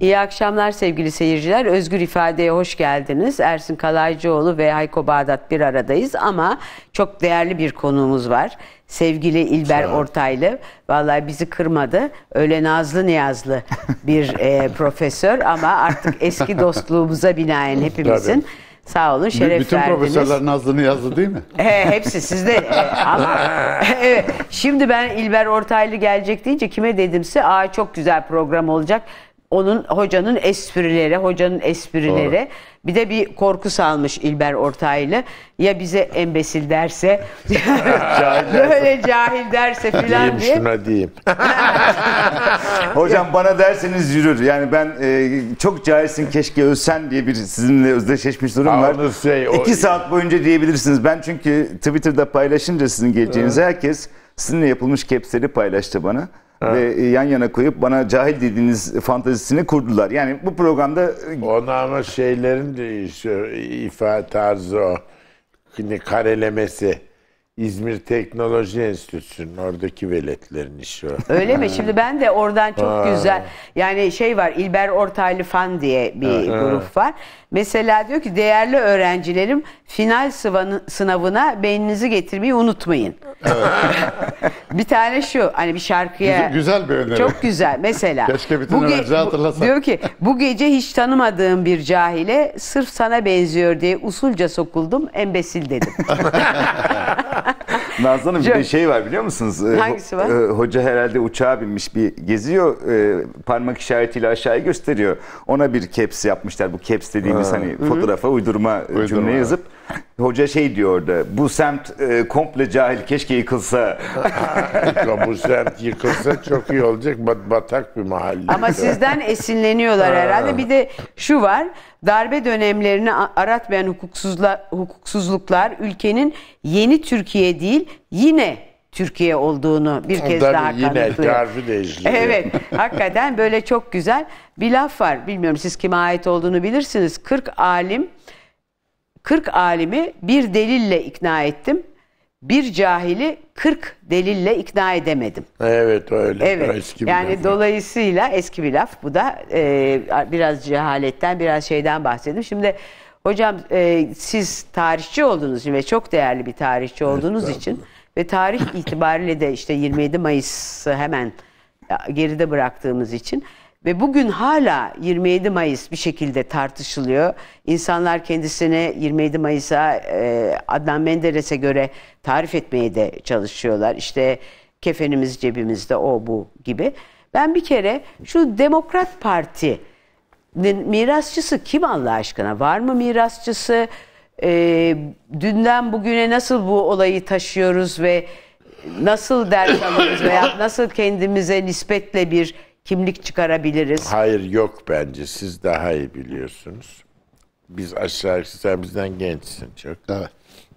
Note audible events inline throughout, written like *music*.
İyi akşamlar sevgili seyirciler. Özgür İfade'ye hoş geldiniz. Ersin Kalaycıoğlu ve Hayko Bağdat bir aradayız ama çok değerli bir konuğumuz var. Sevgili İlber Ortaylı. Vallahi bizi kırmadı. Öyle nazlı niyazlı bir *laughs* e, profesör ama artık eski dostluğumuza binaen hepimizin. Sağ olun, şeref Bütün verdiniz. Bütün profesörler nazlını yazdı değil mi? He, hepsi sizde. E, ama *laughs* evet. şimdi ben İlber Ortaylı gelecek deyince kime dedimse, aa çok güzel program olacak onun hocanın esprileri, hocanın esprileri. Doğru. Bir de bir korku salmış İlber Ortaylı. Ya bize embesil derse, *laughs* *laughs* böyle cahil derse filan diye. şuna diyeyim. *laughs* Hocam bana derseniz yürür. Yani ben e, çok cahilsin keşke ölsen diye bir sizinle özdeşleşmiş durum var. Şey, o... İki saat boyunca diyebilirsiniz. Ben çünkü Twitter'da paylaşınca sizin geleceğinizi herkes sizinle yapılmış kepsleri paylaştı bana. Ha. Ve yan yana koyup bana cahil dediğiniz fantazisini kurdular. Yani bu programda... Ona ama şeylerin de ifa tarzı o. Şimdi karelemesi. İzmir Teknoloji Enstitüsü'nün oradaki veletlerin işi o. Öyle mi? Şimdi ben de oradan çok ha. güzel. Yani şey var İlber Ortaylı Fan diye bir ha, grup var. Mesela diyor ki değerli öğrencilerim final sınavına beyninizi getirmeyi unutmayın. Evet. *laughs* bir tane şu hani bir şarkıya. Güzel, güzel bir öneri. Çok güzel mesela. Keşke bütün bu öğrenciler hatırlasa. Diyor ki bu gece hiç tanımadığım bir cahile sırf sana benziyor diye usulca sokuldum embesil dedim. *laughs* Nazlı Hanım bir de şey var biliyor musunuz? Ee, Hangisi var? E, hoca herhalde uçağa binmiş bir geziyor. E, parmak işaretiyle aşağıya gösteriyor. Ona bir caps yapmışlar. Bu caps dediğimiz ha. hani Hı -hı. fotoğrafa uydurma, uydurma cümle yazıp. Hoca şey diyordu. bu semt e, komple cahil, keşke yıkılsa. *laughs* bu semt yıkılsa çok iyi olacak, bat, batak bir mahalle. Ama sizden esinleniyorlar herhalde. Bir de şu var, darbe dönemlerini aratmayan hukuksuzla, hukuksuzluklar ülkenin yeni Türkiye değil, yine Türkiye olduğunu bir kez Ondan daha yine kanıtlıyor. Darbe değişiyor. Evet, hakikaten böyle çok güzel bir laf var. Bilmiyorum siz kime ait olduğunu bilirsiniz. 40 alim 40 alimi bir delille ikna ettim. Bir cahili 40 delille ikna edemedim. Evet öyle. Evet. Eski bir yani laf. dolayısıyla eski bir laf. Bu da e, biraz cehaletten, biraz şeyden bahsettim. Şimdi hocam e, siz tarihçi olduğunuz için ve çok değerli bir tarihçi olduğunuz evet, için ve tarih itibariyle de işte 27 Mayıs'ı hemen e, geride bıraktığımız için ve bugün hala 27 Mayıs bir şekilde tartışılıyor. İnsanlar kendisini 27 Mayıs'a e, Adnan Menderes'e göre tarif etmeye de çalışıyorlar. İşte kefenimiz cebimizde o bu gibi. Ben bir kere şu Demokrat Parti'nin mirasçısı kim Allah aşkına? Var mı mirasçısı? E, dünden bugüne nasıl bu olayı taşıyoruz ve nasıl ders alıyoruz veya *coughs* nasıl kendimize nispetle bir kimlik çıkarabiliriz. Hayır yok bence. Siz daha iyi biliyorsunuz. Biz aşağı yukarı, sen bizden gençsin çok. Evet.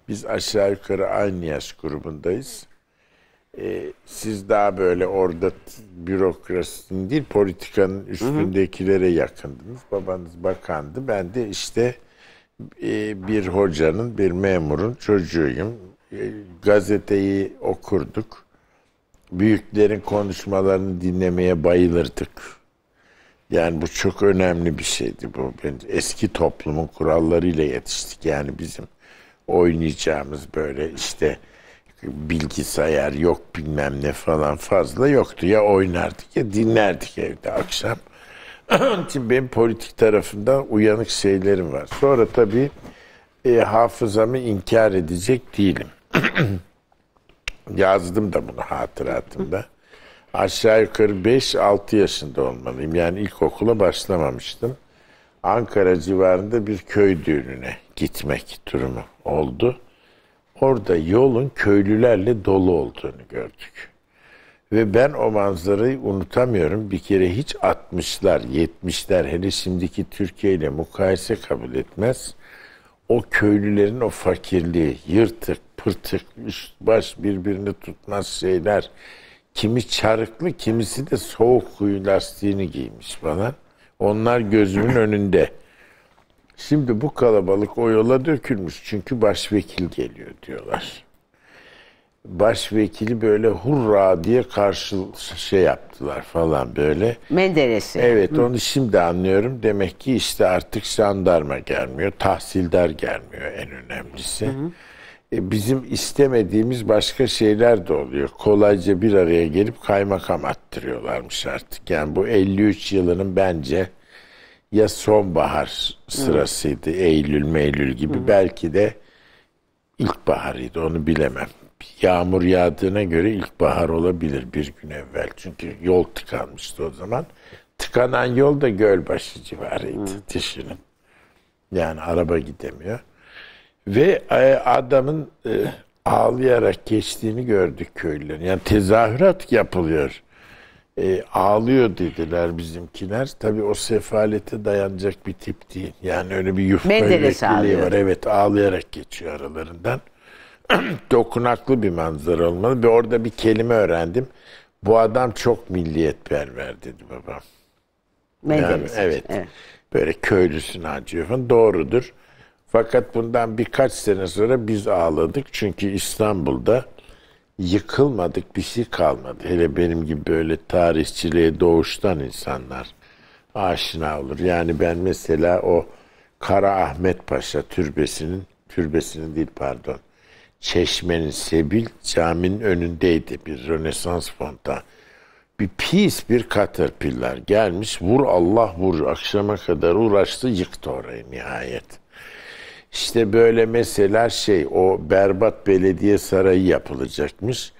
Biz aşağı yukarı aynı yaş grubundayız. Ee, siz daha böyle orada bürokrasinin değil politikanın üstündekilere yakındınız. Babanız bakandı. Ben de işte e, bir hocanın, bir memurun çocuğuyum. E, gazeteyi okurduk büyüklerin konuşmalarını dinlemeye bayılırdık. Yani bu çok önemli bir şeydi bu. Eski toplumun kurallarıyla yetiştik. Yani bizim oynayacağımız böyle işte bilgisayar yok bilmem ne falan fazla yoktu. Ya oynardık ya dinlerdik evde akşam. *clears throat* Şimdi için benim politik tarafından uyanık şeylerim var. Sonra tabii e, hafızamı inkar edecek değilim. *clears throat* Yazdım da bunu hatıratımda. Aşağı yukarı 5-6 yaşında olmalıyım. Yani ilkokula başlamamıştım. Ankara civarında bir köy düğününe gitmek durumu oldu. Orada yolun köylülerle dolu olduğunu gördük. Ve ben o manzarayı unutamıyorum. Bir kere hiç 60'lar, 70'ler hele şimdiki Türkiye ile mukayese kabul etmez o köylülerin o fakirliği, yırtık, pırtık, üst baş birbirini tutmaz şeyler. Kimi çarıklı, kimisi de soğuk kuyu lastiğini giymiş bana. Onlar gözümün önünde. Şimdi bu kalabalık o yola dökülmüş. Çünkü başvekil geliyor diyorlar başvekili böyle hurra diye karşı şey yaptılar falan böyle. Menderes'i. Evet Hı. onu şimdi anlıyorum. Demek ki işte artık jandarma gelmiyor, tahsildar gelmiyor en önemlisi. Hı E, bizim istemediğimiz başka şeyler de oluyor. Kolayca bir araya gelip kaymakam attırıyorlarmış artık. Yani bu 53 yılının bence ya sonbahar sırasıydı, hı. Eylül, Meylül gibi. hı. Belki de ilkbaharıydı onu bilemem yağmur yağdığına göre ilkbahar olabilir bir gün evvel. Çünkü yol tıkanmıştı o zaman. Tıkanan yol da Gölbaşı civarıydı. Hı. Hmm. Düşünün. Yani araba gidemiyor. Ve e, adamın e, ağlayarak geçtiğini gördük köylüler. Yani tezahürat yapılıyor. E, ağlıyor dediler bizimkiler. Tabii o sefalete dayanacak bir tip değil. Yani öyle bir yufka yürekliliği var. Evet ağlayarak geçiyor aralarından. *clears throat* dokunaklı bir manzara olmalı. Ve orada bir kelime öğrendim. Bu adam çok milliyetperver dedi babam. Yani, evet. evet. Böyle köylüsün acıyor falan. Doğrudur. Fakat bundan birkaç sene sonra biz ağladık. Çünkü İstanbul'da yıkılmadık bir şey kalmadı. Hele benim gibi böyle tarihçiliğe doğuştan insanlar aşina olur. Yani ben mesela o Kara Ahmet Paşa türbesinin, türbesinin değil pardon, Çeşmenin Sebil caminin önündeydi bir Rönesans fontan. Bir pis bir caterpillar gelmiş vur Allah vur akşama kadar uğraştı yıktı orayı nihayet. İşte böyle mesela şey o berbat belediye sarayı yapılacakmış.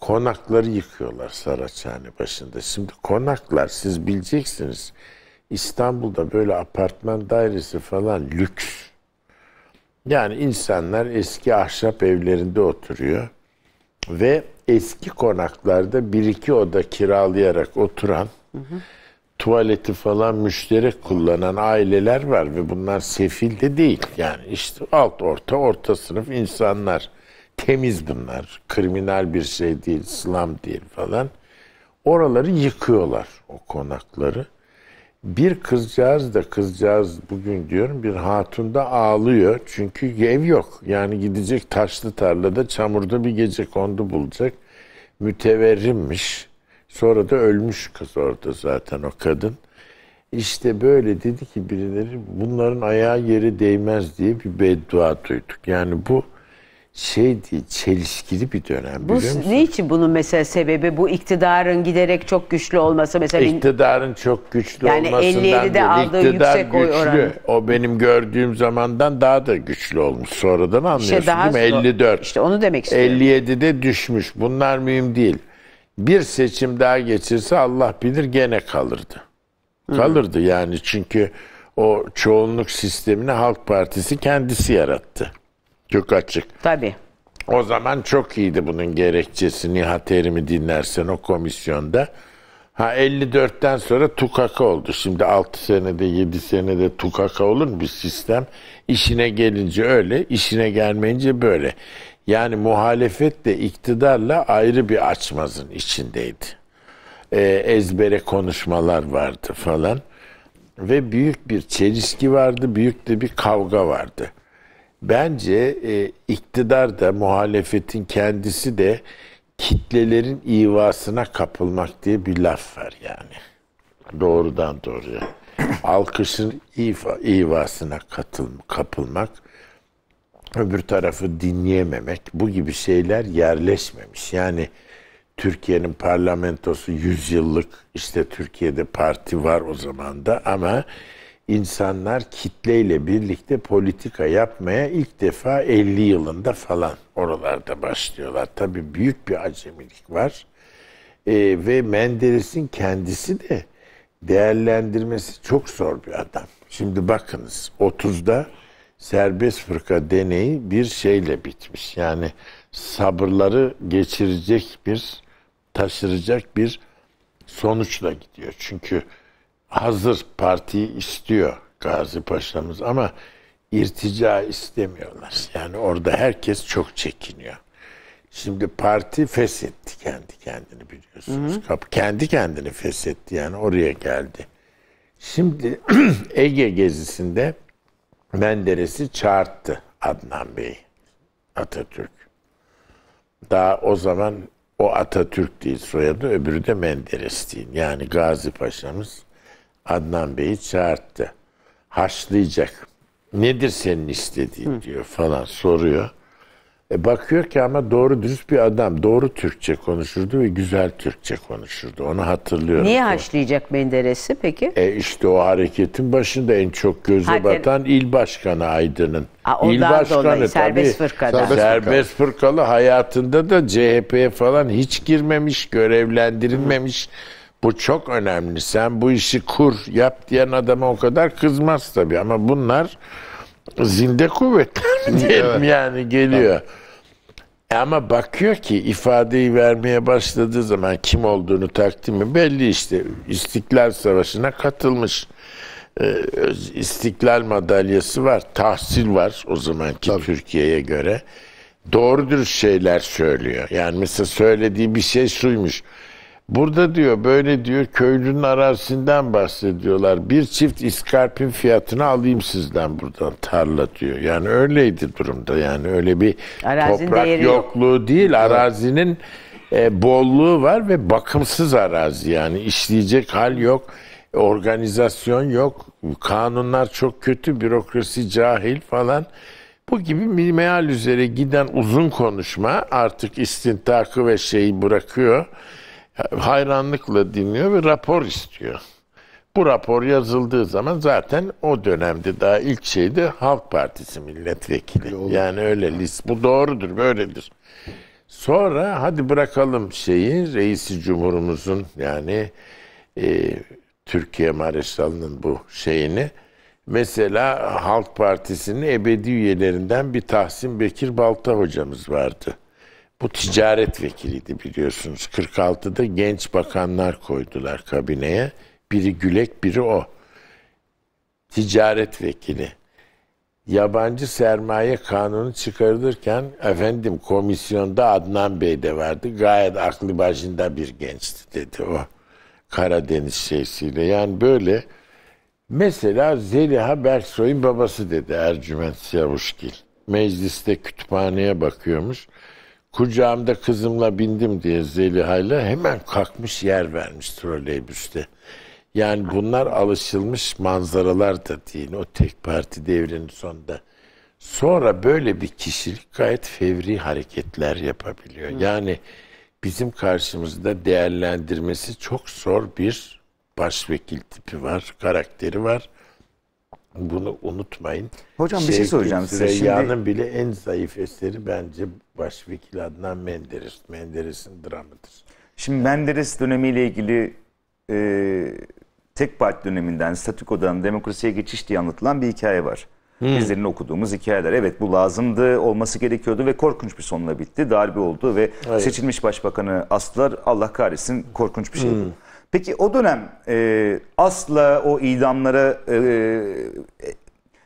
Konakları yıkıyorlar Saraçhane başında. Şimdi konaklar siz bileceksiniz. İstanbul'da böyle apartman dairesi falan lüks. Yani insanlar eski ahşap evlerinde oturuyor ve eski konaklarda bir iki oda kiralayarak oturan, hı hı. tuvaleti falan müşterek kullanan aileler var ve bunlar sefil de değil. Yani işte alt orta, orta sınıf insanlar. Temiz bunlar. Kriminal bir şey değil, slam değil falan. Oraları yıkıyorlar o konakları. Bir kızcağız da kızcağız bugün diyorum bir hatunda ağlıyor. Çünkü ev yok. Yani gidecek taşlı tarlada çamurda bir gece kondu bulacak. Müteverrimmiş. Sonra da ölmüş kız orada zaten o kadın. İşte böyle dedi ki birileri bunların ayağı yeri değmez diye bir beddua duyduk. Yani bu şeydi çelişkili bir dönem bu, biliyor musun? Niçin bunun mesela sebebi bu iktidarın giderek çok güçlü olması mesela iktidarın çok güçlü yani olmasından 50 de aldığı iktidar yüksek güçlü. oy oranı. O benim gördüğüm zamandan daha da güçlü olmuş. Sonradan anlıyorsun işte daha değil mi? 54. İşte onu demek istiyorum. 57'de düşmüş. Bunlar mühim değil. Bir seçim daha geçirse Allah bilir gene kalırdı. Kalırdı hı yani çünkü o çoğunluk sistemini Halk Partisi kendisi yarattı. Çok açık. Tabii. O zaman çok iyiydi bunun gerekçesi. Nihat Erim'i dinlersen o komisyonda. Ha 54'ten sonra tukaka oldu. Şimdi 6 senede 7 senede tukaka olur bir sistem. İşine gelince öyle, işine gelmeyince böyle. Yani muhalefetle iktidarla ayrı bir açmazın içindeydi. Ee, ezbere konuşmalar vardı falan. Ve büyük bir çelişki vardı, büyük de bir kavga vardı bence e, iktidar da muhalefetin kendisi de kitlelerin ivasına kapılmak diye bir laf var yani. Doğrudan doğruya. *coughs* Alkışın iva, ivasına katıl, kapılmak, öbür tarafı dinleyememek, bu gibi şeyler yerleşmemiş. Yani Türkiye'nin parlamentosu 100 yıllık işte Türkiye'de parti var o zaman da ama insanlar kitleyle birlikte politika yapmaya ilk defa 50 yılında falan oralarda başlıyorlar. Tabii büyük bir acemilik var. E, ve Menderes'in kendisi de değerlendirmesi çok zor bir adam. Şimdi bakınız 30'da serbest fırka deneyi bir şeyle bitmiş. Yani sabırları geçirecek bir, taşıracak bir sonuçla gidiyor. Çünkü hazır partiyi istiyor Gazi Paşa'mız ama irtica istemiyorlar. Yani orada herkes çok çekiniyor. Şimdi parti feshetti kendi kendini biliyorsunuz. Hı hı. kendi kendini feshetti yani oraya geldi. Şimdi *clears throat* Ege gezisinde Menderes'i çağırttı Adnan Bey Atatürk. Daha o zaman o Atatürk değil soyadı öbürü de Menderes değil. Yani Gazi Paşa'mız Adnan Bey'i çağırttı. Haşlayacak. Nedir senin istediğin diyor falan soruyor. E bakıyor ki ama doğru dürüst bir adam. Doğru Türkçe konuşurdu ve güzel Türkçe konuşurdu. Onu hatırlıyorum. Niye haşlayacak Menderes'i peki? E işte o hareketin başında en çok göze Hadi. batan il başkanı Aydın'ın. Aa, il başkanı dolayı, serbest tabii, fırkada. Serbest, serbest fırkalı hayatında da CHP'ye falan hiç girmemiş, görevlendirilmemiş. Hı bu çok önemli. Sen bu işi kur, yap diyen adama o kadar kızmaz tabii ama bunlar zinde kuvvet. *laughs* diyelim evet. yani geliyor. Tamam. E ama bakıyor ki ifadeyi vermeye başladığı zaman kim olduğunu takdimi belli işte. İstiklal Savaşı'na katılmış. Ee, İstiklal madalyası var, tahsil var o zamanki Tabii. Türkiye'ye göre. Doğrudur şeyler söylüyor. Yani mesela söylediği bir şey suymuş. Burada diyor böyle diyor köylünün arazisinden bahsediyorlar. Bir çift iskarpin fiyatını alayım sizden buradan tarla diyor. Yani öyleydi durumda yani öyle bir Arazinin toprak yokluğu yok. değil arazinin e, bolluğu var ve bakımsız arazi yani işleyecek hal yok. Organizasyon yok, kanunlar çok kötü, bürokrasi cahil falan. Bu gibi meal üzere giden uzun konuşma artık istintakı ve şeyi bırakıyor hayranlıkla dinliyor ve rapor istiyor. Bu rapor yazıldığı zaman zaten o dönemde daha ilk şeydi Halk Partisi milletvekili. Olur. Yani öyle list. Bu doğrudur, böyledir. Sonra hadi bırakalım şeyi reisi cumhurumuzun yani e, Türkiye Mareşalı'nın bu şeyini. Mesela Halk Partisi'nin ebedi üyelerinden bir Tahsin Bekir Balta hocamız vardı. Bu ticaret vekiliydi biliyorsunuz. 46'da genç bakanlar koydular kabineye. Biri Gülek, biri o. Ticaret vekili. Yabancı sermaye kanunu çıkarılırken efendim komisyonda Adnan Bey de vardı. Gayet aklı başında bir gençti dedi o. Karadeniz şeysiyle. Yani böyle mesela Zeliha Berksoy'un babası dedi Ercüment Yavuşgil. Mecliste kütüphaneye bakıyormuş. Kucağımda kızımla bindim diye Zeliha'yla hemen kalkmış yer vermiş troleybüste. Yani bunlar alışılmış manzaralar da değil. O tek parti devrinin sonunda. Sonra böyle bir kişilik gayet fevri hareketler yapabiliyor. Hı. Yani bizim karşımızda değerlendirmesi çok zor bir başvekil tipi var, karakteri var. Bunu unutmayın. Hocam Şevki bir şey soracağım size. Şimdi... bile en zayıf eseri bence başvekil Adnan Menderes. Menderes'in dramıdır. Şimdi Menderes dönemiyle ilgili e, tek parti döneminden, statükodan demokrasiye geçiş diye anlatılan bir hikaye var. Hmm. Bizlerin okuduğumuz hikayeler. Evet bu lazımdı, olması gerekiyordu ve korkunç bir sonla bitti. Darbe oldu ve evet. seçilmiş başbakanı astılar. Allah kahretsin korkunç bir şey. Hmm. Peki o dönem e, asla o idamlara e,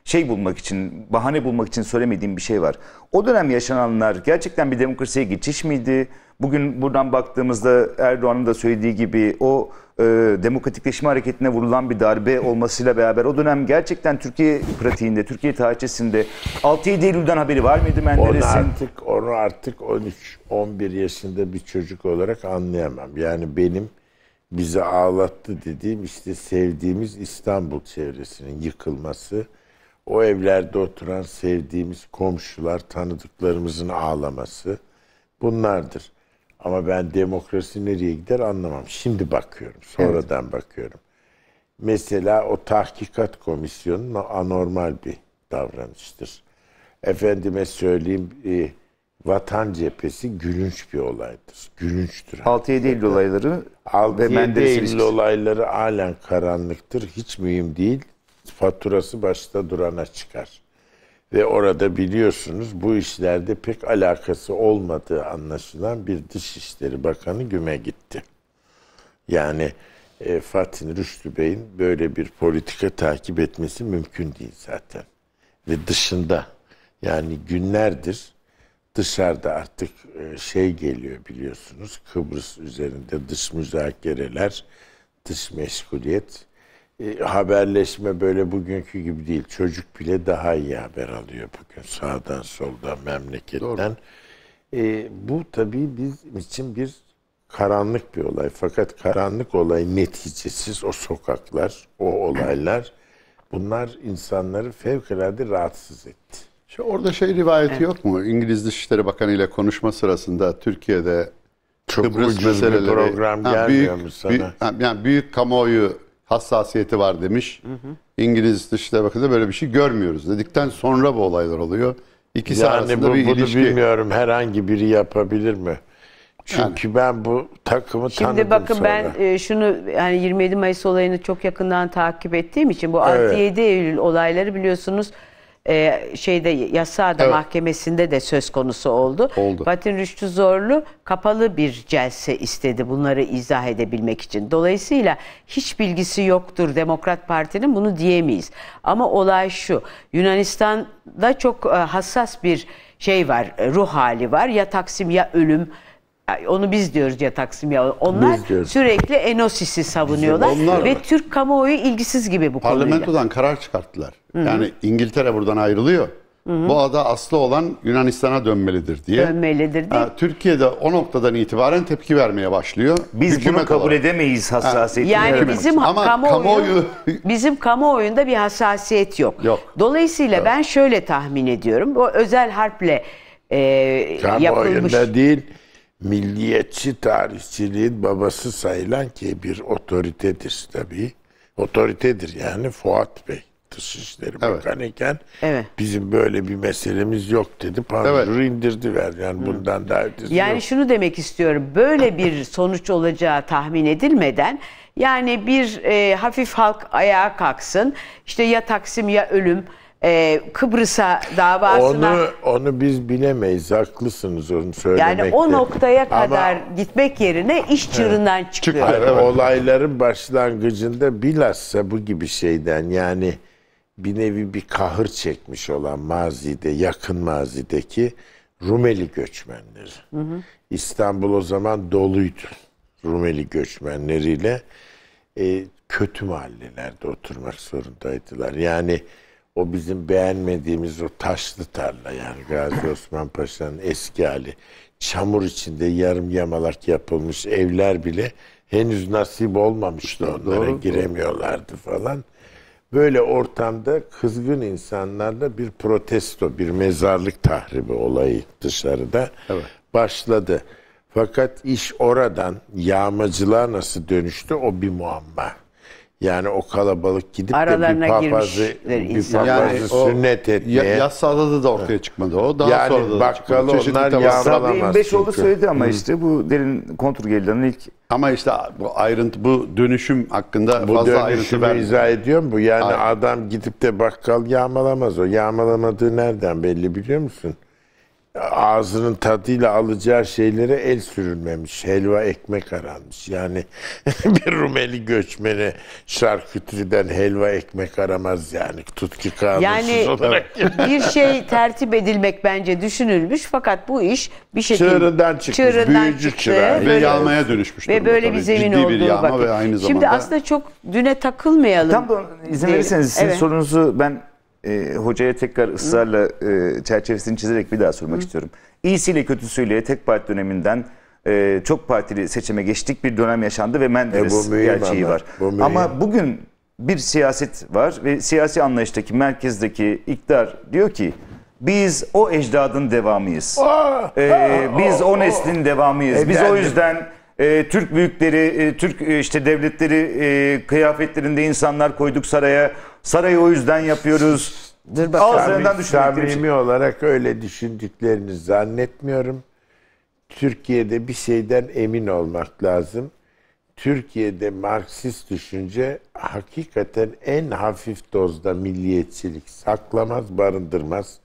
şey bulmak için, bahane bulmak için söylemediğim bir şey var. O dönem yaşananlar gerçekten bir demokrasiye geçiş miydi? Bugün buradan baktığımızda Erdoğan'ın da söylediği gibi o e, demokratikleşme hareketine vurulan bir darbe olmasıyla beraber o dönem gerçekten Türkiye pratiğinde, Türkiye tarihçesinde 6-7 Eylül'den haberi var mıydı Menderes'in? Onu artık, onu artık 13-11 yaşında bir çocuk olarak anlayamam. Yani benim bizi ağlattı dediğim işte sevdiğimiz İstanbul çevresinin yıkılması, o evlerde oturan sevdiğimiz komşular, tanıdıklarımızın ağlaması bunlardır. Ama ben demokrasi nereye gider anlamam. Şimdi bakıyorum, sonradan evet. bakıyorum. Mesela o tahkikat komisyonu anormal bir davranıştır. Efendime söyleyeyim, e, Vatan cephesi gülünç bir olaydır. Gülünçtür. 6-7 Eylül olayları 6-7 Eylül olayları halen karanlıktır. Hiç mühim değil. Faturası başta durana çıkar. Ve orada biliyorsunuz bu işlerde pek alakası olmadığı anlaşılan bir Dışişleri Bakanı güme gitti. Yani e, Fatih Rüştü Bey'in böyle bir politika takip etmesi mümkün değil zaten. Ve dışında yani günlerdir dışarıda artık e, şey geliyor biliyorsunuz Kıbrıs üzerinde dış müzakereler, dış meşguliyet. E, haberleşme böyle bugünkü gibi değil. Çocuk bile daha iyi haber alıyor bugün sağdan soldan memleketten. E, bu tabii bizim için bir karanlık bir olay. Fakat karanlık olay neticesiz o sokaklar, o olaylar bunlar insanları fevkalade rahatsız etti. İşte orada şey rivayeti evet. yok mu? İngiliz Dışişleri Bakanı ile konuşma sırasında Türkiye'de çok Kıbrıs ucuz meseleleri, bir program ha, gelmiyor büyük, mu sana? Büyük, yani büyük kamuoyu hassasiyeti var demiş. Hı hı. İngiliz Dışişleri Bakanı böyle bir şey görmüyoruz dedikten sonra bu olaylar oluyor. İkisi yani arasında bu, bir bunu bilmiyorum herhangi biri yapabilir mi? Çünkü yani. ben bu takımı Şimdi tanıdım Şimdi bakın sonra. ben e, şunu yani 27 Mayıs olayını çok yakından takip ettiğim için bu evet. 6-7 Eylül olayları biliyorsunuz e, şeyde Yasada evet. Mahkemesi'nde de söz konusu oldu. oldu. Fatin Rüştü Zorlu kapalı bir celse istedi bunları izah edebilmek için. Dolayısıyla hiç bilgisi yoktur Demokrat Parti'nin bunu diyemeyiz. Ama olay şu Yunanistan'da çok e, hassas bir şey var, e, ruh hali var. Ya Taksim ya ölüm onu biz diyoruz ya Taksim ya. Onlar sürekli Enosis'i savunuyorlar onlar, ve Türk kamuoyu ilgisiz gibi bu parlamentodan konuyla. Parlamentodan karar çıkarttılar. Hı-hı. Yani İngiltere buradan ayrılıyor. Hı-hı. Bu ada aslı olan Yunanistan'a dönmelidir diye. Dönmelidir diye. Türkiye'de o noktadan itibaren tepki vermeye başlıyor. Biz Hükümet bunu kabul olarak. edemeyiz hassasiyetini. Ha, yani vermemiz. bizim Ama kamuoyu, kamuoyu *laughs* bizim kamuoyunda bir hassasiyet yok. yok. Dolayısıyla evet. ben şöyle tahmin ediyorum. O özel harple e, yapılmış. Kamuoyunda değil milliyetçi tarihçiliğin babası sayılan ki bir otoritedir tabii. Otoritedir yani Fuat Bey. Dışişleri evet. Bakanı iken evet. bizim böyle bir meselemiz yok dedi. Panjuru evet. indirdi ver. Yani Hı. bundan daha Yani yok. şunu demek istiyorum. Böyle bir sonuç olacağı tahmin edilmeden yani bir e, hafif halk ayağa kalksın. İşte ya Taksim ya ölüm e, Kıbrıs'a davasına... Onu, onu biz bilemeyiz. Haklısınız onu söylemekte. Yani o noktaya kadar gitmek yerine iş çığırından çıkıyor. Çıkıyor. Olayların başlangıcında bilhassa bu gibi şeyden yani bir nevi bir kahır çekmiş olan mazide, yakın mazideki Rumeli göçmenleri. Hı hı. İstanbul o zaman doluydu Rumeli göçmenleriyle. E, kötü mahallelerde oturmak zorundaydılar. Yani o bizim beğenmediğimiz o taşlı tarla yani Gazi *laughs* Osman Paşa'nın eski hali. Çamur içinde yarım yamalak yapılmış evler bile henüz nasip olmamıştı onlara doğru, giremiyorlardı doğru. falan. Böyle ortamda kızgın insanlarla bir protesto, bir mezarlık tahribi olayı dışarıda evet. başladı. Fakat iş oradan yağmacılığa nasıl dönüştü o bir muamma. Yani o kalabalık gidip Aralarına de bir papazı, bir papazı yani sünnet etmeye. Yaz sahada da ortaya çıkmadı o. Daha yani sonra da bakkalı da onlar yağmalamaz. beş oldu söyledi ama Hı. işte bu derin kontur gerilanın ilk. Ama işte bu ayrıntı, bu dönüşüm hakkında bu fazla ayrıntı ben... izah ediyorum bu. Yani Aynen. adam gidip de bakkal yağmalamaz o. Yağmalamadığı nereden belli biliyor musun? ağzının tadıyla alacağı şeylere el sürülmemiş. Helva ekmek aranmış. Yani *laughs* bir Rumeli göçmeni şarküteriden helva ekmek aramaz yani. Tut ki kanunsuz yani, olarak. bir *laughs* şey tertip edilmek bence düşünülmüş fakat bu iş bir şekilde çığırından çıkmış. Çığırından büyücü çıktı, çırağı. Ve böyle, yağmaya dönüşmüş. Ve böyle tabii. bir zemin Ciddi bir yağma bakın. ve aynı zamanda. Şimdi aslında çok düne takılmayalım. Tam da izin verirseniz sizin evet. sorunuzu ben e, hocaya tekrar ısrarla e, çerçevesini çizerek bir daha sormak Hı. istiyorum. İyisiyle kötüsüyle tek parti döneminden e, çok partili seçime geçtik bir dönem yaşandı ve Menderes e, bu gerçeği var. Bu Ama bugün bir siyaset var ve siyasi anlayıştaki merkezdeki iktidar diyor ki biz o ecdadın devamıyız. Oh, ah, ee, oh, biz oh, o neslin oh. devamıyız. E, ah, biz o ah, yüzden e, Türk büyükleri, e, Türk e, işte devletleri e, kıyafetlerinde insanlar koyduk saraya. Sarayı o yüzden yapıyoruz. Dur bakalım. Ağızlarından olarak öyle düşündüklerini zannetmiyorum. Türkiye'de bir şeyden emin olmak lazım. Türkiye'de Marksist düşünce hakikaten en hafif dozda milliyetçilik saklamaz, barındırmaz.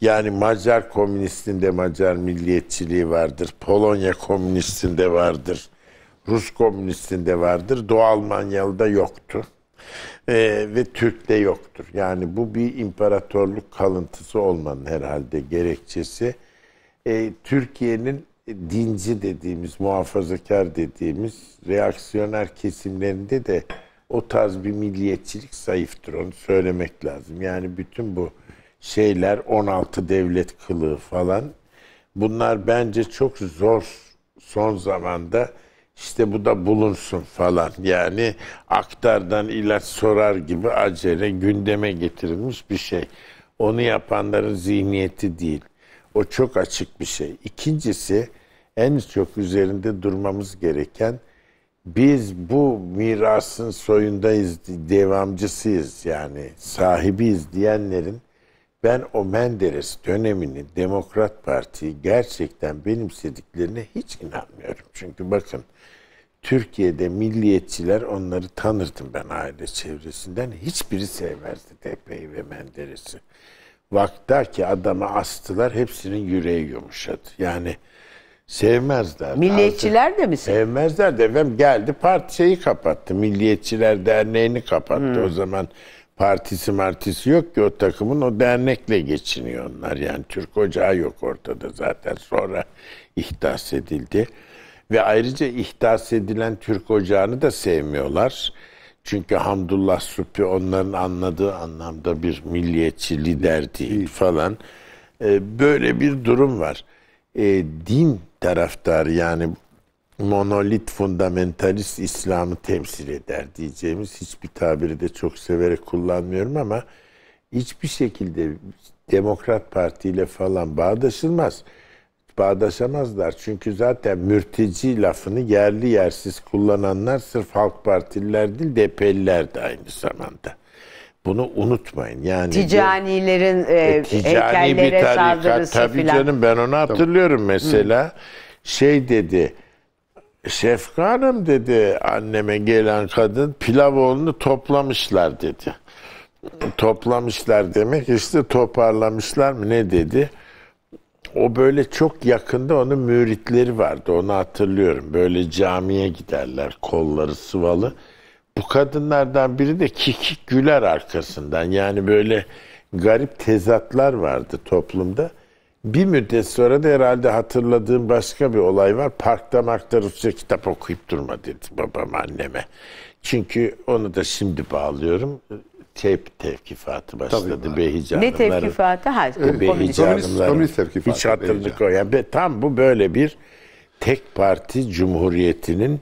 Yani Macar komünistinde Macar milliyetçiliği vardır. Polonya komünistinde vardır. Rus komünistinde vardır. Doğu Almanyalı'da yoktu e, ve Türk'te yoktur. Yani bu bir imparatorluk kalıntısı olmanın herhalde gerekçesi. E, Türkiye'nin dinci dediğimiz, muhafazakar dediğimiz reaksiyoner kesimlerinde de o tarz bir milliyetçilik zayıftır. Onu söylemek lazım. Yani bütün bu şeyler 16 devlet kılığı falan bunlar bence çok zor son zamanda işte bu da bulunsun falan. Yani aktardan ilaç sorar gibi acele gündeme getirilmiş bir şey. Onu yapanların zihniyeti değil. O çok açık bir şey. İkincisi en çok üzerinde durmamız gereken biz bu mirasın soyundayız, devamcısıyız yani sahibiyiz diyenlerin ben o Menderes dönemini Demokrat Parti'yi gerçekten benimsediklerine hiç inanmıyorum. Çünkü bakın Türkiye'de milliyetçiler onları tanırdım ben aile çevresinden. Hiçbiri sevmezdi Tepe'yi ve Menderes'i. Vakta ki adama astılar hepsinin yüreği yumuşadı. Yani sevmezler. Milliyetçiler de mi sevmezler? de efendim geldi parti şeyi kapattı. Milliyetçiler Derneği'ni kapattı. Hmm. O zaman partisi martisi yok ki o takımın o dernekle geçiniyor onlar. Yani Türk Ocağı yok ortada zaten sonra ihdas edildi. Ve ayrıca ihdas edilen Türk ocağını da sevmiyorlar. Çünkü Hamdullah Supi onların anladığı anlamda bir milliyetçi lider değil falan. Ee, böyle bir durum var. Ee, din taraftarı yani monolit fundamentalist İslam'ı temsil eder diyeceğimiz hiçbir tabiri de çok severek kullanmıyorum ama hiçbir şekilde Demokrat Parti ile falan bağdaşılmaz bağdaşamazlar. Çünkü zaten mürteci lafını yerli yersiz kullananlar sırf Halk Partililer değil DP'liler de aynı zamanda. Bunu unutmayın. Yani Ticanilerin bu, e, e, ticani bir tarikat. Tabii falan. canım ben onu hatırlıyorum tamam. mesela. Hı. Şey dedi. Şefka Hanım dedi anneme gelen kadın pilav pilavonunu toplamışlar dedi. Toplamışlar demek işte toparlamışlar mı ne dedi. O böyle çok yakında onun müritleri vardı. Onu hatırlıyorum. Böyle camiye giderler kolları sıvalı. Bu kadınlardan biri de kikik güler arkasından. Yani böyle garip tezatlar vardı toplumda. Bir müddet sonra da herhalde hatırladığım başka bir olay var. Parkta markta Rusça kitap okuyup durma dedi babam anneme. Çünkü onu da şimdi bağlıyorum tep tevkifatı başladı be Behici Ne Hanımların. tevkifatı? Ha, e, Behici komünist, tevkifatı. Hiç hatırını koyan. Ve tam bu böyle bir tek parti cumhuriyetinin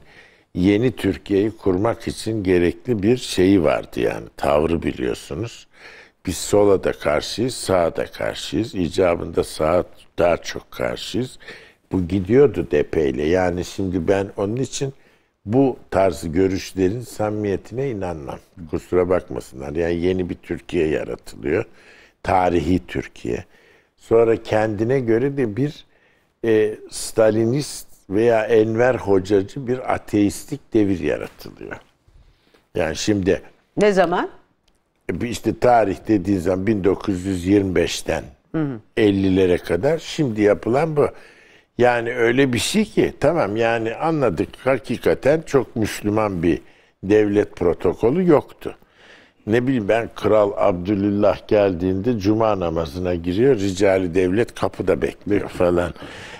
yeni Türkiye'yi kurmak için gerekli bir şeyi vardı yani. Tavrı biliyorsunuz. Biz sola da karşıyız, sağa da karşıyız. İcabında sağa daha çok karşıyız. Bu gidiyordu depeyle. Yani şimdi ben onun için bu tarz görüşlerin samimiyetine inanmam. Kusura bakmasınlar. Yani yeni bir Türkiye yaratılıyor. Tarihi Türkiye. Sonra kendine göre de bir e, Stalinist veya Enver Hocacı bir ateistik devir yaratılıyor. Yani şimdi... Ne zaman? E, işte tarih dediğin zaman 1925'ten 50'lere kadar şimdi yapılan bu. Yani öyle bir şey ki tamam yani anladık hakikaten çok Müslüman bir devlet protokolü yoktu. Ne bileyim ben Kral Abdülillah geldiğinde cuma namazına giriyor. Ricali devlet kapıda bekliyor falan.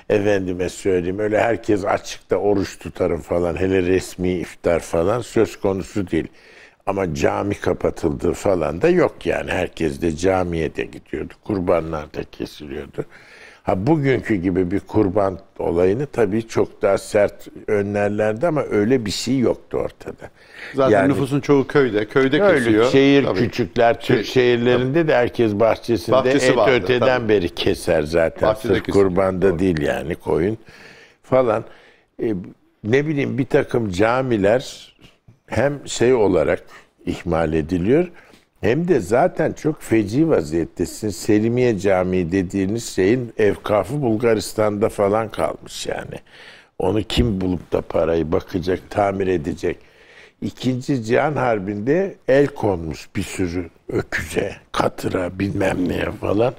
Efendime söyleyeyim öyle herkes açıkta oruç tutarım falan. Hele resmi iftar falan söz konusu değil. Ama cami kapatıldı falan da yok yani. Herkes de camiye de gidiyordu. Kurbanlar da kesiliyordu. Ha bugünkü gibi bir kurban olayını tabii çok daha sert önlerlerdi ama öyle bir şey yoktu ortada. Zaten yani, nüfusun çoğu köyde, köyde öyle, kesiyor. Şehir tabii. küçükler, Türk şey, şehirlerinde de herkes bahçesinde Bahçesi et vardı, öteden tabii. beri keser zaten. Sırf kurbanda Doğru. değil yani koyun falan. E, ne bileyim bir takım camiler hem şey olarak ihmal ediliyor hem de zaten çok feci vaziyettesin. Selimiye Camii dediğiniz şeyin evkafı Bulgaristan'da falan kalmış yani. Onu kim bulup da parayı bakacak, tamir edecek? İkinci Cihan Harbi'nde el konmuş bir sürü öküze, katıra bilmem neye falan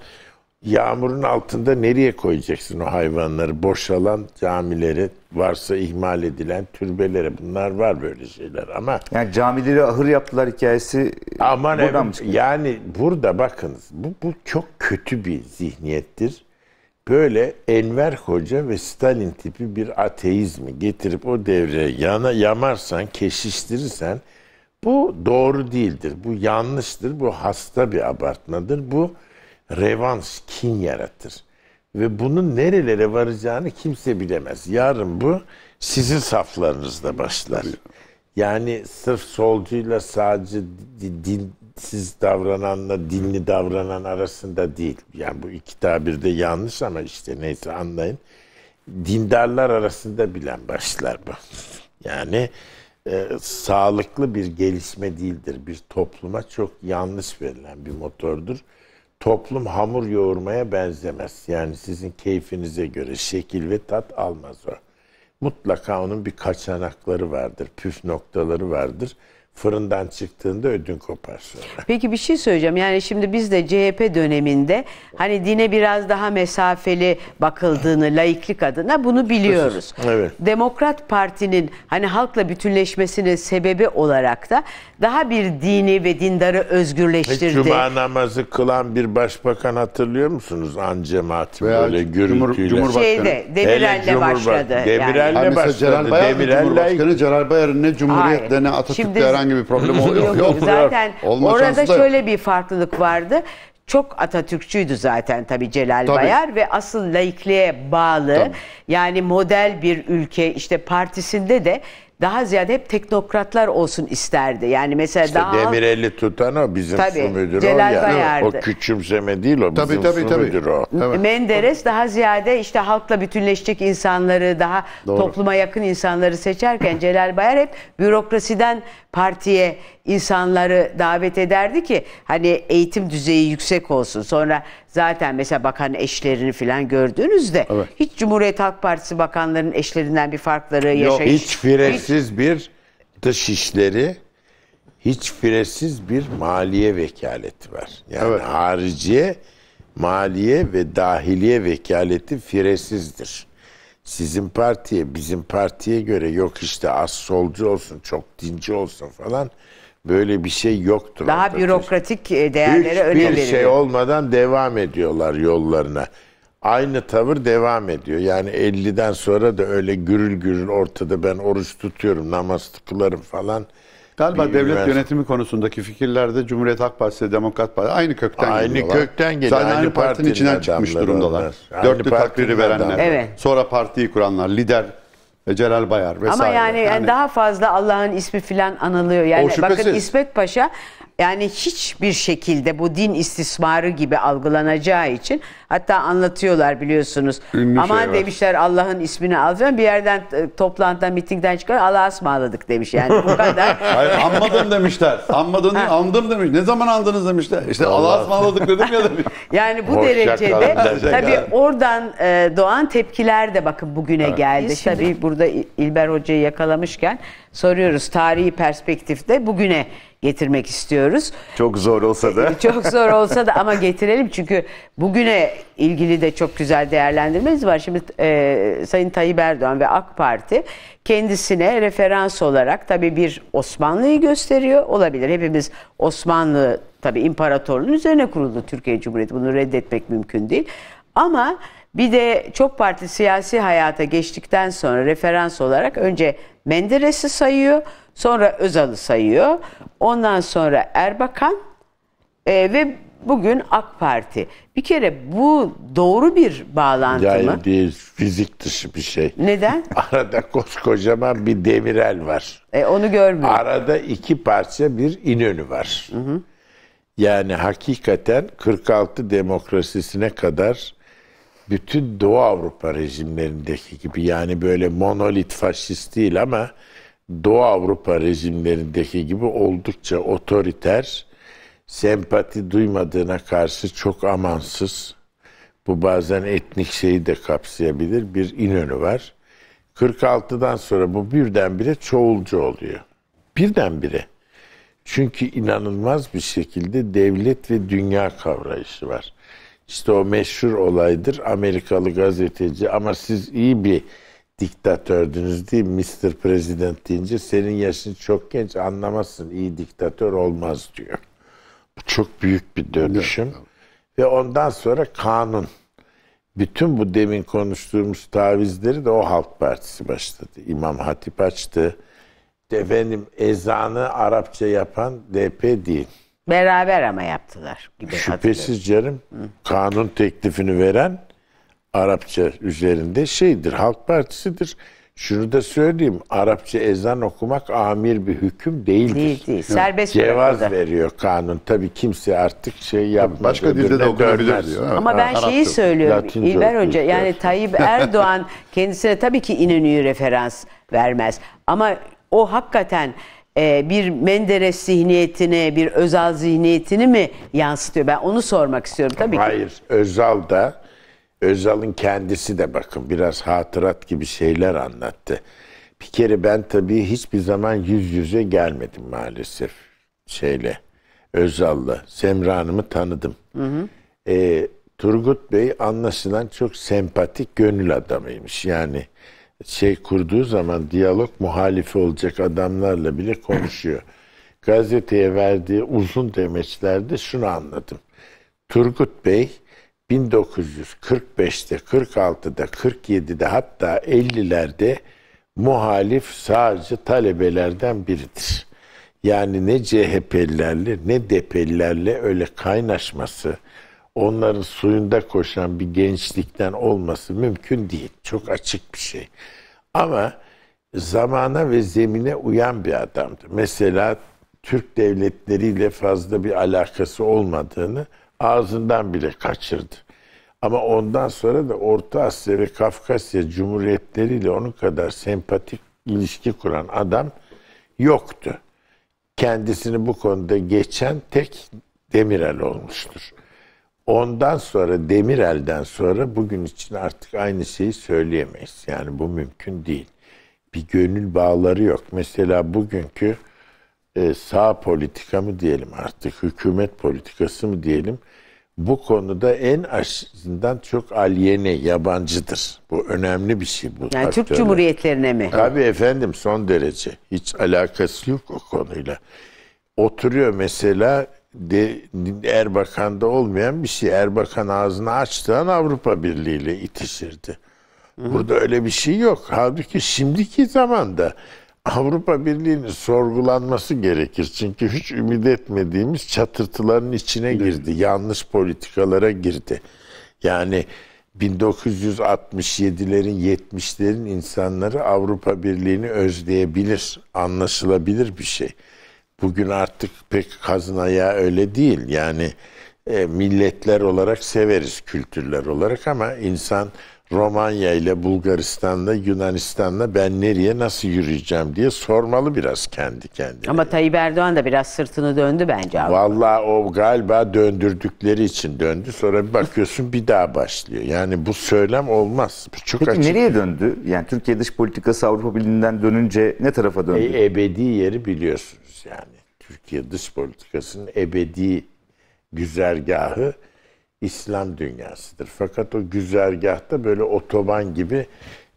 yağmurun altında nereye koyacaksın o hayvanları? Boşalan camileri, varsa ihmal edilen türbelere bunlar var böyle şeyler ama... Yani camileri ahır yaptılar hikayesi aman buradan ev, mı Yani burada bakınız bu, bu çok kötü bir zihniyettir. Böyle Enver Hoca ve Stalin tipi bir ateizmi getirip o devreye yana yamarsan, keşiştirirsen bu doğru değildir. Bu yanlıştır. Bu hasta bir abartmadır. Bu revanş, kin yaratır. Ve bunun nerelere varacağını kimse bilemez. Yarın bu sizin saflarınızda başlar. Yani sırf solcuyla sağcı, dinsiz davrananla dinli davranan arasında değil. Yani bu iki tabir de yanlış ama işte neyse anlayın. Dindarlar arasında bilen başlar bu. Yani e, sağlıklı bir gelişme değildir. Bir topluma çok yanlış verilen bir motordur toplum hamur yoğurmaya benzemez. Yani sizin keyfinize göre şekil ve tat almaz o. Mutlaka onun bir kaçanakları vardır, püf noktaları vardır fırından çıktığında ödün koparsın. Peki bir şey söyleyeceğim. Yani şimdi biz de CHP döneminde hani dine biraz daha mesafeli bakıldığını laiklik adına bunu biliyoruz. Evet. Demokrat Parti'nin hani halkla bütünleşmesinin sebebi olarak da daha bir dini ve dindarı özgürleştirdi. Hiç cuma namazı kılan bir başbakan hatırlıyor musunuz? An cemaati Veya böyle gürültüyle. Cumhur, Şeyde Demirel'le başladı. Demirel'le yani. başladı. Demirel'le Cumhurbaşkanı Celal Bayar'ın ne Cumhuriyet'le ne Atatürk'le herhangi bir problem oluyor. yok, zaten Olma orada şöyle bir farklılık vardı çok Atatürkçüydü zaten tabii Celal tabii. Bayar ve asıl laikliğe bağlı tabii. yani model bir ülke işte partisinde de daha ziyade hep teknokratlar olsun isterdi. Yani mesela işte daha Demirel'i tutan o bizim tabii, su müdürü Celal o yani. Bayardı. O küçümseme değil o tabii, bizim tabii, su tabii. müdürü o. Tabii. Menderes tabii. daha ziyade işte halkla bütünleşecek insanları daha Doğru. topluma yakın insanları seçerken Celal Bayar hep bürokrasiden partiye insanları davet ederdi ki hani eğitim düzeyi yüksek olsun. Sonra zaten mesela bakan eşlerini falan gördüğünüzde evet. hiç Cumhuriyet Halk Partisi bakanların eşlerinden bir farkları yaşayış. Yok hiç firesiz hiç... bir dışişleri hiç firesiz bir maliye vekaleti var. Yani evet. hariciye, maliye ve dahiliye vekaleti firesizdir. Sizin partiye, bizim partiye göre yok işte az solcu olsun, çok dinci olsun falan Böyle bir şey yoktur. Daha ortada. bürokratik e, değerlere Hiçbir önem veriliyor. Hiçbir şey olmadan devam ediyorlar yollarına. Aynı tavır devam ediyor. Yani 50'den sonra da öyle gürül gürül ortada ben oruç tutuyorum, namaz kılarım falan. Galiba bir devlet üniversite. yönetimi konusundaki fikirlerde Cumhuriyet Halk Partisi, Demokrat Parti aynı kökten aynı geliyorlar. kökten geliyor. Zaten aynı, aynı partinin, içinden çıkmış durumdalar. Dörtlü takdiri verenler. Evet. Sonra partiyi kuranlar, lider ve Celal Bayar vesaire. Ama yani, yani, yani daha fazla Allah'ın ismi filan anılıyor. Yani bakın İsmet Paşa yani hiçbir şekilde bu din istismarı gibi algılanacağı için hatta anlatıyorlar biliyorsunuz. Ünlü şey Aman şey demişler Allah'ın ismini alacağım bir yerden e, toplantıdan mitingden çıkar Allah'a ısmarladık demiş yani bu kadar. *laughs* Hayır anmadım demişler. Anmadın, andım demiş. Ne zaman andınız demişler. İşte Allah'a ısmarladık dedim ya demiş. *laughs* Yani bu Hoş derecede tabii oradan e, doğan tepkiler de bakın bugüne evet. geldi. Biz tabii burada İlber Hoca'yı yakalamışken soruyoruz tarihi perspektifte bugüne getirmek istiyoruz. Çok zor olsa da. *laughs* çok zor olsa da ama getirelim çünkü bugüne ilgili de çok güzel değerlendirmemiz var. Şimdi e, Sayın Tayyip Erdoğan ve AK Parti kendisine referans olarak tabii bir Osmanlı'yı gösteriyor olabilir. Hepimiz Osmanlı tabii imparatorluğun üzerine kuruldu Türkiye Cumhuriyeti. Bunu reddetmek mümkün değil. Ama bir de çok parti siyasi hayata geçtikten sonra referans olarak önce Menderes'i sayıyor, sonra Özal'ı sayıyor. Ondan sonra Erbakan e, ve bugün AK Parti. Bir kere bu doğru bir bağlantı yani mı? değil, fizik dışı bir şey. Neden? *laughs* Arada koskocaman bir demirel var. E, onu görmüyor. Arada iki parça bir inönü var. Hı hı. Yani hakikaten 46 demokrasisine kadar bütün Doğu Avrupa rejimlerindeki gibi yani böyle monolit faşist değil ama Doğu Avrupa rejimlerindeki gibi oldukça otoriter, sempati duymadığına karşı çok amansız, bu bazen etnik şeyi de kapsayabilir bir inönü var. 46'dan sonra bu birdenbire çoğulcu oluyor. Birdenbire. Çünkü inanılmaz bir şekilde devlet ve dünya kavrayışı var. İşte o meşhur olaydır. Amerikalı gazeteci ama siz iyi bir diktatördünüz değil mi? Mr. President deyince senin yaşın çok genç anlamazsın. iyi diktatör olmaz diyor. Bu çok büyük bir dönüşüm. Ve ondan sonra kanun. Bütün bu demin konuştuğumuz tavizleri de o Halk Partisi başladı. İmam Hatip açtı. Efendim ezanı Arapça yapan DP değil. Beraber ama yaptılar gibi Şüphesiz canım kanun teklifini veren Arapça üzerinde şeydir. Halk Partisi'dir. Şunu da söyleyeyim. Arapça ezan okumak amir bir hüküm değildir. Değil değil. Serbest Cevaz bırakıldı. veriyor kanun. Tabi kimse artık şey yapmaz. Başka dilde de öbürüne okunabilir diyor. Ha. Ama ben şeyi söylüyorum Latince İlber okuyoruz, Hoca yani evet. Tayyip Erdoğan *laughs* kendisine tabii ki İnönü'yü referans vermez. Ama o hakikaten e, bir Menderes zihniyetini, bir Özal zihniyetini mi yansıtıyor? Ben onu sormak istiyorum tabii Hayır, ki. Hayır, Özal da, Özal'ın kendisi de bakın biraz hatırat gibi şeyler anlattı. Bir kere ben tabii hiçbir zaman yüz yüze gelmedim maalesef şeyle. Özal'la. Semra Hanım'ı tanıdım. Hı hı. E, Turgut Bey anlaşılan çok sempatik gönül adamıymış. Yani şey kurduğu zaman diyalog muhalifi olacak adamlarla bile konuşuyor. *clears throat* Gazeteye verdiği uzun demeçlerde şunu anladım. Turgut Bey 1945'te, 46'da, 47'de hatta 50'lerde muhalif sadece talebelerden biridir. Yani ne CHP'lilerle ne DP'lilerle öyle kaynaşması, onların suyunda koşan bir gençlikten olması mümkün değil. Çok açık bir şey. Ama zamana ve zemine uyan bir adamdı. Mesela Türk devletleriyle fazla bir alakası olmadığını ağzından bile kaçırdı. Ama ondan sonra da Orta Asya ve Kafkasya Cumhuriyetleriyle onun kadar sempatik ilişki kuran adam yoktu. Kendisini bu konuda geçen tek Demirel olmuştur. Ondan sonra Demirel'den sonra bugün için artık aynı şeyi söyleyemeyiz. Yani bu mümkün değil. Bir gönül bağları yok. Mesela bugünkü e, sağ politika mı diyelim artık, hükümet politikası mı diyelim, bu konuda en azından çok alyene, yabancıdır. Bu önemli bir şey bu. Yani aktörler. Türk Cumhuriyetlerine mi? Tabii efendim son derece. Hiç alakası yok o konuyla. Oturuyor mesela Erbakan'da olmayan bir şey. Erbakan ağzını açtığın Avrupa Birliği ile itişirdi. Burada öyle bir şey yok. Halbuki şimdiki zamanda Avrupa Birliği'nin sorgulanması gerekir. Çünkü hiç ümit etmediğimiz çatırtıların içine girdi. Yanlış politikalara girdi. Yani 1967'lerin 70'lerin insanları Avrupa Birliği'ni özleyebilir, anlaşılabilir bir şey. Bugün artık pek haznaya öyle değil. Yani e, milletler olarak severiz kültürler olarak ama insan Romanya ile Bulgaristan'la Yunanistan'la ben nereye nasıl yürüyeceğim diye sormalı biraz kendi kendine. Ama Tayyip Erdoğan da biraz sırtını döndü bence. Valla o galiba döndürdükleri için döndü. Sonra bir bakıyorsun bir daha başlıyor. Yani bu söylem olmaz. Bu çok Peki açık. nereye döndü? Yani Türkiye dış politikası Avrupa Birliği'nden dönünce ne tarafa döndü? E, ebedi yeri biliyorsunuz yani. Türkiye dış politikasının ebedi güzergahı İslam dünyasıdır. Fakat o güzergahta böyle otoban gibi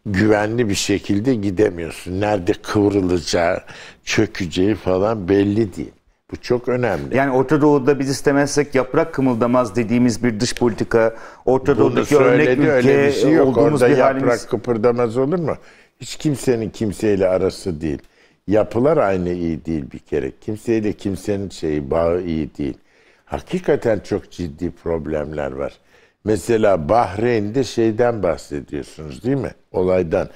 güvenli bir şekilde gidemiyorsun. Nerede kıvrılacağı, çökeceği falan belli değil. Bu çok önemli. Yani Orta Doğu'da biz istemezsek yaprak kımıldamaz dediğimiz bir dış politika, Orta Bunu Doğu'daki örnek ülke öyle bir şey yok. olduğumuz Orada bir yaprak halimiz... kıpırdamaz olur mu? Hiç kimsenin kimseyle arası değil. Yapılar aynı iyi değil bir kere. Kimseyle kimsenin şeyi, bağı iyi değil hakikaten çok ciddi problemler var. Mesela Bahreyn'de şeyden bahsediyorsunuz değil mi? Olaydan.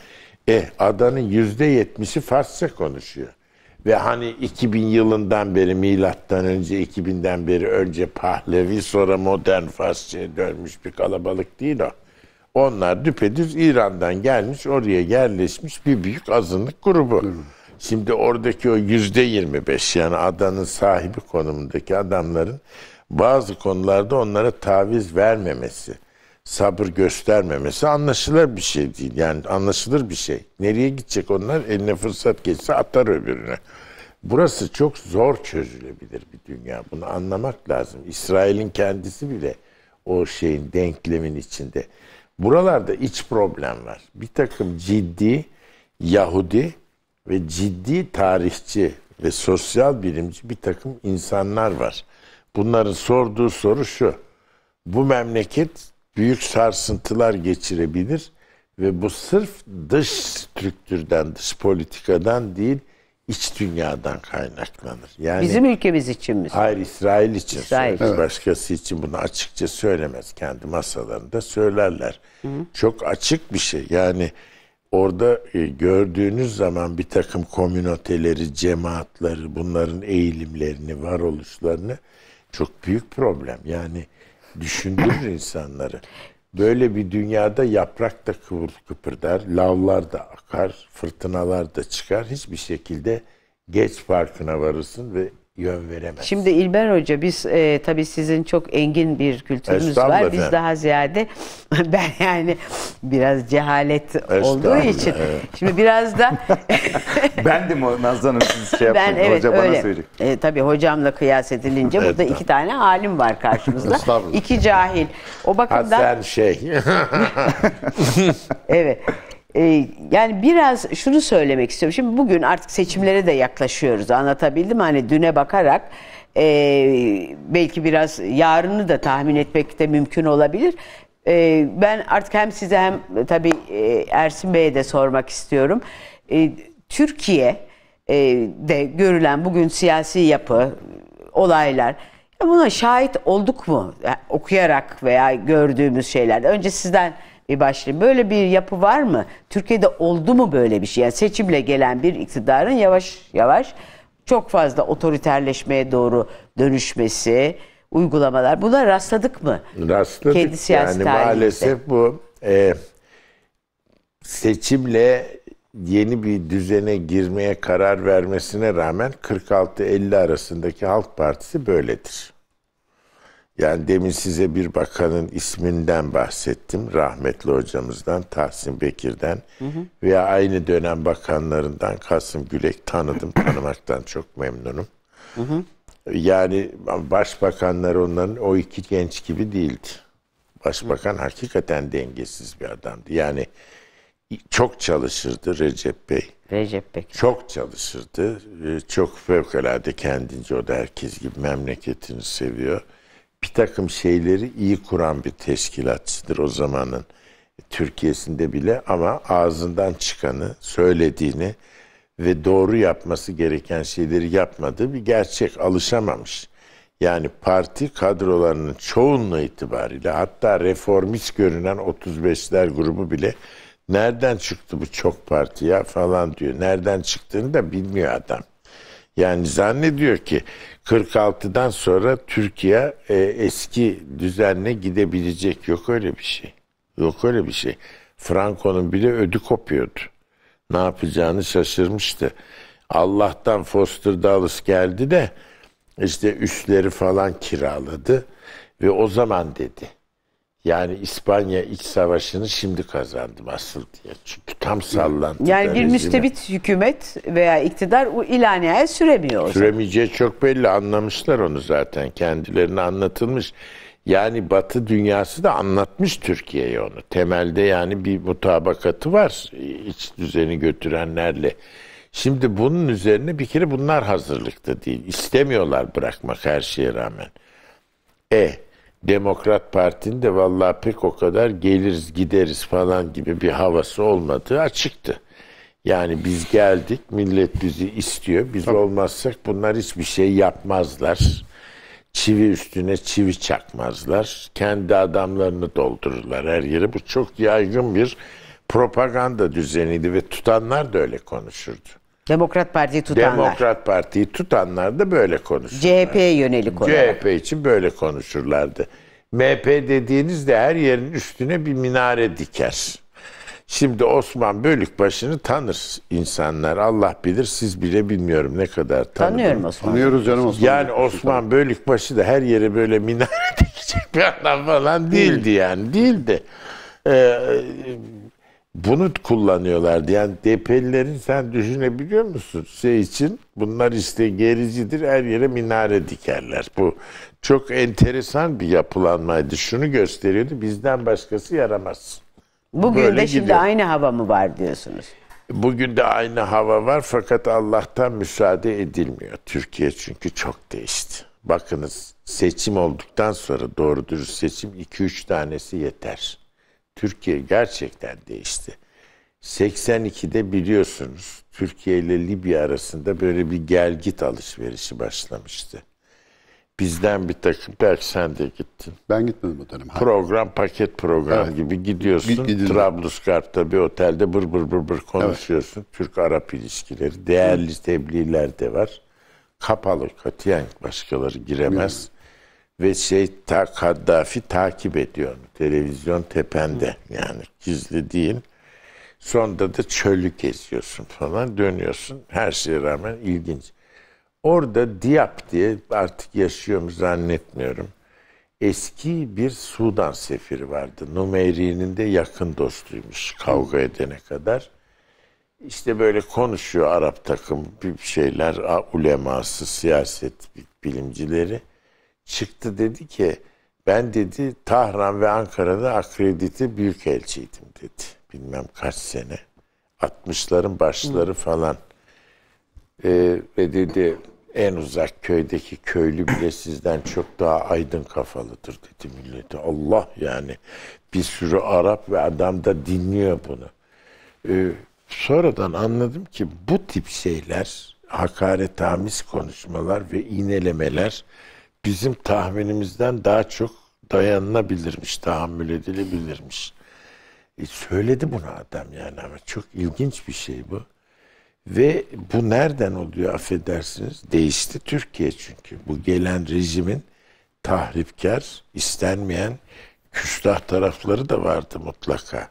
E adanın yüzde yetmişi Farsça konuşuyor. Ve hani 2000 yılından beri milattan önce 2000'den beri önce Pahlevi sonra modern Farsça'ya dönmüş bir kalabalık değil o. Onlar düpedüz İran'dan gelmiş oraya yerleşmiş bir büyük azınlık grubu. grubu. Şimdi oradaki o yüzde 25 yani adanın sahibi konumundaki adamların bazı konularda onlara taviz vermemesi, sabır göstermemesi anlaşılır bir şey değil. Yani anlaşılır bir şey. Nereye gidecek onlar? Eline fırsat geçse atar öbürüne. Burası çok zor çözülebilir bir dünya. Bunu anlamak lazım. İsrail'in kendisi bile o şeyin denklemin içinde. Buralarda iç problem var. Bir takım ciddi Yahudi ve ciddi tarihçi ve sosyal bilimci bir takım insanlar var. Bunların sorduğu soru şu. Bu memleket büyük sarsıntılar geçirebilir ve bu sırf dış strüktürden, dış politikadan değil, iç dünyadan kaynaklanır. Yani Bizim ülkemiz için mi? Hayır, İsrail için. İsrail. Evet. Başkası için bunu açıkça söylemez. Kendi masalarında söylerler. Hı. Çok açık bir şey. Yani orada e, gördüğünüz zaman bir takım komünoteleri, cemaatleri, bunların eğilimlerini, varoluşlarını çok büyük problem. Yani düşündürür *laughs* insanları. Böyle bir dünyada yaprak da kıvır kıpırdar, lavlar da akar, fırtınalar da çıkar. Hiçbir şekilde geç farkına varırsın ve yön veremez. Şimdi İlber Hoca biz e, tabii sizin çok engin bir kültürünüz var. Biz daha ziyade *laughs* ben yani biraz cehalet olduğu için. Evet. Şimdi biraz da *laughs* Bendim o Nazlı Hanım siz şey ben, yaptınız. evet, Hoca öyle. bana söyleyecek. E, tabii hocamla kıyas edilince evet, burada iki tane alim var karşımızda. iki cahil. O bakımdan... Ha sen şey. *laughs* evet. Ee, yani biraz şunu söylemek istiyorum. Şimdi bugün artık seçimlere de yaklaşıyoruz. Anlatabildim mi? Hani düne bakarak e, belki biraz yarını da tahmin etmek de mümkün olabilir. E, ben artık hem size hem tabii e, Ersin Bey'e de sormak istiyorum. E, Türkiye e, de görülen bugün siyasi yapı, olaylar... Buna şahit olduk mu? Yani okuyarak veya gördüğümüz şeylerde. Önce sizden bir başlığı. Böyle bir yapı var mı? Türkiye'de oldu mu böyle bir şey? Yani seçimle gelen bir iktidarın yavaş yavaş çok fazla otoriterleşmeye doğru dönüşmesi, uygulamalar. Buna rastladık mı? Rastladık. Kendi siyasi yani tarihinde. maalesef bu e, seçimle yeni bir düzene girmeye karar vermesine rağmen 46-50 arasındaki Halk Partisi böyledir. Yani demin size bir bakanın isminden bahsettim. Rahmetli hocamızdan, Tahsin Bekir'den hı hı. veya aynı dönem bakanlarından Kasım Gülek tanıdım. Tanımaktan çok memnunum. Hı hı. Yani başbakanlar onların o iki genç gibi değildi. Başbakan hı. hakikaten dengesiz bir adamdı. Yani çok çalışırdı Recep Bey. Recep Bey. Çok çalışırdı. Ee, çok fevkalade kendince o da herkes gibi memleketini seviyor bir takım şeyleri iyi kuran bir teşkilatçıdır o zamanın Türkiye'sinde bile ama ağzından çıkanı, söylediğini ve doğru yapması gereken şeyleri yapmadığı bir gerçek. Alışamamış. Yani parti kadrolarının çoğunluğu itibariyle hatta reformist görünen 35'ler grubu bile nereden çıktı bu çok parti ya falan diyor. Nereden çıktığını da bilmiyor adam. Yani zannediyor ki 46'dan sonra Türkiye e, eski düzenle gidebilecek. Yok öyle bir şey. Yok öyle bir şey. Franco'nun bile ödü kopuyordu. Ne yapacağını şaşırmıştı. Allah'tan Foster Dulles geldi de işte üstleri falan kiraladı ve o zaman dedi yani İspanya iç savaşını şimdi kazandım asıl diye. Çünkü tam sallandı. Yani bir müstebit hükümet veya iktidar ilaniyaya süremiyor. Süremeyeceği çok belli anlamışlar onu zaten. Kendilerine anlatılmış. Yani Batı dünyası da anlatmış Türkiye'ye onu. Temelde yani bir mutabakatı var iç düzeni götürenlerle. Şimdi bunun üzerine bir kere bunlar hazırlıkta değil. İstemiyorlar bırakmak her şeye rağmen. E Demokrat Parti'nin de vallahi pek o kadar geliriz gideriz falan gibi bir havası olmadığı açıktı. Yani biz geldik, millet bizi istiyor. Biz Tabii. olmazsak bunlar hiçbir şey yapmazlar. Çivi üstüne çivi çakmazlar. Kendi adamlarını doldururlar her yere. Bu çok yaygın bir propaganda düzeniydi ve tutanlar da öyle konuşurdu. Demokrat Parti'yi tutanlar. Demokrat Parti'yi tutanlar da böyle konuşurlar. CHP'ye yönelik olarak. CHP için böyle konuşurlardı. MHP dediğiniz de her yerin üstüne bir minare diker. Şimdi Osman Bölükbaşı'nı tanır insanlar. Allah bilir siz bile bilmiyorum ne kadar tanır. Tanıyorum Osman. Tanıyoruz canım Osman. Yani Osman Bölükbaşı da her yere böyle minare *laughs* dikecek bir adam falan değildi yani. Değildi. Ee, bunu kullanıyorlardı. Yani DP'lilerin sen düşünebiliyor musun? Şey için bunlar işte gericidir her yere minare dikerler. Bu çok enteresan bir yapılanmaydı. Şunu gösteriyordu bizden başkası yaramaz. Bugün Böyle de şimdi gidiyor. aynı hava mı var diyorsunuz? Bugün de aynı hava var fakat Allah'tan müsaade edilmiyor. Türkiye çünkü çok değişti. Bakınız seçim olduktan sonra doğru dürüst seçim 2-3 tanesi yeter. Türkiye gerçekten değişti. 82'de biliyorsunuz Türkiye ile Libya arasında böyle bir gel git alışverişi başlamıştı. Bizden bir takım belki sen de gittin. Ben gitmedim o dönem. Program paket program evet. gibi gidiyorsun. Trablusgarp'ta bir otelde bır bır bır bır konuşuyorsun. Evet. Türk-Arap ilişkileri, değerli tebliğler de var. Kapalı katiyen başkaları giremez. Yani ve şey ta Kaddafi takip ediyor Televizyon tepende yani gizli değil. Sonda da çölü geziyorsun falan dönüyorsun. Her şeye rağmen ilginç. Orada Diap diye artık yaşıyorum zannetmiyorum. Eski bir Sudan sefiri vardı. Numeri'nin de yakın dostuymuş kavga edene kadar. İşte böyle konuşuyor Arap takım bir şeyler, uleması, siyaset bilimcileri çıktı dedi ki ben dedi Tahran ve Ankara'da akredite büyük elçiydim dedi. Bilmem kaç sene. 60'ların başları falan. Ee, ve dedi en uzak köydeki köylü bile sizden çok daha aydın kafalıdır dedi millete. Allah yani bir sürü Arap ve adam da dinliyor bunu. Ee, sonradan anladım ki bu tip şeyler, hakaret hakaretamiz konuşmalar ve inelemeler bizim tahminimizden daha çok dayanılabilirmiş, tahammül edilebilirmiş. E söyledi bunu adam yani ama çok ilginç bir şey bu. Ve bu nereden oluyor affedersiniz? Değişti Türkiye çünkü. Bu gelen rejimin tahripkar, istenmeyen, küstah tarafları da vardı mutlaka.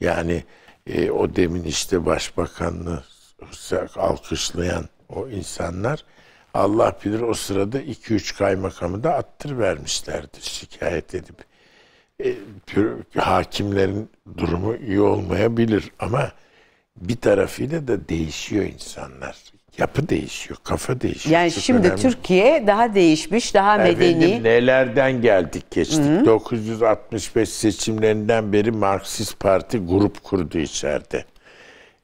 Yani e, o demin işte başbakanını alkışlayan o insanlar Allah bilir o sırada 2-3 kaymakamı da attır vermişlerdir şikayet edip. E, hakimlerin durumu iyi olmayabilir ama bir tarafıyla da değişiyor insanlar. Yapı değişiyor, kafa değişiyor. Yani Çok şimdi önemli. Türkiye daha değişmiş, daha Efendim, medeni. nelerden geldik geçtik. Hı -hı. 965 seçimlerinden beri Marksist Parti grup kurdu içeride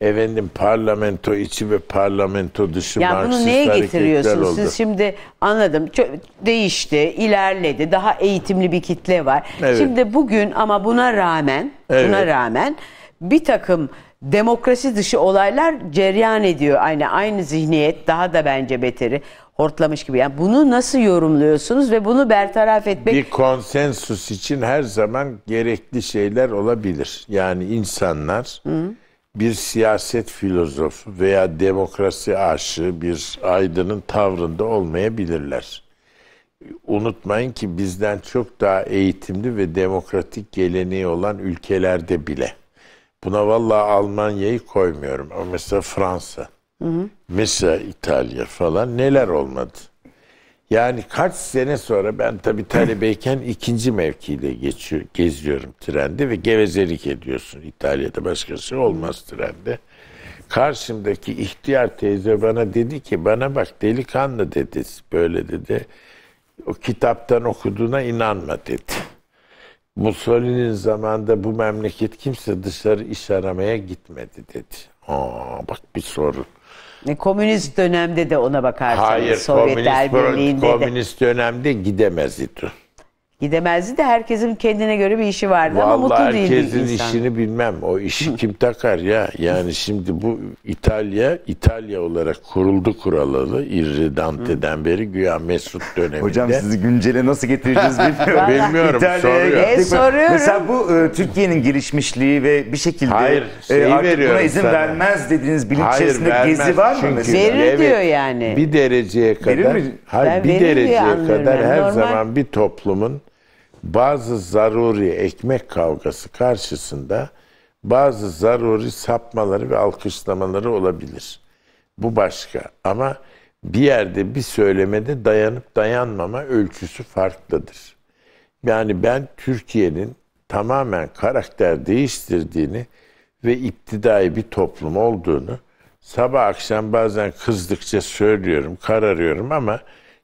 efendim parlamento içi ve parlamento dışı ya Marksist bunu neye getiriyorsunuz? Oldu. Siz şimdi anladım. Çok değişti, ilerledi. Daha eğitimli bir kitle var. Evet. Şimdi bugün ama buna rağmen, evet. buna rağmen bir takım demokrasi dışı olaylar ceryan ediyor. Aynı aynı zihniyet daha da bence beteri hortlamış gibi. Yani bunu nasıl yorumluyorsunuz ve bunu bertaraf etmek? Bir konsensus için her zaman gerekli şeyler olabilir. Yani insanlar Hı bir siyaset filozofu veya demokrasi aşığı bir aydının tavrında olmayabilirler. Unutmayın ki bizden çok daha eğitimli ve demokratik geleneği olan ülkelerde bile. Buna vallahi Almanya'yı koymuyorum ama mesela Fransa, hı hı. mesela İtalya falan neler olmadı? Yani kaç sene sonra ben tabii talebeyken *clears throat* ikinci mevkiyle geçiyor, geziyorum trende ve gevezelik ediyorsun. İtalya'da başkası olmaz trende. Karşımdaki ihtiyar teyze bana dedi ki bana bak delikanlı dedi böyle dedi. O kitaptan okuduğuna inanma dedi. Mussolini'nin zamanında bu memleket kimse dışarı iş aramaya gitmedi dedi. Aa bak bir sorun. Komünist dönemde de ona bakarsınız. Hayır, Sovyetler komünist, Birliği'nde komünist dönemde gidemez İTÜ. Gidemezdi de herkesin kendine göre bir işi vardı Vallahi ama mutlu değildi insan. herkesin işini bilmem. O işi *laughs* kim takar ya? Yani şimdi bu İtalya, İtalya olarak kuruldu kuralalı İrri Dante'den beri güya Mesut döneminde. Hocam sizi güncele nasıl getireceğiz *laughs* bilmiyorum. Bilmiyorum İtalya'ya soruyorum. gittik E, soruyorum. Mesela bu e, Türkiye'nin gelişmişliği ve bir şekilde Hayır, e, şeyi artık buna izin sana. vermez dediğiniz bilim Hayır, içerisinde gezi var mı Çünkü- Verir Evet. diyor yani. Bir dereceye kadar, mi? hayır, bir dereceye kadar her Normal. zaman bir toplumun bazı zaruri ekmek kavgası karşısında bazı zaruri sapmaları ve alkışlamaları olabilir. Bu başka ama bir yerde bir söylemede dayanıp dayanmama ölçüsü farklıdır. Yani ben Türkiye'nin tamamen karakter değiştirdiğini ve iptidai bir toplum olduğunu sabah akşam bazen kızdıkça söylüyorum, kararıyorum ama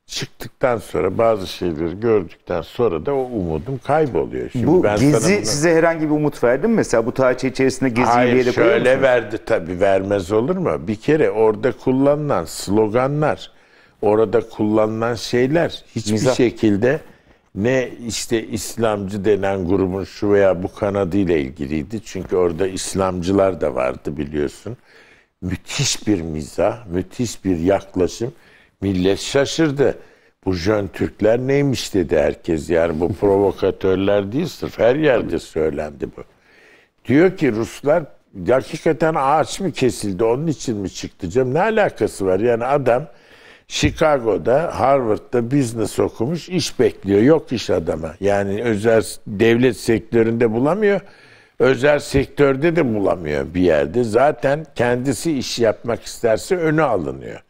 çıktıktan sonra bazı şeyleri gördükten sonra da o umudum kayboluyor. Şimdi bu ben gezi buna... size herhangi bir umut verdi mi? Mesela bu tarihçe içerisinde geziyi Hayır, bir yere koyuyor şöyle verdi tabii vermez olur mu? Bir kere orada kullanılan sloganlar, orada kullanılan şeyler hiçbir Mizah. şekilde ne işte İslamcı denen grubun şu veya bu kanadıyla ilgiliydi. Çünkü orada İslamcılar da vardı biliyorsun. Müthiş bir mizah, müthiş bir yaklaşım Millet şaşırdı. Bu Jön Türkler neymiş dedi herkes. Yani bu *laughs* provokatörler değil sırf her yerde söylendi bu. Diyor ki Ruslar hakikaten ağaç mı kesildi onun için mi çıktı Cem? Ne alakası var? Yani adam Chicago'da, Harvard'da business okumuş, iş bekliyor. Yok iş adama. Yani özel devlet sektöründe bulamıyor. Özel sektörde de bulamıyor bir yerde. Zaten kendisi iş yapmak isterse önü alınıyor.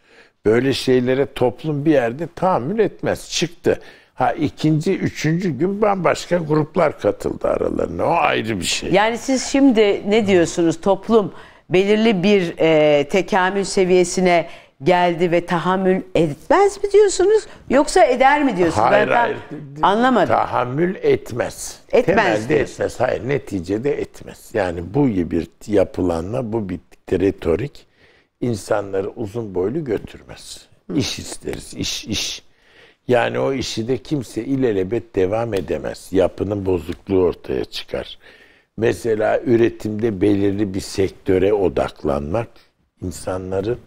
Böyle şeylere toplum bir yerde tahammül etmez. Çıktı. Ha ikinci, üçüncü gün bambaşka gruplar katıldı aralarına. O ayrı bir şey. Yani siz şimdi ne diyorsunuz? Toplum belirli bir e, tekamül seviyesine geldi ve tahammül etmez mi diyorsunuz yoksa eder mi diyorsunuz? Hayır ben hayır. Anlamadım. Tahammül etmez. Etmez. Temelde diyorsun. etmez. Hayır neticede etmez. Yani bu gibi bir yapılanma, bu bir retorik insanları uzun boylu götürmez. İş isteriz, iş, iş. Yani o işi de kimse ilelebet devam edemez. Yapının bozukluğu ortaya çıkar. Mesela üretimde belirli bir sektöre odaklanmak insanları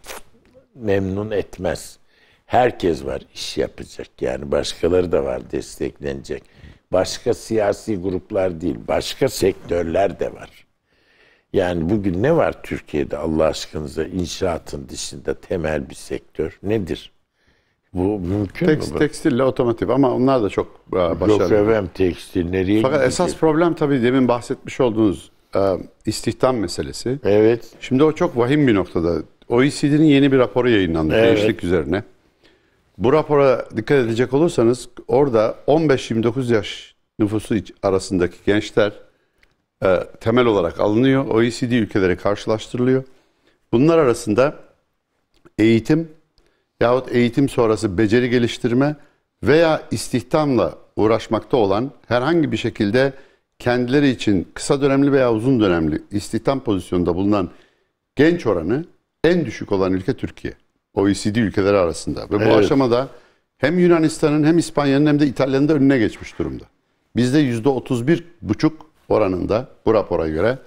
memnun etmez. Herkes var iş yapacak yani başkaları da var desteklenecek. Başka siyasi gruplar değil, başka sektörler de var. Yani bugün ne var Türkiye'de Allah aşkınıza inşaatın dışında temel bir sektör nedir? Bu mümkün Tekst, mü? Bu? Tekstille otomotiv ama onlar da çok e, başarılı. Yok efendim tekstil nereye Fakat gidecek? esas problem tabii demin bahsetmiş olduğunuz e, istihdam meselesi. Evet. Şimdi o çok vahim bir noktada. OECD'nin yeni bir raporu yayınlandı evet. gençlik üzerine. Bu rapora dikkat edecek olursanız orada 15-29 yaş nüfusu arasındaki gençler e, temel olarak alınıyor. OECD ülkeleri karşılaştırılıyor. Bunlar arasında eğitim yahut eğitim sonrası beceri geliştirme veya istihdamla uğraşmakta olan herhangi bir şekilde kendileri için kısa dönemli veya uzun dönemli istihdam pozisyonunda bulunan genç oranı en düşük olan ülke Türkiye. OECD ülkeleri arasında. Ve bu evet. aşamada hem Yunanistan'ın hem İspanya'nın hem de İtalya'nın da önüne geçmiş durumda. Bizde %31,5 oranında bu rapora göre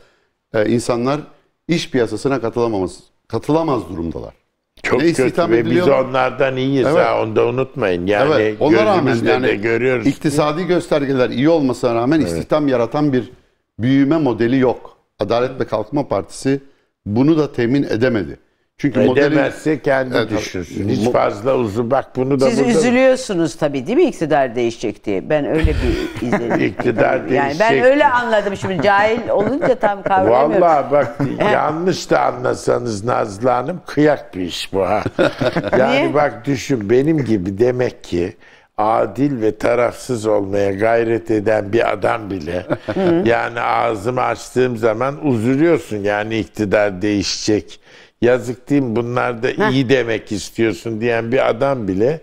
e, insanlar iş piyasasına katılamamız katılamaz durumdalar. Çok ne kötü ve biz onlardan iyiyiz evet. ha onu da unutmayın. Yani evet. Ona rağmen yani görüyoruz. İktisadi göstergeler iyi olmasına rağmen evet. istihdam yaratan bir büyüme modeli yok. Adalet ve Kalkınma Partisi bunu da temin edemedi. Çünkü modelin... kendi evet, düşürsün. Hiç fazla uzun. Bak bunu da Siz burada... üzülüyorsunuz tabii değil mi iktidar değişecek diye. Ben öyle bir *laughs* izledim. İktidar yani değişecek. Yani ben öyle anladım şimdi. Cahil olunca tam kavrayamıyorum. Valla bak *laughs* yanlış da anlasanız Nazlı Hanım kıyak bir iş bu ha. *laughs* yani Niye? bak düşün benim gibi demek ki adil ve tarafsız olmaya gayret eden bir adam bile yani ağzımı açtığım zaman üzülüyorsun yani iktidar değişecek yazık değil mi bunlar da iyi demek istiyorsun diyen bir adam bile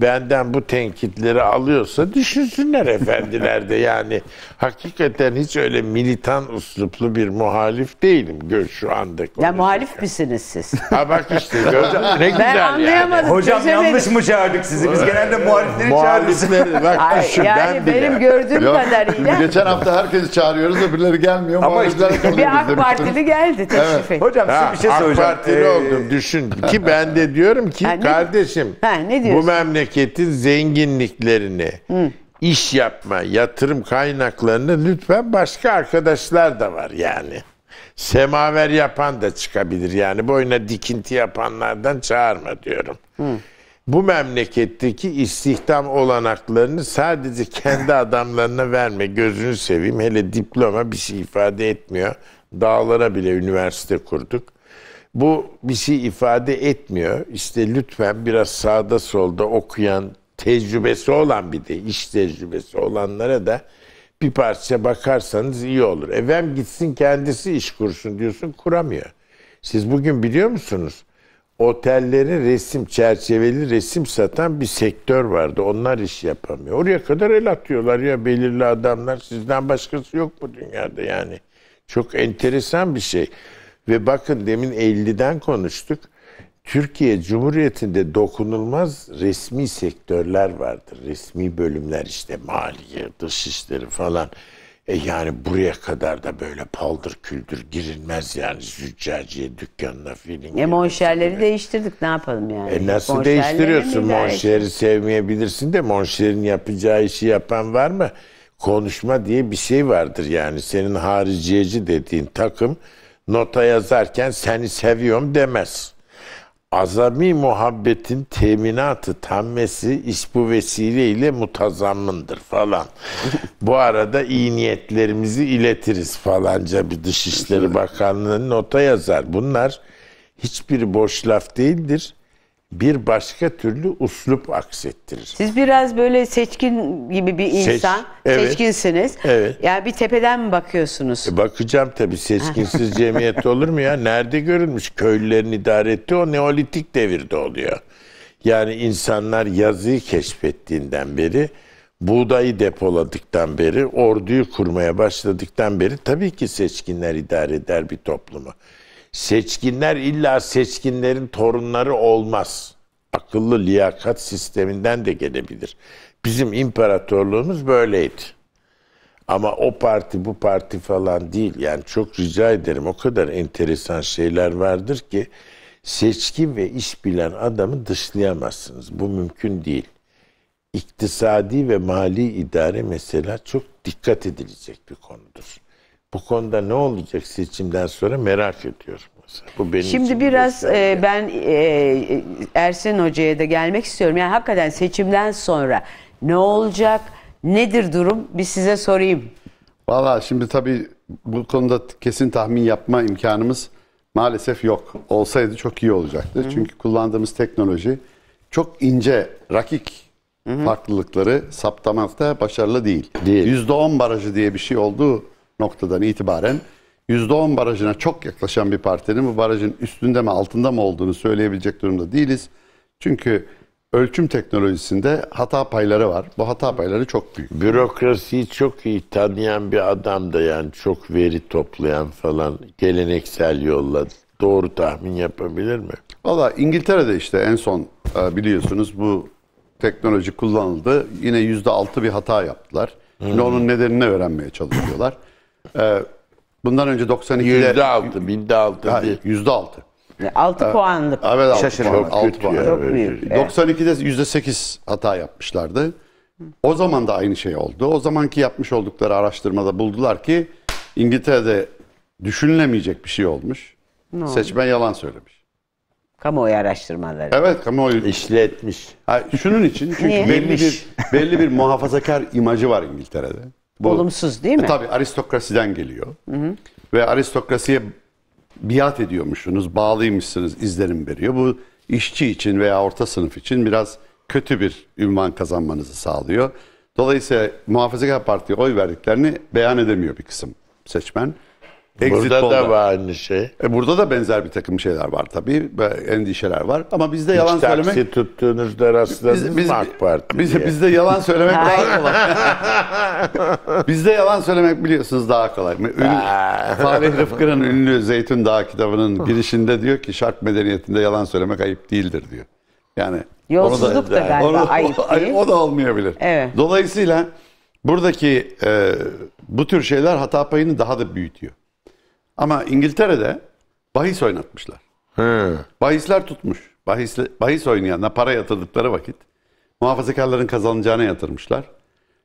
benden bu tenkitleri alıyorsa düşünsünler efendiler de *laughs* yani hakikaten hiç öyle militan usluplu bir muhalif değilim gör şu anda. Ya muhalif misiniz siz? Ha bak işte hocam *laughs* ne güzel ben anlayamadım. Yani. Hocam çözemedim. yanlış mı çağırdık sizi? Biz genelde muhalifleri çağırırız. Muhalifleri bak Ay, düşün, yani ben benim bile. gördüğüm Yok, kadarıyla. *laughs* Geçen hafta herkesi çağırıyoruz da birileri gelmiyor. Ama işte, bir AK Partili geldi teşrif evet. Hocam ha, size bir şey AK söyleyeceğim. AK Partili ee... oldum düşün ki ben de diyorum ki yani, kardeşim ha, ne bu memleket memleketin zenginliklerini, Hı. iş yapma, yatırım kaynaklarını lütfen başka arkadaşlar da var yani. Semaver yapan da çıkabilir yani. Boyuna dikinti yapanlardan çağırma diyorum. Hı. Bu memleketteki istihdam olanaklarını sadece kendi *laughs* adamlarına verme. Gözünü seveyim. Hele diploma bir şey ifade etmiyor. Dağlara bile üniversite kurduk. Bu bir şey ifade etmiyor. İşte lütfen biraz sağda solda okuyan, tecrübesi olan bir de iş tecrübesi olanlara da bir parça bakarsanız iyi olur. Efendim gitsin kendisi iş kursun diyorsun kuramıyor. Siz bugün biliyor musunuz? Otellere resim, çerçeveli resim satan bir sektör vardı. Onlar iş yapamıyor. Oraya kadar el atıyorlar ya belirli adamlar. Sizden başkası yok bu dünyada yani. Çok enteresan bir şey. Ve bakın demin 50'den konuştuk. Türkiye Cumhuriyeti'nde dokunulmaz resmi sektörler vardır. Resmi bölümler işte maliye, dış falan. E yani buraya kadar da böyle paldır küldür girilmez yani züccaciye dükkanına filin. E monşerleri değiştirdik ne yapalım yani. E nasıl değiştiriyorsun monşeri sevmeyebilirsin de monşerin yapacağı işi yapan var mı? Konuşma diye bir şey vardır yani. Senin hariciyeci dediğin takım nota yazarken seni seviyorum demez. Azami muhabbetin teminatı tammesi iş bu vesileyle mutazammındır falan. bu arada iyi niyetlerimizi iletiriz falanca bir Dışişleri Bakanlığı nota yazar. Bunlar hiçbir boş laf değildir bir başka türlü uslup aksettirir. Siz biraz böyle seçkin gibi bir insan, Seç, evet, seçkinsiniz. Evet. Yani bir tepeden mi bakıyorsunuz? E bakacağım tabii seçkinsiz *laughs* cemiyet olur mu ya? Nerede görülmüş? Köylülerin idare ettiği o neolitik devirde oluyor. Yani insanlar yazıyı keşfettiğinden beri, buğdayı depoladıktan beri, orduyu kurmaya başladıktan beri tabii ki seçkinler idare eder bir toplumu. Seçkinler illa seçkinlerin torunları olmaz. Akıllı liyakat sisteminden de gelebilir. Bizim imparatorluğumuz böyleydi. Ama o parti bu parti falan değil. Yani çok rica ederim o kadar enteresan şeyler vardır ki seçkin ve iş bilen adamı dışlayamazsınız. Bu mümkün değil. İktisadi ve mali idare mesela çok dikkat edilecek bir konudur bu konuda ne olacak seçimden sonra merak ediyorum. Bu benim Şimdi biraz e, ben e, Ersin Hoca'ya da gelmek istiyorum. Yani hakikaten seçimden sonra ne olacak, nedir durum bir size sorayım. Valla şimdi tabii bu konuda kesin tahmin yapma imkanımız maalesef yok. Olsaydı çok iyi olacaktı. Hı-hı. Çünkü kullandığımız teknoloji çok ince, rakik Hı-hı. farklılıkları saptamakta başarılı değil. değil. %10 barajı diye bir şey olduğu noktadan itibaren %10 barajına çok yaklaşan bir partinin bu barajın üstünde mi altında mı olduğunu söyleyebilecek durumda değiliz. Çünkü ölçüm teknolojisinde hata payları var. Bu hata payları çok büyük. Bürokrasiyi çok iyi tanıyan bir adam da yani çok veri toplayan falan geleneksel yolla doğru tahmin yapabilir mi? Valla İngiltere'de işte en son e, biliyorsunuz bu teknoloji kullanıldı. Yine %6 bir hata yaptılar. Şimdi hmm. onun nedenini öğrenmeye çalışıyorlar. E, bundan önce 92'de... %6, binde 6. Hayır, %6. 6 puanlık. Evet 6 Şaşırmadım. puan. 6 puan. Çok büyük. 92'de %8 hata yapmışlardı. O zaman da aynı şey oldu. O zamanki yapmış oldukları araştırmada buldular ki İngiltere'de düşünülemeyecek bir şey olmuş. Ne Seçmen oldu? yalan söylemiş. Kamuoyu araştırmaları. Evet kamuoyu. işletmiş. Ha, şunun için çünkü belli bir, belli bir muhafazakar imajı var İngiltere'de. Bu, Olumsuz değil e, mi? E, tabii aristokrasiden geliyor. Hı hı. Ve aristokrasiye biat ediyormuşsunuz, bağlıymışsınız izlenim veriyor. Bu işçi için veya orta sınıf için biraz kötü bir ünvan kazanmanızı sağlıyor. Dolayısıyla Muhafazakar Parti'ye oy verdiklerini beyan edemiyor bir kısım seçmen. Exit burada polda. da var aynı şey. E burada da benzer bir takım şeyler var tabii. Endişeler var. Ama bizde Hiç yalan taksi söylemek... tuttuğunuzda rastladınız biz, biz, mı AK Parti biz, diye. Bizde yalan söylemek *laughs* daha kolay. *laughs* bizde yalan söylemek biliyorsunuz daha kolay. Ünlü, Fatih Rıfkı'nın ünlü Zeytin Dağı kitabının girişinde diyor ki şark medeniyetinde yalan söylemek ayıp değildir diyor. Yani Yolsuzluk da, da galiba onu, ayıp o, *laughs* değil. O da olmayabilir. Evet. Dolayısıyla buradaki e, bu tür şeyler hata payını daha da büyütüyor. Ama İngiltere'de bahis oynatmışlar. He. Bahisler tutmuş. Bahis, bahis oynayanlar para yatırdıkları vakit muhafazakarların kazanacağına yatırmışlar.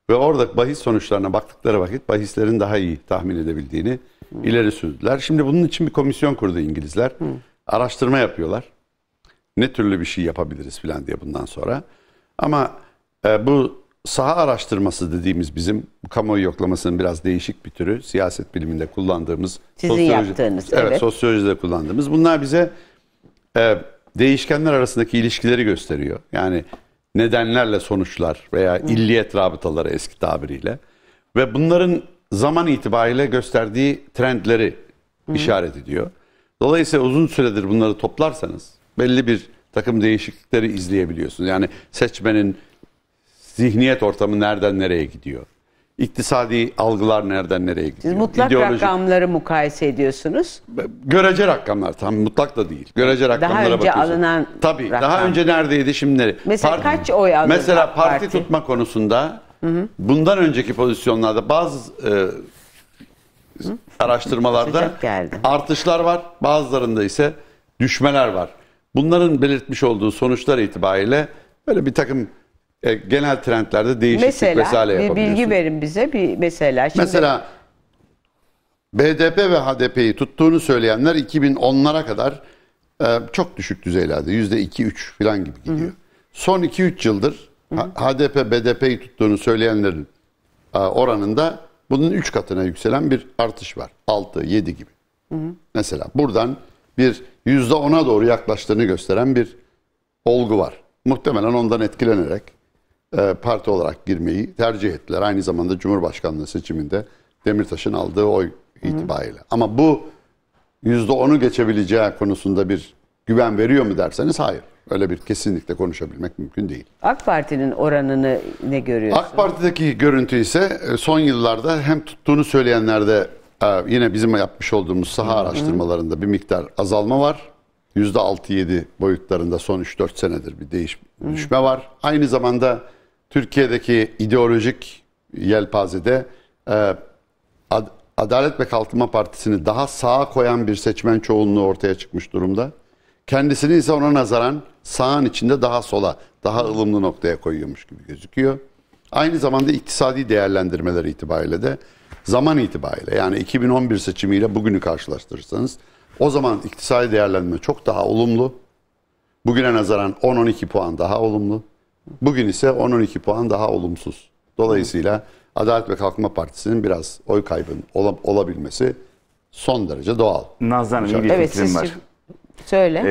Ve orada bahis sonuçlarına baktıkları vakit bahislerin daha iyi tahmin edebildiğini hmm. ileri sürdüler. Şimdi bunun için bir komisyon kurdu İngilizler. Hmm. Araştırma yapıyorlar. Ne türlü bir şey yapabiliriz filan diye bundan sonra. Ama e, bu saha araştırması dediğimiz bizim kamuoyu yoklamasının biraz değişik bir türü siyaset biliminde kullandığımız sizin sosyoloji, yaptığınız evet, evet sosyolojide kullandığımız bunlar bize e, değişkenler arasındaki ilişkileri gösteriyor. Yani nedenlerle sonuçlar veya illiyet rabıtaları eski tabiriyle ve bunların zaman itibariyle gösterdiği trendleri Hı. işaret ediyor. Dolayısıyla uzun süredir bunları toplarsanız belli bir takım değişiklikleri izleyebiliyorsunuz. Yani seçmenin zihniyet ortamı nereden nereye gidiyor? İktisadi algılar nereden nereye gidiyor? Siz mutlak İdeolojik... rakamları mukayese ediyorsunuz. Görece rakamlar tam mutlak da değil. Görece rakamlara daha önce bakıyorsun. alınan Tabii rakam. daha önce neredeydi şimdi nereye? Mesela parti, kaç oy aldı? Mesela parti, parti tutma konusunda hı hı. bundan önceki pozisyonlarda bazı e, araştırmalarda artışlar var. Bazılarında ise düşmeler var. Bunların belirtmiş olduğu sonuçlar itibariyle böyle bir takım e, genel trendlerde değişiklik mesela, vesaire yapabiliyorsunuz. Mesela bilgi verin bize bir mesela. Şimdi... Mesela BDP ve HDP'yi tuttuğunu söyleyenler 2010'lara kadar e, çok düşük düzeylerde. %2-3 falan gibi gidiyor. Hı hı. Son 2-3 yıldır hı hı. HDP, BDP'yi tuttuğunu söyleyenlerin e, oranında bunun 3 katına yükselen bir artış var. 6-7 gibi. Hı hı. Mesela buradan bir %10'a doğru yaklaştığını gösteren bir olgu var. Muhtemelen ondan etkilenerek e, parti olarak girmeyi tercih ettiler. Aynı zamanda Cumhurbaşkanlığı seçiminde Demirtaş'ın aldığı oy itibariyle. Hı. Ama bu %10'u geçebileceği konusunda bir güven veriyor mu derseniz hayır. Öyle bir kesinlikle konuşabilmek mümkün değil. AK Parti'nin oranını ne görüyorsunuz? AK Parti'deki görüntü ise e, son yıllarda hem tuttuğunu söyleyenlerde e, yine bizim yapmış olduğumuz saha araştırmalarında bir miktar azalma var. %6-7 boyutlarında son 3-4 senedir bir değişme var. Aynı zamanda Türkiye'deki ideolojik yelpazede e, ad, Adalet ve Kalkınma Partisi'ni daha sağa koyan bir seçmen çoğunluğu ortaya çıkmış durumda. Kendisini ise ona nazaran sağın içinde daha sola, daha ılımlı noktaya koyuyormuş gibi gözüküyor. Aynı zamanda iktisadi değerlendirmeler itibariyle de zaman itibariyle yani 2011 seçimiyle bugünü karşılaştırırsanız o zaman iktisadi değerlendirme çok daha olumlu. Bugüne nazaran 10-12 puan daha olumlu. Bugün ise 10-12 puan daha olumsuz. Dolayısıyla Adalet ve Kalkınma Partisi'nin biraz oy kaybının ola, olabilmesi son derece doğal. Nazlı bir evet, fikrim var. Söyle. Ee,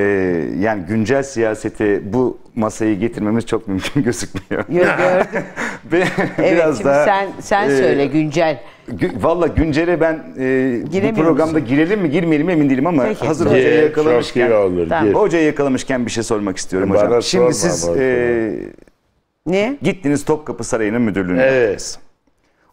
yani güncel siyasete bu masayı getirmemiz çok mümkün *laughs* gözükmüyor. Yok gördüm. *laughs* Biraz şimdi daha, sen, sen e, söyle güncel. Gü, Valla güncele ben e, bu programda musun? girelim mi girmeyelim mi emin değilim ama Peki. hazır hocayı yakalamışken, olur, tamam. hocayı yakalamışken bir şey sormak istiyorum Bana hocam. Şimdi siz... E, Niye? Gittiniz Topkapı Sarayı'nın müdürlüğüne. evet.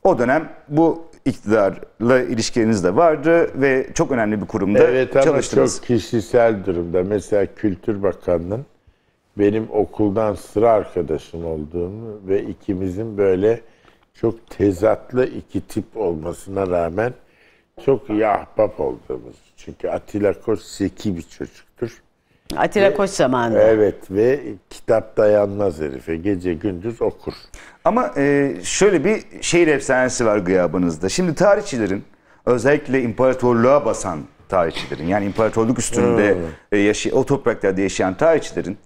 O dönem bu iktidarla ilişkiniz de vardı ve çok önemli bir kurumda evet, çalıştınız. Evet çok kişisel durumda. Mesela Kültür Bakanı'nın benim okuldan sıra arkadaşım olduğumu ve ikimizin böyle çok tezatlı iki tip olmasına rağmen çok iyi ahbap olduğumuz. Çünkü Atilla Koç zeki bir çocuktur. Atilla Koç zamanında. Evet ve kitap dayanmaz herife. Gece gündüz okur. Ama e, şöyle bir şehir efsanesi var gıyabınızda. Şimdi tarihçilerin özellikle imparatorluğa basan tarihçilerin yani imparatorluk üstünde hmm. E, yaşay o topraklarda yaşayan tarihçilerin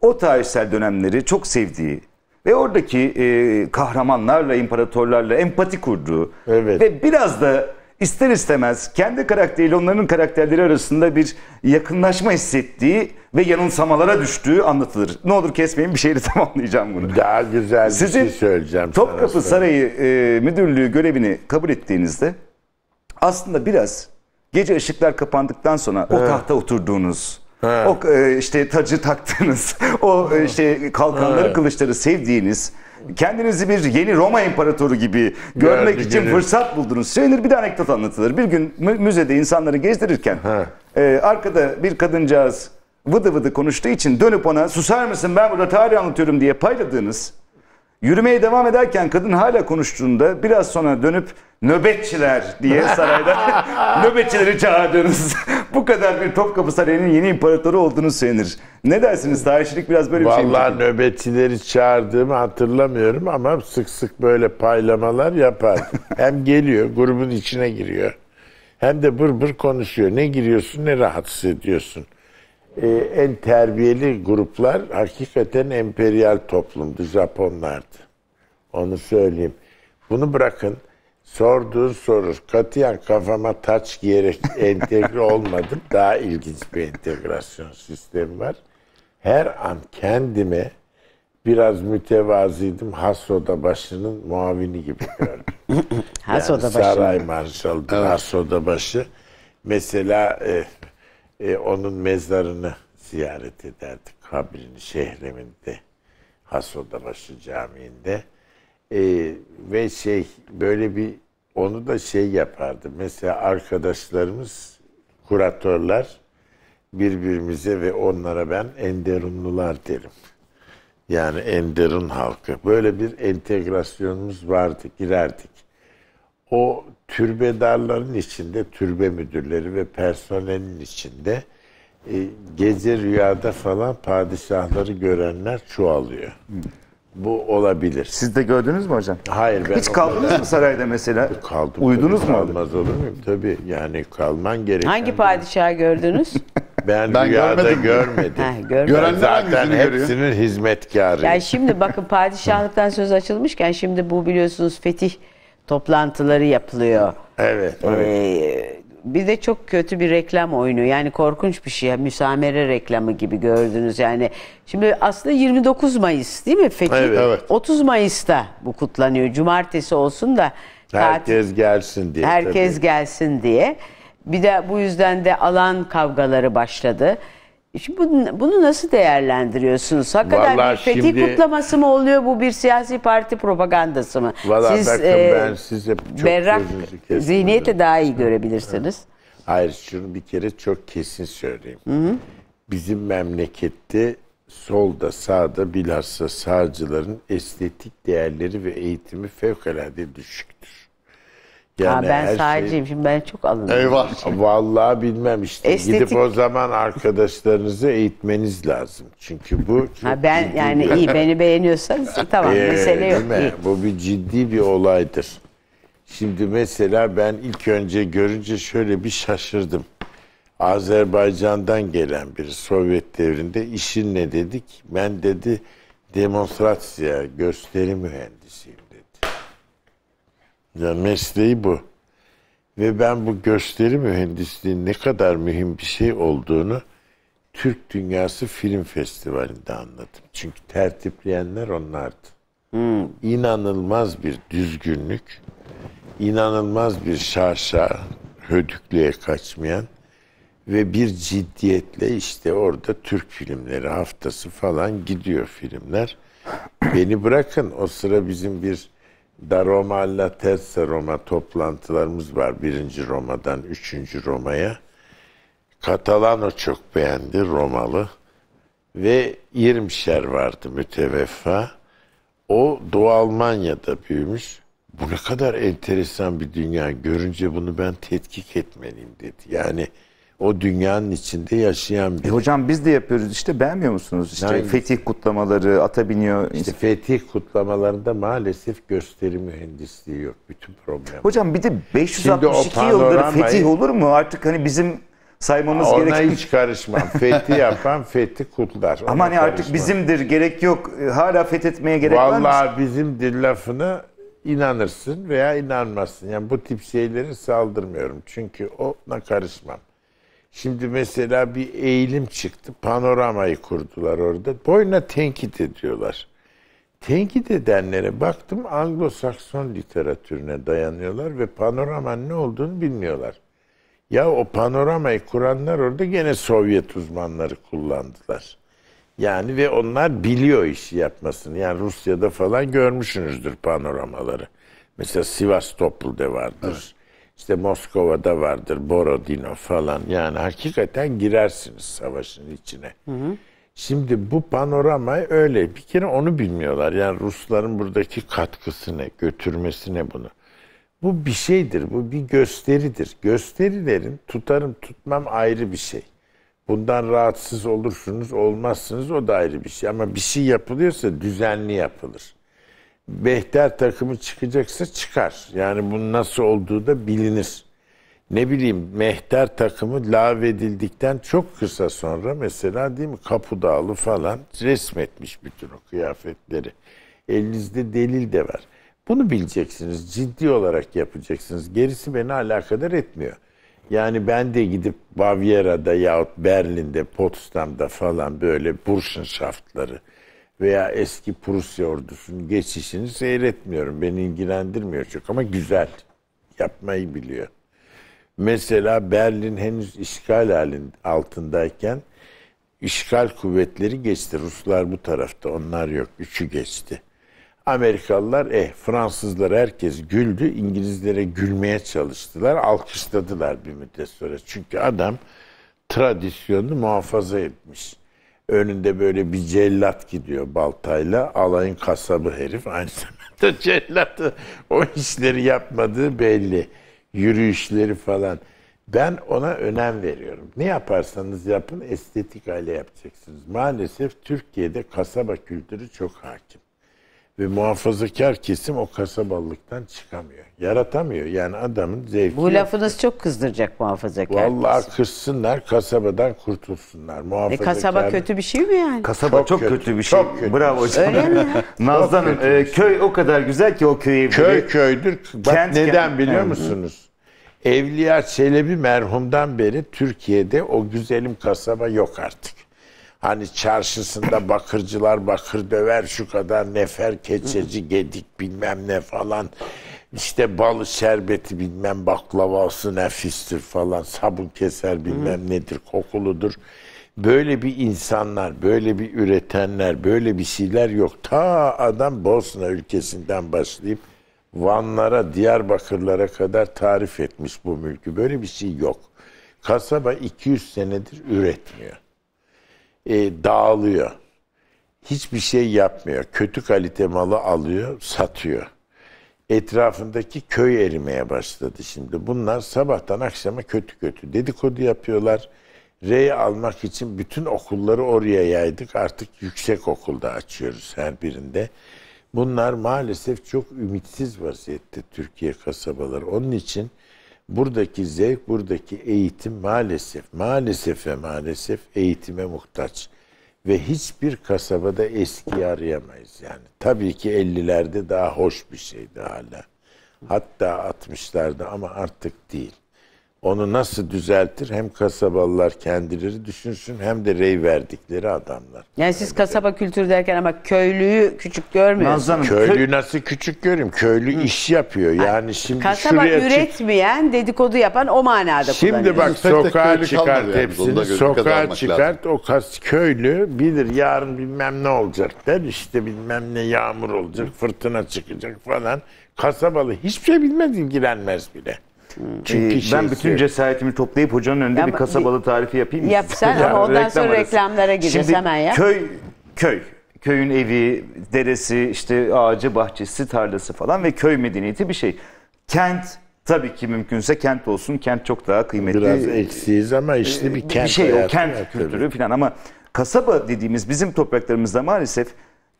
o tarihsel dönemleri çok sevdiği ve oradaki e, kahramanlarla imparatorlarla empati kurduğu evet. ve biraz da ister istemez kendi karakteriyle onların karakterleri arasında bir yakınlaşma hissettiği ve yanılsamalara düştüğü anlatılır. Ne olur kesmeyin bir şeyle *laughs* tamamlayacağım bunu. Daha güzel bir şey Sizin şey söyleyeceğim. Topkapı Sarayı e, müdürlüğü görevini kabul ettiğinizde aslında biraz gece ışıklar kapandıktan sonra evet. o tahta oturduğunuz He. O e, işte tacı taktığınız, *laughs* o e, işte kalkanları, He. kılıçları sevdiğiniz, kendinizi bir yeni Roma imparatoru gibi görmek Gördü, için gelir. fırsat buldunuz. Söylenir bir de anekdot anlatılır. Bir gün müzede insanları gezdirirken e, arkada bir kadıncağız vıdı vıdı konuştuğu için dönüp ona susar mısın ben burada tarih anlatıyorum diye payladığınız Yürümeye devam ederken kadın hala konuştuğunda biraz sonra dönüp nöbetçiler diye sarayda *laughs* nöbetçileri çağırdınız. Bu kadar bir Topkapı Sarayı'nın yeni imparatoru olduğunu söylenir. Ne dersiniz? Tarihçilik biraz böyle bir şey mi? Vallahi nöbetçileri çağırdığımı hatırlamıyorum ama sık sık böyle paylamalar yapar. hem geliyor grubun içine giriyor hem de bır bır konuşuyor. Ne giriyorsun ne rahatsız ediyorsun e, en terbiyeli gruplar hakikaten emperyal toplumdu Japonlardı. Onu söyleyeyim. Bunu bırakın Sorduğun soru katiyen kafama taç giyerek *laughs* entegre olmadım. Daha ilginç bir entegrasyon sistemi var. Her an kendime biraz mütevaziydim. Hassoda başının muavini gibi gördüm. *laughs* Hassoda yani başı. Saray Marşalı'dır evet. Hasoda başı. Mesela e, e, onun mezarını ziyaret ederdik. Kabrini şehreminde, Hasodabaşı Camii'nde. E, ve şey böyle bir onu da şey yapardı. Mesela arkadaşlarımız, kuratörler birbirimize ve onlara ben Enderunlular derim. Yani Enderun halkı. Böyle bir entegrasyonumuz vardı, girerdik. O türbedarların içinde, türbe müdürleri ve personelin içinde e, gece rüyada falan padişahları görenler çoğalıyor. Hmm. Bu olabilir. Siz de gördünüz mü hocam? Hayır ben Hiç kaldınız mı sarayda mesela? Kaldım. Uyudunuz mu? Kalmaz olur muyum? Tabii yani kalman gerekiyor. Hangi padişahı gördünüz? *laughs* Ben, ben rüyada görmedim. görmedim. ha, görmedim. Görenler zaten hepsinin görüyor. hizmetkarı. Yani şimdi bakın padişahlıktan söz açılmışken şimdi bu biliyorsunuz fetih toplantıları yapılıyor. Evet. Ee, evet. Ee, bir de çok kötü bir reklam oyunu. Yani korkunç bir şey. Müsamere reklamı gibi gördünüz. Yani şimdi aslında 29 Mayıs değil mi? Peki evet, evet. 30 Mayıs'ta bu kutlanıyor. Cumartesi olsun da herkes gelsin diye. Herkes tabii. gelsin diye. Bir de bu yüzden de alan kavgaları başladı. Şimdi bunu, bunu nasıl değerlendiriyorsunuz? Hakikaten bir fetih şimdi, kutlaması mı oluyor bu bir siyasi parti propagandası mı? Valla Siz, bakın e, ben size çok berrak zihniyetle daha iyi görebilirsiniz. Hayır şunu bir kere çok kesin söyleyeyim. Hı hı. Bizim memlekette solda sağda bilhassa sağcıların estetik değerleri ve eğitimi fevkalade düşüktür. Yani ha, ben şey- sahiciyim şey... şimdi ben çok alındım. Eyvah vallahi bilmem işte. Estetik. Gidip o zaman arkadaşlarınızı eğitmeniz lazım. Çünkü bu çok ha, Ben ciddi yani bir... iyi *laughs* beni beğeniyorsanız tamam ee, mesele yok. Değil Bu bir ciddi bir olaydır. Şimdi mesela ben ilk önce görünce şöyle bir şaşırdım. Azerbaycan'dan gelen bir Sovyet devrinde işin ne dedik? Ben dedi demonstrasya, gösteri mühendisi. Yani mesleği bu. Ve ben bu gösteri mühendisliğinin ne kadar mühim bir şey olduğunu Türk Dünyası Film Festivali'nde anladım. Çünkü tertipleyenler onlardı. Hmm. İnanılmaz bir düzgünlük, inanılmaz bir şaşa, hödüklüğe kaçmayan ve bir ciddiyetle işte orada Türk filmleri haftası falan gidiyor filmler. Beni bırakın o sıra bizim bir da Roma alla Terza Roma toplantılarımız var. Birinci Roma'dan üçüncü Roma'ya. Katalano çok beğendi Romalı. Ve 20'şer vardı müteveffa. O Doğu Almanya'da büyümüş. Bu ne kadar enteresan bir dünya. Görünce bunu ben tetkik etmeliyim dedi. Yani o dünyanın içinde yaşayan bir. E hocam biz de yapıyoruz işte beğenmiyor musunuz? İşte Hangisi? fetih kutlamaları, ata biniyor. İşte fetih kutlamalarında maalesef gösteri mühendisliği yok bütün problem. Hocam bir de 562 panoramayı... yıldır fetih olur mu? Artık hani bizim saymamız gerekiyor. Ona gereken... hiç karışmam. *laughs* fethi yapan fethi kutlar. Ama hani artık bizimdir gerek yok. E, hala fethetmeye gerek Vallahi var mı? Vallahi bizimdir lafını inanırsın veya inanmazsın. Yani bu tip şeylere saldırmıyorum. Çünkü ona karışmam. Şimdi mesela bir eğilim çıktı. Panoramayı kurdular orada. Boyuna tenkit ediyorlar. Tenkit edenlere baktım Anglo-Sakson literatürüne dayanıyorlar ve panoramanın ne olduğunu bilmiyorlar. Ya o panoramayı kuranlar orada gene Sovyet uzmanları kullandılar. Yani ve onlar biliyor işi yapmasını. Yani Rusya'da falan görmüşsünüzdür panoramaları. Mesela Sivas Toplu'da vardır. Evet. İşte Moskova'da vardır Borodino falan. Yani hakikaten girersiniz savaşın içine. Hı hı. Şimdi bu panorama öyle. Bir kere onu bilmiyorlar. Yani Rusların buradaki katkısını, götürmesine bunu. Bu bir şeydir. Bu bir gösteridir. Gösterilerin tutarım tutmam ayrı bir şey. Bundan rahatsız olursunuz, olmazsınız o da ayrı bir şey. Ama bir şey yapılıyorsa düzenli yapılır. Behter takımı çıkacaksa çıkar. Yani bunun nasıl olduğu da bilinir. Ne bileyim Mehter takımı lağvedildikten çok kısa sonra mesela değil mi Kapıdağlı falan resmetmiş bütün o kıyafetleri. Elinizde delil de var. Bunu bileceksiniz. Ciddi olarak yapacaksınız. Gerisi beni alakadar etmiyor. Yani ben de gidip Bavyera'da yahut Berlin'de, Potsdam'da falan böyle Burschenschaftları, veya eski Prusya ordusunun geçişini seyretmiyorum. Beni ilgilendirmiyor çok ama güzel. Yapmayı biliyor. Mesela Berlin henüz işgal halinde altındayken işgal kuvvetleri geçti. Ruslar bu tarafta, onlar yok. Üçü geçti. Amerikalılar, eh Fransızlar herkes güldü. İngilizlere gülmeye çalıştılar. Alkışladılar bir müddet sonra. Çünkü adam tradisyonu muhafaza etmiş. Önünde böyle bir cellat gidiyor baltayla. Alayın kasabı herif aynı zamanda *laughs* cellatı. O işleri yapmadığı belli. Yürüyüşleri falan. Ben ona önem veriyorum. Ne yaparsanız yapın estetik hale yapacaksınız. Maalesef Türkiye'de kasaba kültürü çok hakim. Ve muhafazakar kesim o kasabalıktan çıkamıyor. Yaratamıyor. Yani adamın zevki. Bu yok. lafınız çok kızdıracak muhafazakar. Vallahi kesim. kırsınlar kasabadan kurtulsunlar. Muhafazakar. E kasaba kötü bir şey mi yani? Kasaba çok, çok kötü, kötü bir şey. *laughs* Çok kötü. Bravo hocam. Öyle mi? Nazlı Hanım e, şey. köy o kadar güzel ki o köy evleri. Köy köydür. Bak kent, neden kent. biliyor musunuz? Evliya Çelebi merhumdan beri Türkiye'de o güzelim kasaba yok artık. Hani çarşısında bakırcılar bakır döver şu kadar nefer keçeci gedik bilmem ne falan. işte balı şerbeti bilmem baklavası nefistir falan. Sabun keser bilmem nedir kokuludur. Böyle bir insanlar, böyle bir üretenler, böyle bir şeyler yok. Ta adam Bosna ülkesinden başlayıp Vanlara, Diyarbakırlara kadar tarif etmiş bu mülkü. Böyle bir şey yok. Kasaba 200 senedir üretmiyor e, dağılıyor. Hiçbir şey yapmıyor. Kötü kalite malı alıyor, satıyor. Etrafındaki köy erimeye başladı şimdi. Bunlar sabahtan akşama kötü kötü dedikodu yapıyorlar. Rey almak için bütün okulları oraya yaydık. Artık yüksek okulda açıyoruz her birinde. Bunlar maalesef çok ümitsiz vaziyette Türkiye kasabaları. Onun için buradaki zevk, buradaki eğitim maalesef, maalesef ve maalesef eğitime muhtaç. Ve hiçbir kasabada eski arayamayız yani. Tabii ki 50'lerde daha hoş bir şeydi hala. Hatta 60'larda ama artık değil onu nasıl düzeltir hem kasabalılar kendileri düşünsün hem de rey verdikleri adamlar. Yani siz kasaba kültürü derken ama köylüyü küçük görmüyorsunuz. Nazanım, Köylüyü nasıl küçük göreyim? Köylü iş yapıyor. Yani şimdi Kasaba şuraya çık- dedikodu yapan o manada Şimdi bak sokağa köylü çıkart kalmadı yani. hepsini. sokağa kazanmak çıkart o kas köylü bilir yarın bilmem ne olacak der. İşte bilmem ne yağmur olacak, fırtına çıkacak falan. Kasabalı hiçbir şey bilmez ilgilenmez bile. Çünkü ee, şey ben bütün istiyor. Şey- cesaretimi toplayıp hocanın önünde ama bir kasabalı tarifi yapayım mı? Yap sen *laughs* yani, ama ondan reklam sonra reklamlara gireceğiz hemen ya. Köy, köy. Köyün evi, deresi, işte ağacı, bahçesi, tarlası falan ve köy medeniyeti bir şey. Kent Tabii ki mümkünse kent olsun. Kent çok daha kıymetli. Biraz eksiyiz ama işte bir ee, kent. Bir şey o kent kültürü falan ama kasaba dediğimiz bizim topraklarımızda maalesef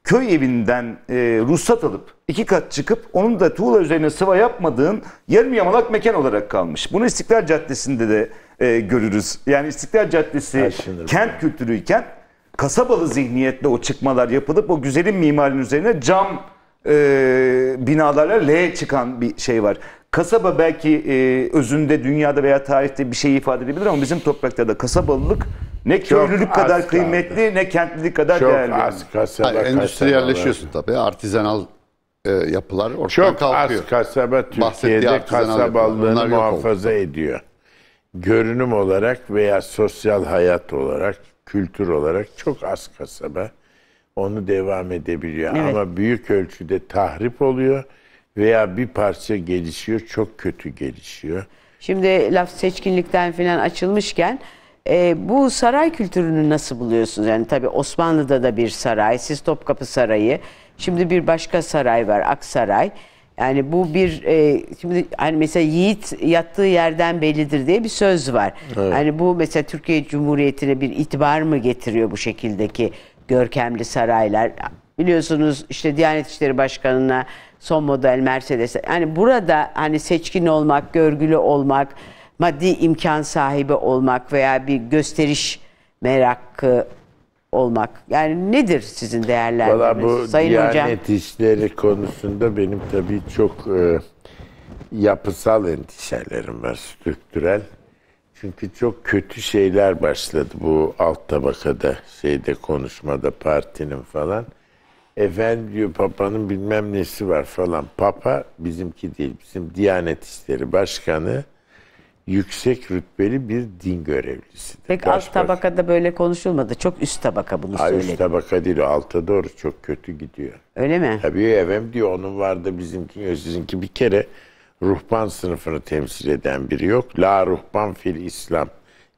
köy evinden e, ruhsat alıp iki kat çıkıp onun da tuğla üzerine sıva yapmadığın yarım yamalak mekan olarak kalmış. Bunu İstiklal Caddesi'nde de e, görürüz. Yani İstiklal Caddesi Aşınır kent bu. kültürüyken kasabalı zihniyetle o çıkmalar yapılıp o güzelin mimarinin üzerine cam e, binalara L çıkan bir şey var. Kasaba belki e, özünde dünyada veya tarihte bir şey ifade edebilir ama bizim toprakta da kasabalılık ne köylülük kadar kıymetli kaldı. ne kentlilik kadar Çok değerli. Çok az kasaba. Yani endüstriyelleşiyorsun tabii. Artizanal e, yapılar ortadan Çok kalkıyor. Çok az kasaba Türkiye'de kasabalığını muhafaza oldu. ediyor. Görünüm olarak veya sosyal hayat olarak, kültür olarak çok az kasaba onu devam edebiliyor. Evet. Ama büyük ölçüde tahrip oluyor veya bir parça gelişiyor, çok kötü gelişiyor. Şimdi laf seçkinlikten falan açılmışken e, bu saray kültürünü nasıl buluyorsunuz? Yani tabii Osmanlı'da da bir saray, siz Topkapı Sarayı, şimdi bir başka saray var, Aksaray. Yani bu bir e, şimdi hani mesela yiğit yattığı yerden bellidir diye bir söz var. Evet. Hani bu mesela Türkiye Cumhuriyeti'ne bir itibar mı getiriyor bu şekildeki görkemli saraylar. Biliyorsunuz işte Diyanet İşleri Başkanı'na son model Mercedes. Yani burada hani seçkin olmak, görgülü olmak, maddi imkan sahibi olmak veya bir gösteriş merakı olmak. Yani nedir sizin değerleriniz? Valla bu Sayın Diyanet Hocam? İşleri konusunda benim tabii çok e, yapısal endişelerim var, strüktürel. Çünkü çok kötü şeyler başladı bu alt tabakada şeyde konuşmada partinin falan. Efendim diyor papanın bilmem nesi var falan. Papa bizimki değil bizim Diyanet İşleri Başkanı yüksek rütbeli bir din görevlisi. Pek Baş alt tabakada böyle konuşulmadı. Çok üst tabaka bunu söyledi. Üst tabaka değil, alta doğru çok kötü gidiyor. Öyle mi? Tabii efendim diyor onun vardı bizimki, sizinki bir kere ruhban sınıfını temsil eden biri yok. La ruhban fil İslam.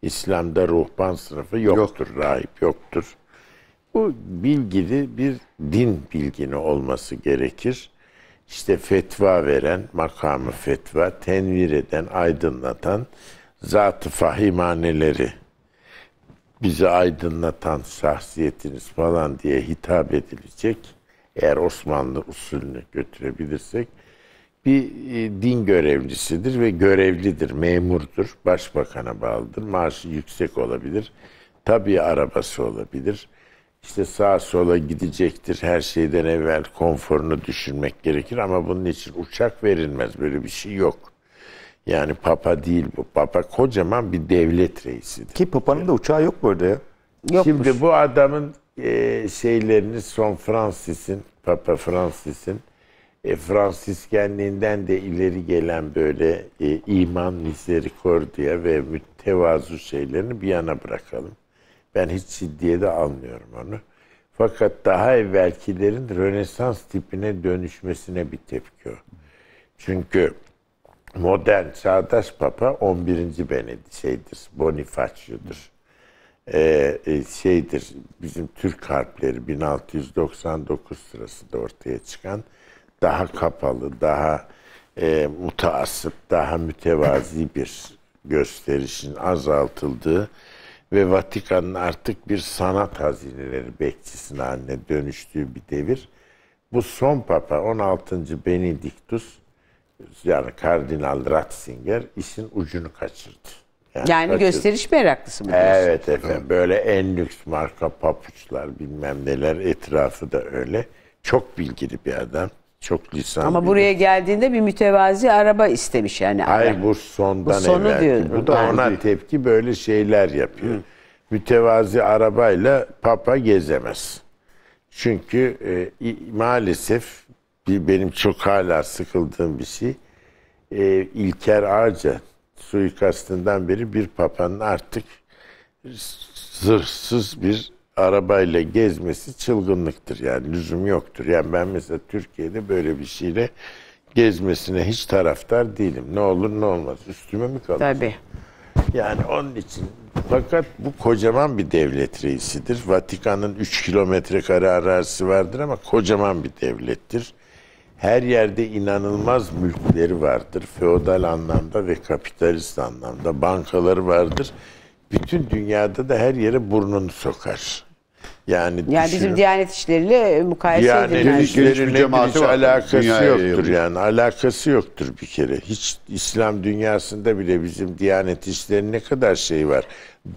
İslam'da ruhban sınıfı yoktur, yok. rahip yoktur. Bu bilgili bir din bilgini olması gerekir. İşte fetva veren, makamı fetva, tenvir eden, aydınlatan zat-ı fahimaneleri bizi aydınlatan şahsiyetiniz falan diye hitap edilecek. Eğer Osmanlı usulünü götürebilirsek bir e, din görevlisidir ve görevlidir, memurdur, başbakana bağlıdır, maaşı yüksek olabilir, tabii arabası olabilir. İşte sağa sola gidecektir, her şeyden evvel konforunu düşünmek gerekir ama bunun için uçak verilmez, böyle bir şey yok. Yani papa değil bu. Papa kocaman bir devlet reisidir. Ki papanın da uçağı yok burada ya. Yokmuş. Şimdi bu adamın e, şeylerini son Francis'in, Papa Francis'in e, Fransiskenliğinden de ileri gelen böyle e, iman, miserikordiya ve mütevazu şeylerini bir yana bırakalım. Ben hiç ciddiye de almıyorum onu. Fakat daha evvelkilerin Rönesans tipine dönüşmesine bir tepki o. Çünkü modern çağdaş papa 11. Benedikt şeydir, Bonifacio'dur, Ee, şeydir, bizim Türk harpleri 1699 sırasında ortaya çıkan daha kapalı, daha e, mutaassıp, daha mütevazi bir gösterişin azaltıldığı ve Vatikan'ın artık bir sanat hazineleri bekçisine haline dönüştüğü bir devir. Bu son papa 16. Benediktus yani Kardinal Ratzinger işin ucunu kaçırdı. Yani, yani kaçırdı. gösteriş meraklısı mı diyorsun? Evet efendim. Böyle en lüks marka papuçlar bilmem neler etrafı da öyle. Çok bilgili bir adam. Çok lisan. Ama buraya geldiğinde bir mütevazi araba istemiş yani. Hayır bu sondan bu sonu Diyor, bu da ona tepki böyle şeyler yapıyor. Hı. Mütevazi arabayla papa gezemez. Çünkü e, maalesef bir benim çok hala sıkıldığım bir şey. E, İlker Ağca suikastından beri bir papanın artık zırhsız bir arabayla gezmesi çılgınlıktır. Yani lüzum yoktur. Yani ben mesela Türkiye'de böyle bir şeyle gezmesine hiç taraftar değilim. Ne olur ne olmaz. Üstüme mi kalır? Tabii. Yani onun için fakat bu kocaman bir devlet reisidir. Vatikan'ın 3 kilometre kare arazisi vardır ama kocaman bir devlettir. Her yerde inanılmaz mülkleri vardır. Feodal anlamda ve kapitalist anlamda bankaları vardır. Bütün dünyada da her yere burnunu sokar. Yani, yani bizim Diyanet işleriyle mukayese yani edilmez. Yani işlerin alakası yoktur yani. Alakası yoktur bir kere. Hiç İslam dünyasında bile bizim Diyanet işlerinin ne kadar şey var.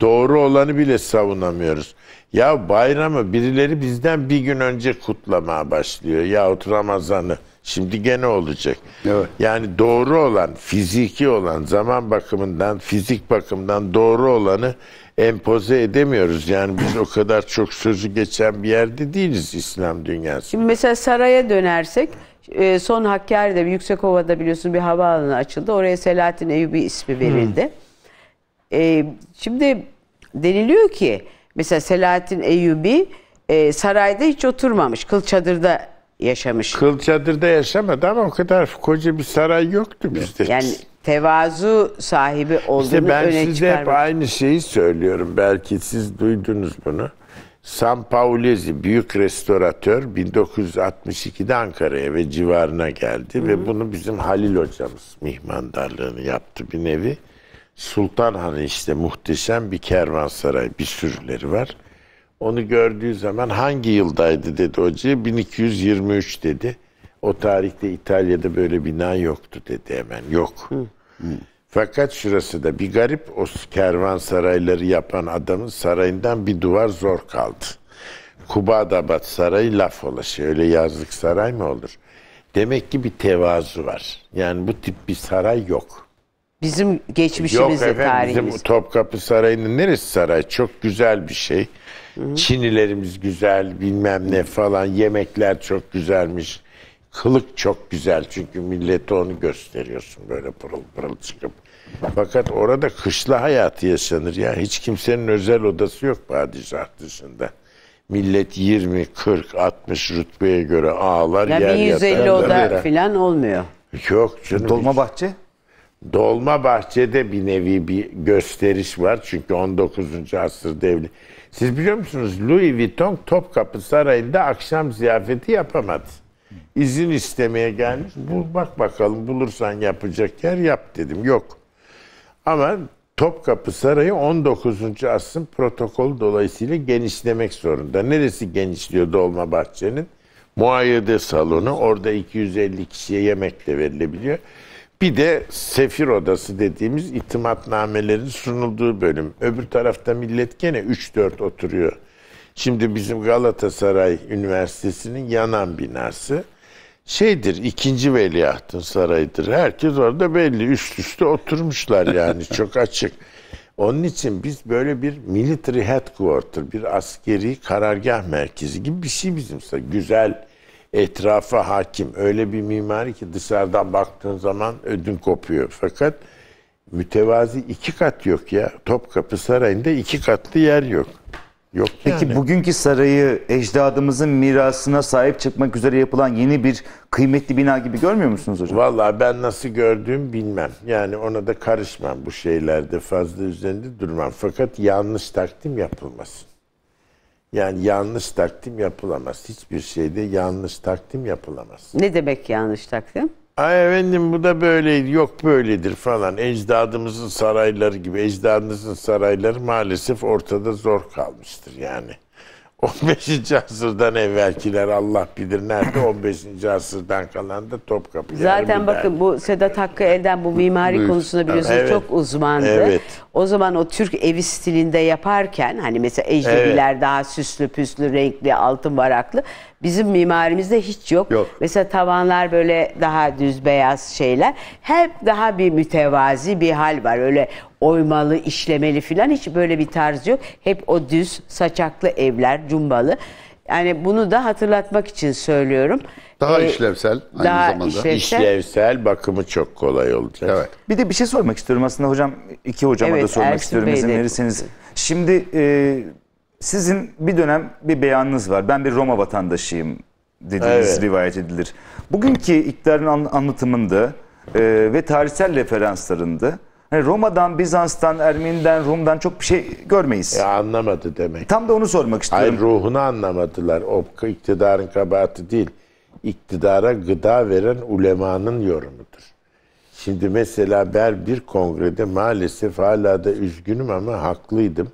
Doğru olanı bile savunamıyoruz. Ya bayramı birileri bizden bir gün önce kutlamaya başlıyor. Ya Ramazan'ı. Şimdi gene olacak. Evet. Yani doğru olan, fiziki olan, zaman bakımından, fizik bakımından doğru olanı empoze edemiyoruz. Yani biz o kadar çok sözü geçen bir yerde değiliz İslam dünyası. Şimdi mesela saraya dönersek e, son Hakkari'de Yüksekova'da biliyorsun bir havaalanı açıldı. Oraya Selahattin Eyyubi ismi verildi. Hmm. Şimdi deniliyor ki mesela Selahattin Eyyubi e, sarayda hiç oturmamış. Kıl çadırda yaşamış. Kıl çadırda yaşamadı ama o kadar koca bir saray yoktu bizde. Yani tevazu sahibi olduğunu işte ben öne size hep aynı şeyi söylüyorum. Belki siz duydunuz bunu. San Paulesi büyük restoratör 1962'de Ankara'ya ve civarına geldi Hı-hı. ve bunu bizim Halil hocamız mihmandarlığını yaptı bir nevi. Sultan Sultanhanı işte muhteşem bir kervansaray bir sürüleri var. Onu gördüğü zaman hangi yıldaydı dedi hocaya 1223 dedi. O tarihte İtalya'da böyle bina yoktu dedi hemen. Yok. Hı. Hı. Fakat şurası da bir garip o kervan sarayları yapan adamın sarayından bir duvar zor kaldı. Kubadabat Sarayı laf olası, Öyle yazlık saray mı olur? Demek ki bir tevazu var. Yani bu tip bir saray yok. Bizim geçmişimizde tarihimiz. Bizim Topkapı Sarayı'nın neresi saray? Çok güzel bir şey. hı Çinilerimiz güzel bilmem ne falan. Yemekler çok güzelmiş. Kılık çok güzel çünkü millete onu gösteriyorsun böyle pırıl pırıl çıkıp. Fakat orada kışla hayatı yaşanır. Yani hiç kimsenin özel odası yok padişah dışında. Millet 20, 40, 60 rütbeye göre ağlar yani yer 150 yatar. oda falan olmuyor. Yok canım. bahçe. Dolma Bahçe'de bir nevi bir gösteriş var. Çünkü 19. asır devli. Siz biliyor musunuz Louis Vuitton Topkapı Sarayı'nda akşam ziyafeti yapamadı izin istemeye gelmiş. Bul bak bakalım bulursan yapacak yer yap dedim. Yok. Ama Topkapı Sarayı 19. asrın protokol dolayısıyla genişlemek zorunda. Neresi genişliyor Dolmabahçe'nin? Muayede salonu. Orada 250 kişiye yemek de verilebiliyor. Bir de sefir odası dediğimiz itimatnamelerin sunulduğu bölüm. Öbür tarafta millet gene 3-4 oturuyor. Şimdi bizim Galatasaray Üniversitesi'nin yanan binası şeydir ikinci veliahtın sarayıdır. Herkes orada belli üst üste oturmuşlar yani *laughs* çok açık. Onun için biz böyle bir military headquarter, bir askeri karargah merkezi gibi bir şey bizim güzel etrafa hakim. Öyle bir mimari ki dışarıdan baktığın zaman ödün kopuyor. Fakat mütevazi iki kat yok ya. Topkapı Sarayı'nda iki katlı yer yok. Yok. Peki yani. bugünkü sarayı ecdadımızın mirasına sahip çıkmak üzere yapılan yeni bir kıymetli bina gibi görmüyor musunuz hocam? Vallahi ben nasıl gördüğüm bilmem. Yani ona da karışmam bu şeylerde fazla üzerinde durmam. Fakat yanlış takdim yapılmasın. Yani yanlış takdim yapılamaz. Hiçbir şeyde yanlış takdim yapılamaz. Ne demek yanlış takdim? Ay efendim bu da böyle yok böyledir falan. Ecdadımızın sarayları gibi, ecdadınızın sarayları maalesef ortada zor kalmıştır yani. 15. *laughs* asırdan evvelkiler Allah bilir nerede 15. asırdan kalan da Topkapı. Zaten bakın bu Sedat Hakkı Elden bu mimari konusunda biliyorsunuz evet. çok uzmandı. Evet. O zaman o Türk evi stilinde yaparken hani mesela ecnebiler evet. daha süslü püslü renkli altın varaklı Bizim mimarimizde hiç yok. yok. Mesela tavanlar böyle daha düz beyaz şeyler. Hep daha bir mütevazi bir hal var. Öyle oymalı, işlemeli filan hiç böyle bir tarz yok. Hep o düz saçaklı evler, cumbalı. Yani bunu da hatırlatmak için söylüyorum. Daha ee, işlevsel aynı daha zamanda. Işlevsel. işlevsel bakımı çok kolay olacak. Evet. Bir de bir şey sormak istiyorum aslında hocam. iki hocama evet, da sormak Ersin istiyorum Bey izin verirseniz. Şimdi e, sizin bir dönem bir beyanınız var. Ben bir Roma vatandaşıyım dediğiniz evet. rivayet edilir. Bugünkü iktidarın anlatımında e, ve tarihsel referanslarında yani Roma'dan, Bizans'tan, Ermeni'den, Rum'dan çok bir şey görmeyiz. E anlamadı demek. Tam da onu sormak istiyorum. Hayır ruhunu anlamadılar. O iktidarın kabahati değil. İktidara gıda veren ulemanın yorumudur. Şimdi mesela ben bir kongrede maalesef hala da üzgünüm ama haklıydım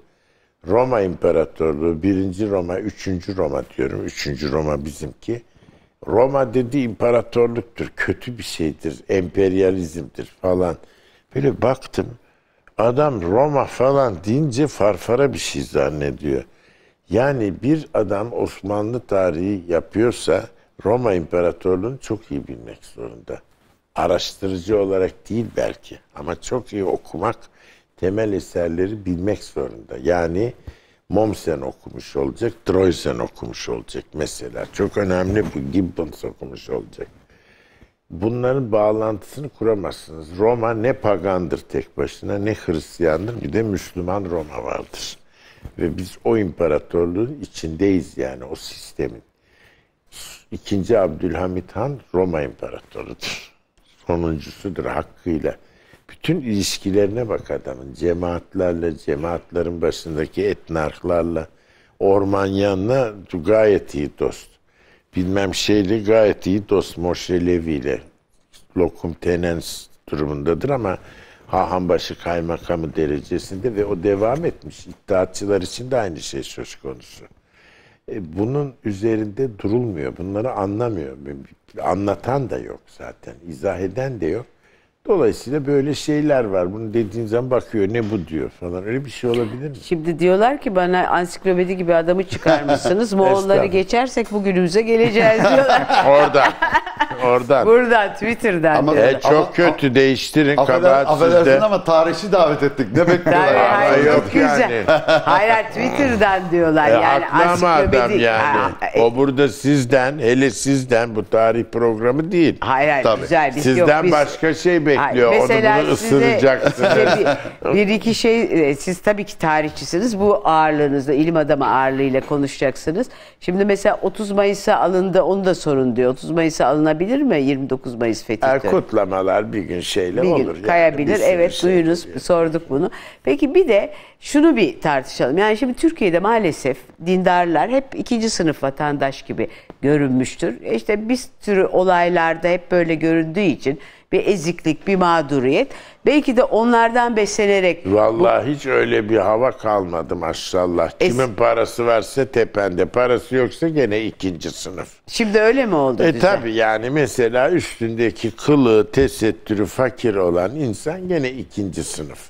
Roma İmparatorluğu, 1. Roma, 3. Roma diyorum. 3. Roma bizimki. Roma dediği imparatorluktur, kötü bir şeydir, emperyalizmdir falan. Böyle baktım, adam Roma falan deyince farfara bir şey zannediyor. Yani bir adam Osmanlı tarihi yapıyorsa Roma İmparatorluğunu çok iyi bilmek zorunda. Araştırıcı olarak değil belki ama çok iyi okumak temel eserleri bilmek zorunda. Yani Momsen okumuş olacak, Droysen okumuş olacak mesela. Çok önemli bu. Gibbons okumuş olacak. Bunların bağlantısını kuramazsınız. Roma ne pagandır tek başına, ne Hristiyandır, bir de Müslüman Roma vardır. Ve biz o imparatorluğun içindeyiz yani o sistemin. İkinci Abdülhamit Han Roma imparatorudur. Sonuncusudur hakkıyla bütün ilişkilerine bak adamın. Cemaatlerle, cemaatlerin başındaki etnarklarla, Ormanyan'la gayet iyi dost. Bilmem şeyli gayet iyi dost Moşe Levi ile. Lokum tenens durumundadır ama Hahanbaşı kaymakamı derecesinde ve o devam etmiş. İddiatçılar için de aynı şey söz konusu. E, bunun üzerinde durulmuyor. Bunları anlamıyor. Anlatan da yok zaten. izah eden de yok. Dolayısıyla böyle şeyler var. Bunu dediğin zaman bakıyor ne bu diyor falan. Öyle bir şey olabilir mi? Şimdi diyorlar ki bana ansiklopedi gibi adamı çıkarmışsınız. Moğolları *laughs* geçersek bugünümüze geleceğiz *laughs* diyorlar. Oradan. Oradan. Buradan Twitter'dan. Ama E, e çok ama, kötü değiştirin kabahat sizde. ama tarihçi davet ettik. Ne bekliyorlar? Hayır, hayır, yok yani. hayır, Twitter'dan diyorlar. E, yani aklama adam yani. E- o burada sizden hele sizden bu tarih programı değil. Hayır hayır Tabii. güzel. Şey sizden yok, biz... başka şey bekliyor. Hayır, mesela Onu ısıracaksınız. Size bir, şey, bir iki şey, e, siz tabii ki tarihçisiniz. Bu ağırlığınızla, ilim adamı ağırlığıyla konuşacaksınız. Şimdi mesela 30 Mayıs'a alındı, onu da sorun diyor. 30 Mayıs'a alınabilir mi 29 Mayıs fethi? Er kutlamalar bir gün şeyle bir gün olur. Kayabilir, yani, evet şey duyunuz, diyor. sorduk bunu. Peki bir de şunu bir tartışalım. Yani şimdi Türkiye'de maalesef dindarlar hep ikinci sınıf vatandaş gibi görünmüştür. E işte bir sürü olaylarda hep böyle göründüğü için bir eziklik, bir mağduriyet. Belki de onlardan beslenerek... Vallahi bu... hiç öyle bir hava kalmadı maşallah. Es... Kimin parası varsa tepende, parası yoksa gene ikinci sınıf. Şimdi öyle mi oldu? E tabi yani mesela üstündeki kılığı, tesettürü fakir olan insan gene ikinci sınıf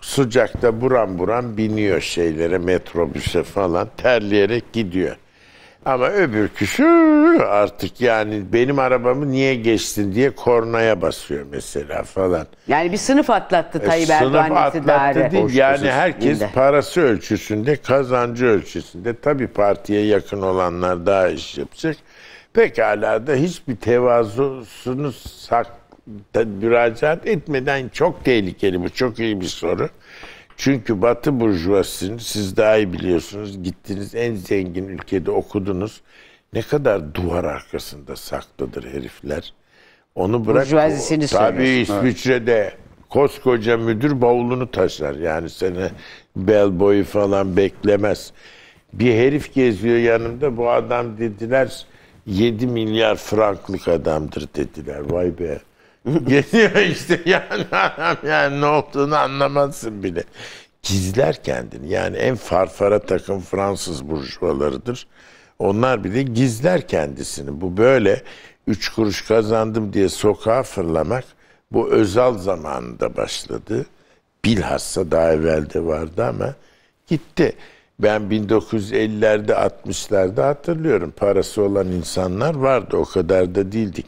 sıcakta buram buram biniyor şeylere metrobüse falan terleyerek gidiyor. Ama öbür kişi artık yani benim arabamı niye geçtin diye kornaya basıyor mesela falan. Yani bir sınıf atlattı e, Tayyip Erdoğan Sınıf atlattı değil. Yani herkes de. parası ölçüsünde, kazancı ölçüsünde. Tabii partiye yakın olanlar daha iş yapacak. Pekala da hiçbir tevazusunu sak, müracaat etmeden çok tehlikeli bu. Çok iyi bir soru. Çünkü Batı burjuvasinin siz daha iyi biliyorsunuz gittiniz en zengin ülkede okudunuz. Ne kadar duvar arkasında saklıdır herifler. Onu bırak. Burjuvazisini Tabii İsviçre'de koskoca müdür bavulunu taşlar. Yani seni bel boyu falan beklemez. Bir herif geziyor yanımda bu adam dediler 7 milyar franklık adamdır dediler. Vay be. *laughs* Geliyor işte yani adam yani ne olduğunu anlamazsın bile. Gizler kendini. Yani en farfara takım Fransız burjuvalarıdır. Onlar bile gizler kendisini. Bu böyle üç kuruş kazandım diye sokağa fırlamak bu özel zamanında başladı. Bilhassa daha evvelde vardı ama gitti. Ben 1950'lerde 60'larda hatırlıyorum. Parası olan insanlar vardı. O kadar da değildik.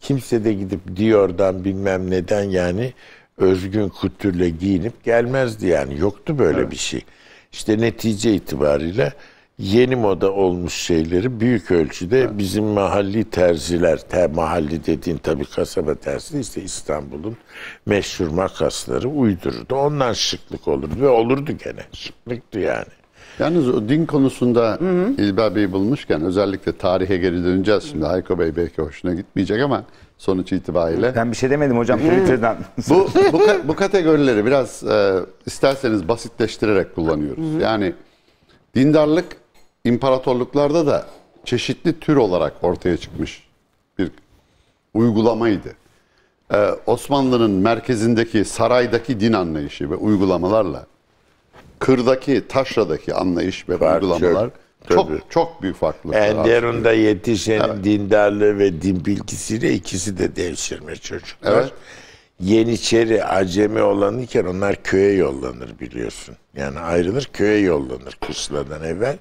Kimse de gidip Dior'dan bilmem neden yani özgün kutürle giyinip gelmezdi yani. Yoktu böyle evet. bir şey. İşte netice itibariyle yeni moda olmuş şeyleri büyük ölçüde evet. bizim mahalli terziler, te, mahalli dediğin tabi kasaba terzi işte İstanbul'un meşhur makasları uydururdu. Ondan şıklık olurdu ve olurdu gene. Şıklıktı yani. Yalnız o din konusunda hı hı. İlber Bey'i bulmuşken özellikle tarihe geri döneceğiz. Şimdi Hayko Bey belki hoşuna gitmeyecek ama sonuç itibariyle. Ben bir şey demedim hocam hmm. bu, bu, bu kategorileri biraz e, isterseniz basitleştirerek kullanıyoruz. Hı hı. Yani dindarlık imparatorluklarda da çeşitli tür olarak ortaya çıkmış bir uygulamaydı. Ee, Osmanlı'nın merkezindeki saraydaki din anlayışı ve uygulamalarla kırdaki, taşradaki anlayış ve Fark uygulamalar çok, çok, tabii. çok büyük farklılıklar. Enderun'da yetişenin evet. dindarlığı ve din bilgisiyle ikisi de devşirme çocuklar. Evet. Yeniçeri, Acemi olan onlar köye yollanır biliyorsun. Yani ayrılır köye yollanır kışladan evvel.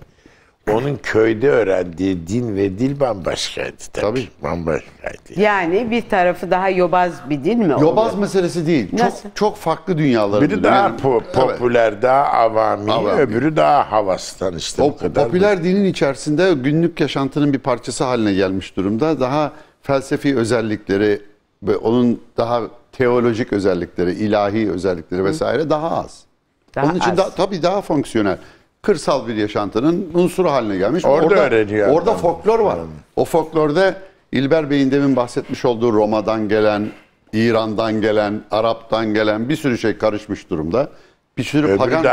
Onun köyde öğrendiği din ve dil bambaşkaydı tabii. tabii. Bambaşkaydı. Yani. yani bir tarafı daha yobaz bir din mi? Yobaz oldu? meselesi değil. Nasıl? Çok çok farklı dünyaları. Biri daha yani, po- popüler, evet. daha avami, avami, öbürü daha havastan işte. O, kadar popüler da. dinin içerisinde günlük yaşantının bir parçası haline gelmiş durumda. Daha felsefi özellikleri ve onun daha teolojik özellikleri, ilahi özellikleri vesaire Hı. daha az. Daha Onun için az. da, tabii daha fonksiyonel kırsal bir yaşantının unsuru haline gelmiş. Orada, orada öğreniyor. Orada folklor var. Hmm. O folklorda İlber Bey'in demin bahsetmiş olduğu Roma'dan gelen, İran'dan gelen, Arap'tan gelen bir sürü şey karışmış durumda. Bir sürü öbürü pagan,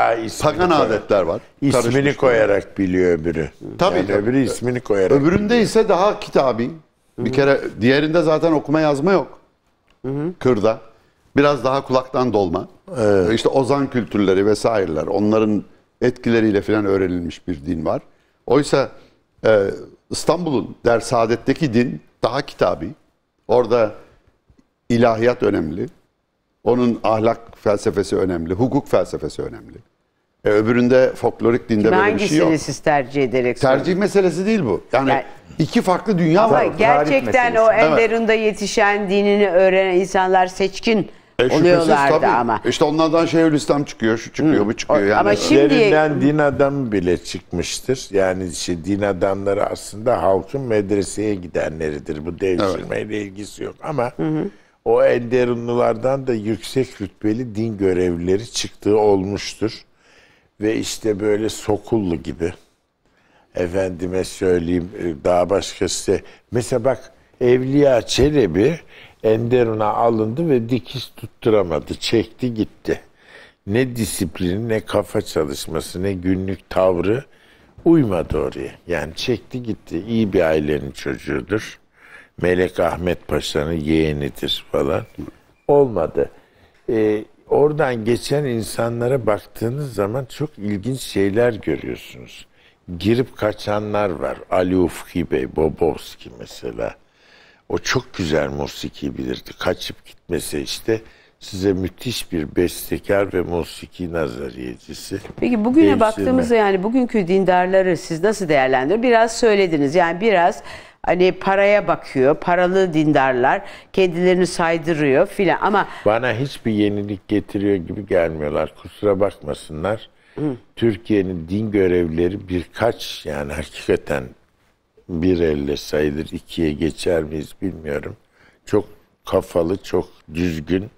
pagan koyarak, adetler var. İsmini koyarak durumda. biliyor öbürü. Tabii. Yani tabii. Öbürü ismini koyarak Öbüründe biliyor. ise daha kitabi. Bir kere diğerinde zaten okuma yazma yok. Hı hı. Kırda. Biraz daha kulaktan dolma. Evet. İşte ozan kültürleri vesaireler. Onların etkileriyle falan öğrenilmiş bir din var. Oysa e, İstanbul'un Dersaadet'teki din daha kitabi. Orada ilahiyat önemli. Onun ahlak felsefesi önemli, hukuk felsefesi önemli. E, öbüründe folklorik dinde Kim böyle bir şey yok. Hangisini siz tercih ederek Tercih sorun. meselesi değil bu. Yani, yani iki farklı dünya ama var. Gerçekten o evet. Enderun'da yetişen dinini öğrenen insanlar seçkin e, oluyorlardı tabii. ama. İşte onlardan şey Şeyhülislam çıkıyor, şu çıkıyor, bu çıkıyor. Yani. Ama şimdi- Derinden din adamı bile çıkmıştır. Yani işte din adamları aslında halkın medreseye gidenleridir. Bu devşirmeyle ilgisi yok ama o Enderunlulardan da yüksek rütbeli din görevlileri çıktığı olmuştur. Ve işte böyle Sokullu gibi efendime söyleyeyim e, daha başkası. Mesela bak Evliya Çelebi Enderun'a alındı ve dikiş tutturamadı. Çekti gitti. Ne disiplini ne kafa çalışması ne günlük tavrı uymadı oraya. Yani çekti gitti. İyi bir ailenin çocuğudur. Melek Ahmet Paşa'nın yeğenidir falan. Olmadı. Ee, oradan geçen insanlara baktığınız zaman çok ilginç şeyler görüyorsunuz. Girip kaçanlar var. Ali Ufki Bey, Bobovski mesela. O çok güzel musiki bilirdi. Kaçıp gitmese işte size müthiş bir bestekar ve musiki nazariyecisi. Peki bugüne Değiştirme. baktığımızda yani bugünkü dindarları siz nasıl değerlendiriyor? Biraz söylediniz yani biraz hani paraya bakıyor, paralı dindarlar kendilerini saydırıyor filan ama... Bana hiçbir yenilik getiriyor gibi gelmiyorlar. Kusura bakmasınlar. Türkiye'nin din görevlileri birkaç yani hakikaten bir elle sayılır. ikiye geçer miyiz bilmiyorum. Çok kafalı, çok düzgün,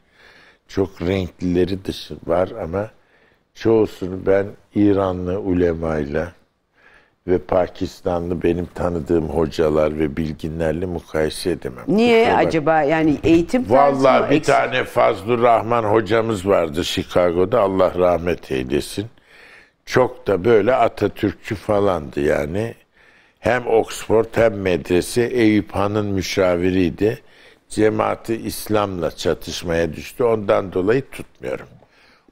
çok renklileri dışı var ama çoğusunu ben İranlı ulemayla ve Pakistanlı benim tanıdığım hocalar ve bilginlerle mukayese edemem. Niye Kusura acaba yani eğitim vallahi bir tane Fazlur Rahman hocamız vardı Chicago'da Allah rahmet eylesin. Çok da böyle Atatürkçü falandı yani. Hem Oxford hem medrese Eyüp Han'ın müşaviriydi. Cemaati İslam'la çatışmaya düştü. Ondan dolayı tutmuyorum.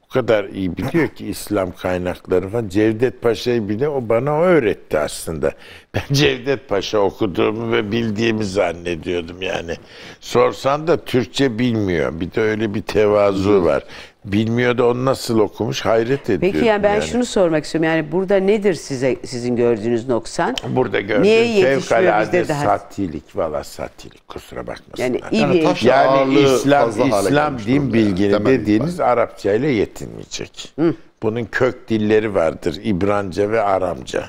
O kadar iyi biliyor ki İslam kaynakları falan. Cevdet Paşa'yı bile o bana o öğretti aslında. Ben *laughs* Cevdet Paşa okuduğumu ve bildiğimi zannediyordum yani. Sorsan da Türkçe bilmiyor. Bir de öyle bir tevazu var. Bilmiyor da onu nasıl okumuş hayret ediyor. Peki yani ben yani. şunu sormak istiyorum. Yani burada nedir size sizin gördüğünüz noksan? Burada gördüğüm fevkalade satilik. Valla satilik kusura bakmasınlar. Yani, yani, iyi yani İslam, İslam din bilgini yani. dediğiniz Temel. Arapça ile yetinmeyecek. Hı. Bunun kök dilleri vardır. İbranca ve Aramca.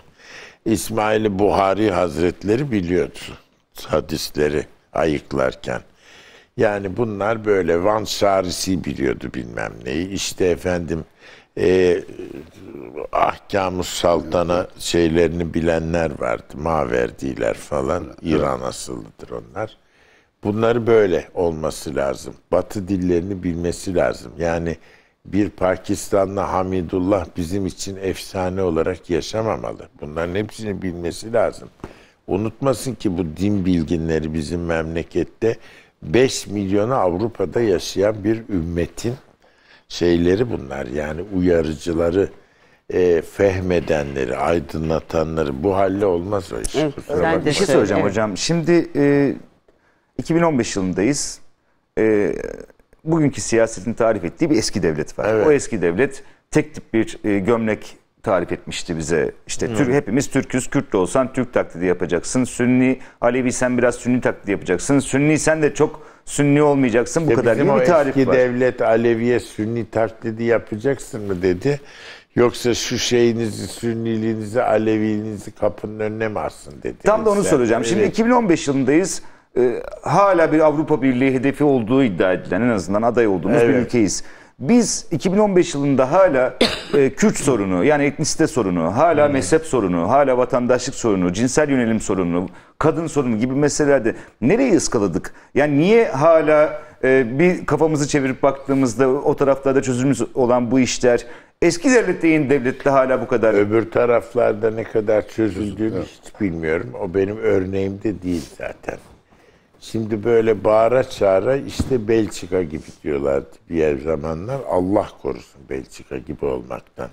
İsmail Buhari Hazretleri biliyordu hadisleri ayıklarken. Yani bunlar böyle Van Sarisi biliyordu bilmem neyi. İşte efendim e, ahkam saltana şeylerini bilenler vardı. Maverdiler falan. İran asıllıdır onlar. Bunları böyle olması lazım. Batı dillerini bilmesi lazım. Yani bir Pakistanlı Hamidullah bizim için efsane olarak yaşamamalı. Bunların hepsini bilmesi lazım. Unutmasın ki bu din bilginleri bizim memlekette 5 milyona Avrupa'da yaşayan bir ümmetin şeyleri bunlar. Yani uyarıcıları, e, fehmedenleri, aydınlatanları bu halle olmaz o iş. Evet, ben bir şey söyleyeceğim evet. hocam. Şimdi e, 2015 yılındayız. E, bugünkü siyasetin tarif ettiği bir eski devlet var. Evet. O eski devlet tek tip bir e, gömlek tarif etmişti bize. İşte Türk, hepimiz Türküz, Kürt de olsan Türk taklidi yapacaksın. Sünni, Alevi sen biraz Sünni taklidi yapacaksın. Sünni sen de çok Sünni olmayacaksın. Bu kadar gibi bir tarif eski var. devlet Alevi'ye Sünni taklidi yapacaksın mı dedi. Yoksa şu şeyinizi, Sünniliğinizi, Aleviliğinizi kapının önüne mi alsın dedi. Tam da onu Sen soracağım. öyle- Şimdi 2015 yılındayız. Ee, hala bir Avrupa Birliği hedefi olduğu iddia edilen en azından aday olduğumuz bir Evet. ülkeyiz. Biz 2015 yılında hala e, Kürt sorunu yani etnisite sorunu, hala mezhep sorunu, hala vatandaşlık sorunu, cinsel yönelim sorunu, kadın sorunu gibi meselelerde nereye ıskaladık? Yani niye hala e, bir kafamızı çevirip baktığımızda o taraflarda çözülmüş olan bu işler eski devlette değil devlette hala bu kadar. Öbür taraflarda ne kadar çözüldüğünü hiç bilmiyorum. O benim örneğimde değil zaten. Şimdi böyle bağıra çağıra işte Belçika gibi diyorlardı diğer zamanlar. Allah korusun Belçika gibi olmaktan.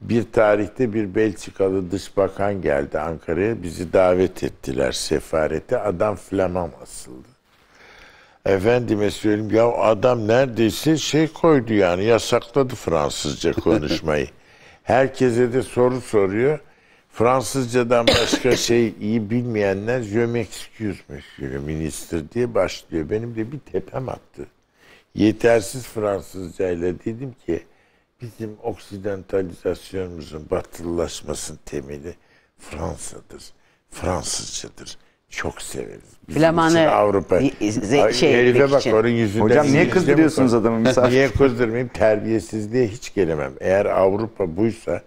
Bir tarihte bir Belçikalı dış bakan geldi Ankara'ya. Bizi davet ettiler sefarete. Adam Flamam asıldı. Efendime söyleyeyim ya adam neredeyse şey koydu yani yasakladı Fransızca konuşmayı. *laughs* Herkese de soru soruyor. Fransızcadan başka *laughs* şey iyi bilmeyenler je m'excuse monsieur minister diye başlıyor. Benim de bir tepem attı. Yetersiz Fransızcayla dedim ki bizim oksidentalizasyonumuzun batılılaşmasının temeli Fransa'dır. Fransızcadır. Çok severiz. Bizim Flamanı Avrupa. Ze- şey, Herife bak için. Şey. onun yüzünden. Hocam niye kızdırıyorsunuz adamı misafir? niye kızdırmayayım? Terbiyesizliğe hiç gelemem. Eğer Avrupa buysa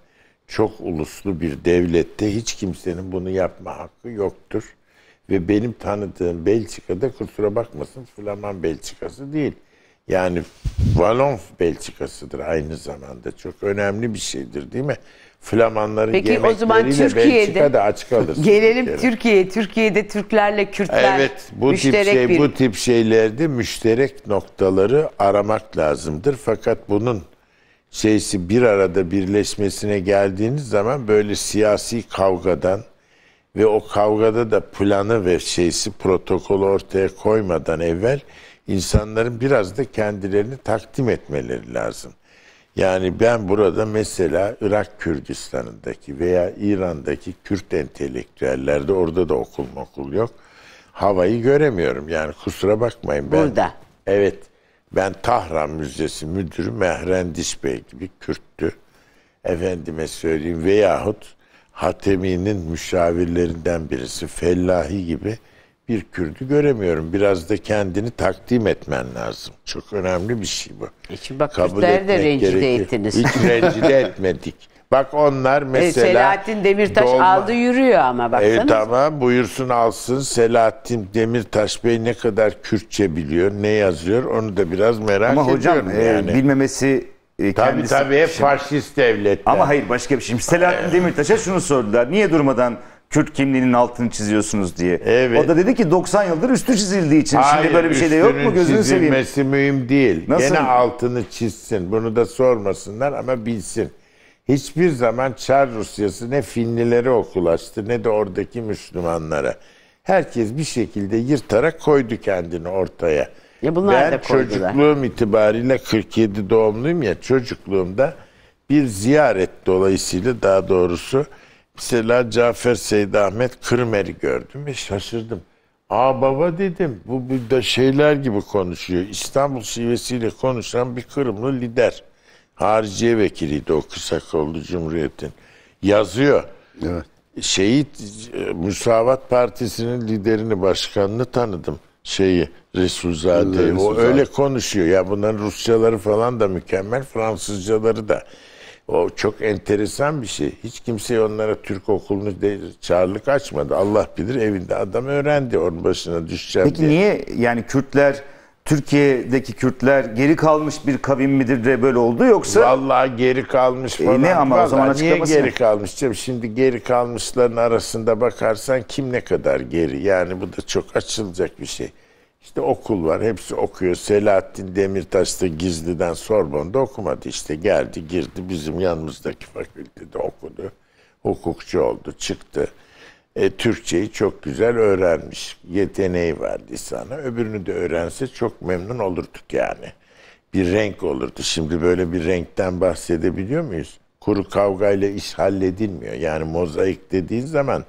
çok uluslu bir devlette hiç kimsenin bunu yapma hakkı yoktur. Ve benim tanıdığım Belçika'da kusura bakmasın Flaman Belçikası değil. Yani Valon Belçikasıdır aynı zamanda. Çok önemli bir şeydir değil mi? Flamanların Peki, yemekleriyle o zaman Türkiye'de, Belçika'da aç kalırsın. *laughs* Gelelim Türkiye'ye. Türkiye'de Türklerle Kürtler Evet bu tip, şey, bir... bu tip şeylerde müşterek noktaları aramak lazımdır. Fakat bunun şeysi bir arada birleşmesine geldiğiniz zaman böyle siyasi kavgadan ve o kavgada da planı ve şeysi protokolü ortaya koymadan evvel insanların biraz da kendilerini takdim etmeleri lazım. Yani ben burada mesela Irak Kürdistan'ındaki veya İran'daki Kürt entelektüellerde orada da okul okul yok. Havayı göremiyorum. Yani kusura bakmayın ben. Burada. Evet. Ben Tahran Müzesi Müdürü Mehrendis Bey gibi Kürttü. Efendime söyleyeyim veyahut Hatemi'nin müşavirlerinden birisi Fellahi gibi bir Kürt'ü göremiyorum. Biraz da kendini takdim etmen lazım. Çok önemli bir şey bu. E şimdi bak Kabul Kürtler de rencide ettiniz. Hiç rencide *laughs* etmedik. Bak onlar mesela... E, Selahattin Demirtaş dolma, aldı yürüyor ama baksana. E, tamam buyursun alsın. Selahattin Demirtaş Bey ne kadar Kürtçe biliyor, ne yazıyor onu da biraz merak ama ediyorum. Ama e, hocam yani. e, bilmemesi e, tabii, kendisi... Tabii tabii hep faşist devletler. Ama hayır başka bir şey. Şimdi Selahattin evet. Demirtaş'a şunu sordular. Niye durmadan Kürt kimliğinin altını çiziyorsunuz diye. Evet. O da dedi ki 90 yıldır üstü çizildiği için. Hayır, Şimdi böyle bir şey de yok mu gözünü seveyim. mühim değil. Nasıl? Gene altını çizsin. Bunu da sormasınlar ama bilsin hiçbir zaman Çar Rusyası ne Finlilere okulaştı ne de oradaki Müslümanlara. Herkes bir şekilde yırtarak koydu kendini ortaya. Ya bunlar ben da çocukluğum itibariyle 47 doğumluyum ya çocukluğumda bir ziyaret dolayısıyla daha doğrusu mesela Cafer Seyid Ahmet Kırmer'i gördüm ve şaşırdım. Aa baba dedim bu, bu da şeyler gibi konuşuyor. İstanbul şivesiyle konuşan bir Kırımlı lider. Harciye vekiliydi o kısa Kısakoğlu Cumhuriyet'in. Yazıyor. Evet. Şeyi e, Müsavat Partisi'nin liderini, başkanını tanıdım. Şeyi Resulzade. Evet, o öyle konuşuyor. Ya bunların Rusçaları falan da mükemmel, Fransızcaları da. O çok enteresan bir şey. Hiç kimse onlara Türk okulunu değil, çağrılık açmadı. Allah bilir evinde adam öğrendi onun başına düşeceğim Peki diye. niye yani Kürtler Türkiye'deki Kürtler geri kalmış bir kavim midir de böyle oldu yoksa? Vallahi geri kalmış falan. E ne ama Vallahi o zaman niye geri kalmış? Canım? Şimdi geri kalmışların arasında bakarsan kim ne kadar geri? Yani bu da çok açılacak bir şey. İşte okul var hepsi okuyor. Selahattin Demirtaş da gizliden Sorbon'da okumadı işte. Geldi girdi bizim yanımızdaki fakültede okudu. Hukukçu oldu çıktı e, Türkçeyi çok güzel öğrenmiş. Yeteneği var lisana. Öbürünü de öğrense çok memnun olurduk yani. Bir renk olurdu. Şimdi böyle bir renkten bahsedebiliyor muyuz? Kuru kavgayla iş halledilmiyor. Yani mozaik dediğin zaman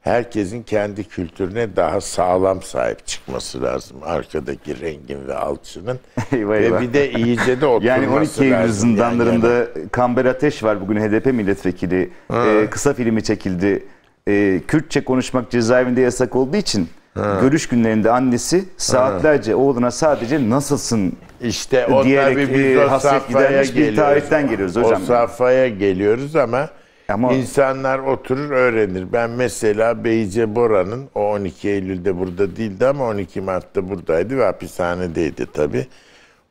herkesin kendi kültürüne daha sağlam sahip çıkması lazım. Arkadaki rengin ve alçının. eyvah, *laughs* eyvah. Ve bir de iyice de *laughs* oturması Yani 12 Eylül zindanlarında yani. Kamber Ateş var bugün HDP milletvekili. Ee, kısa filmi çekildi e, Kürtçe konuşmak cezaevinde yasak olduğu için Ha. Görüş günlerinde annesi saatlerce ha. oğluna sadece nasılsın işte diyerek bir biz e, o hasret gidermiş bir taahhütten geliyoruz hocam. O safhaya geliyoruz ama, ama insanlar oturur öğrenir. Ben mesela Beyce Bora'nın o 12 Eylül'de burada değildi ama 12 Mart'ta buradaydı ve hapishanedeydi tabii.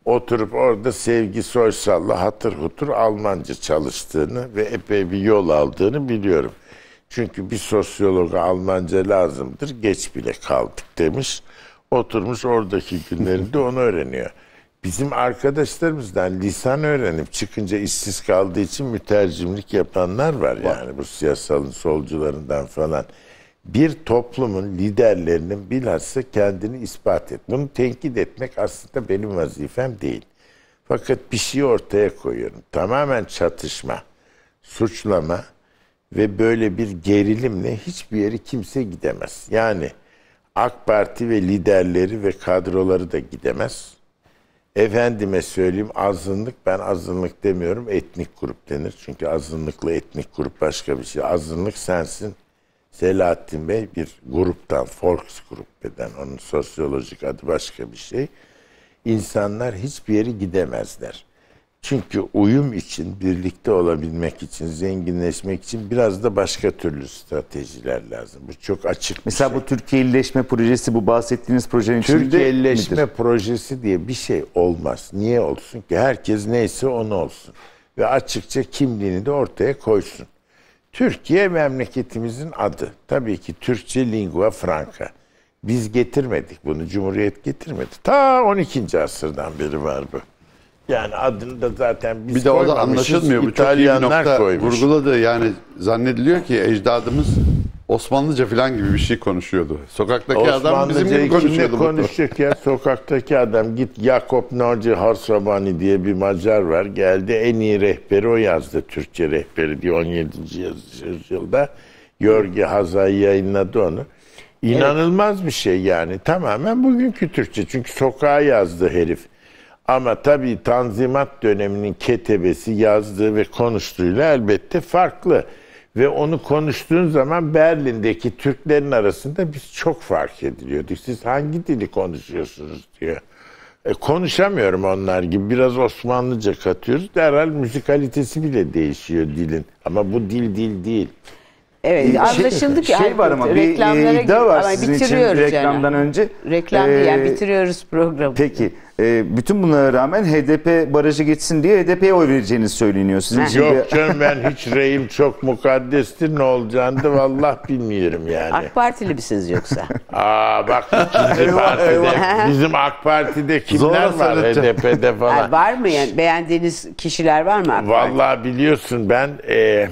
Oturup orada Sevgi Soysal'la hatır hutur Almanca çalıştığını ve epey bir yol aldığını biliyorum. Çünkü bir sosyologa Almanca lazımdır. Geç bile kaldık demiş. Oturmuş oradaki günlerinde onu öğreniyor. Bizim arkadaşlarımızdan lisan öğrenip çıkınca işsiz kaldığı için mütercimlik yapanlar var yani bu siyasalın solcularından falan. Bir toplumun liderlerinin bilhassa kendini ispat et. Bunu tenkit etmek aslında benim vazifem değil. Fakat bir şey ortaya koyuyorum. Tamamen çatışma, suçlama, ve böyle bir gerilimle hiçbir yere kimse gidemez. Yani AK Parti ve liderleri ve kadroları da gidemez. Efendime söyleyeyim azınlık ben azınlık demiyorum etnik grup denir. Çünkü azınlıkla etnik grup başka bir şey. Azınlık sensin. Selahattin Bey bir gruptan, folks grup Volksgruppeden onun sosyolojik adı başka bir şey. İnsanlar hiçbir yere gidemezler. Çünkü uyum için, birlikte olabilmek için, zenginleşmek için biraz da başka türlü stratejiler lazım. Bu çok açık Mesela şey. bu Türkiye'lileşme projesi, bu bahsettiğiniz projenin Türkiye içinde Türkiye'lileşme projesi diye bir şey olmaz. Niye olsun ki? Herkes neyse onu olsun. Ve açıkça kimliğini de ortaya koysun. Türkiye memleketimizin adı. Tabii ki Türkçe lingua franca. Biz getirmedik bunu. Cumhuriyet getirmedi. Ta 12. asırdan beri var bu. Yani adını da zaten biz Bir de o da anlaşılmıyor. Bu çok iyi bir nokta koymuş. vurguladı. Yani zannediliyor ki ecdadımız Osmanlıca falan gibi bir şey konuşuyordu. Sokaktaki adam bizim gibi konuşuyordu. konuşacak ya? Sokaktaki adam git Jakob Naci Harsabani diye bir Macar var. Geldi en iyi rehberi o yazdı. Türkçe rehberi diye 17. yüzyılda. Yorgi Hazay yayınladı onu. İnanılmaz bir şey yani. Tamamen bugünkü Türkçe. Çünkü sokağa yazdı herif. Ama tabii Tanzimat döneminin ketebesi yazdığı ve konuştuğuyla elbette farklı. Ve onu konuştuğun zaman Berlin'deki Türklerin arasında biz çok fark ediliyorduk. Siz hangi dili konuşuyorsunuz diyor. E, konuşamıyorum onlar gibi. Biraz Osmanlıca katıyoruz. Derhal müzikalitesi bile değişiyor dilin. Ama bu dil dil değil. Evet şey- anlaşıldı ki. Şey var ama bir e, iddia var sizin için reklamdan yani. önce. Reklam ee, yani bitiriyoruz programı. Peki. E, bütün bunlara rağmen HDP barajı geçsin diye HDP'ye oy vereceğiniz söyleniyor. Sizin için Yok canım ben hiç reyim çok mukaddestir ne olacağını da vallahi bilmiyorum yani. AK Partili misiniz yoksa? *laughs* Aa bak bizim partide, bizim AK Parti'de kimler var söyleteceğim. HDP'de falan. Ha, var mı yani beğendiğiniz kişiler var mı? AK Parti? Vallahi biliyorsun ben e,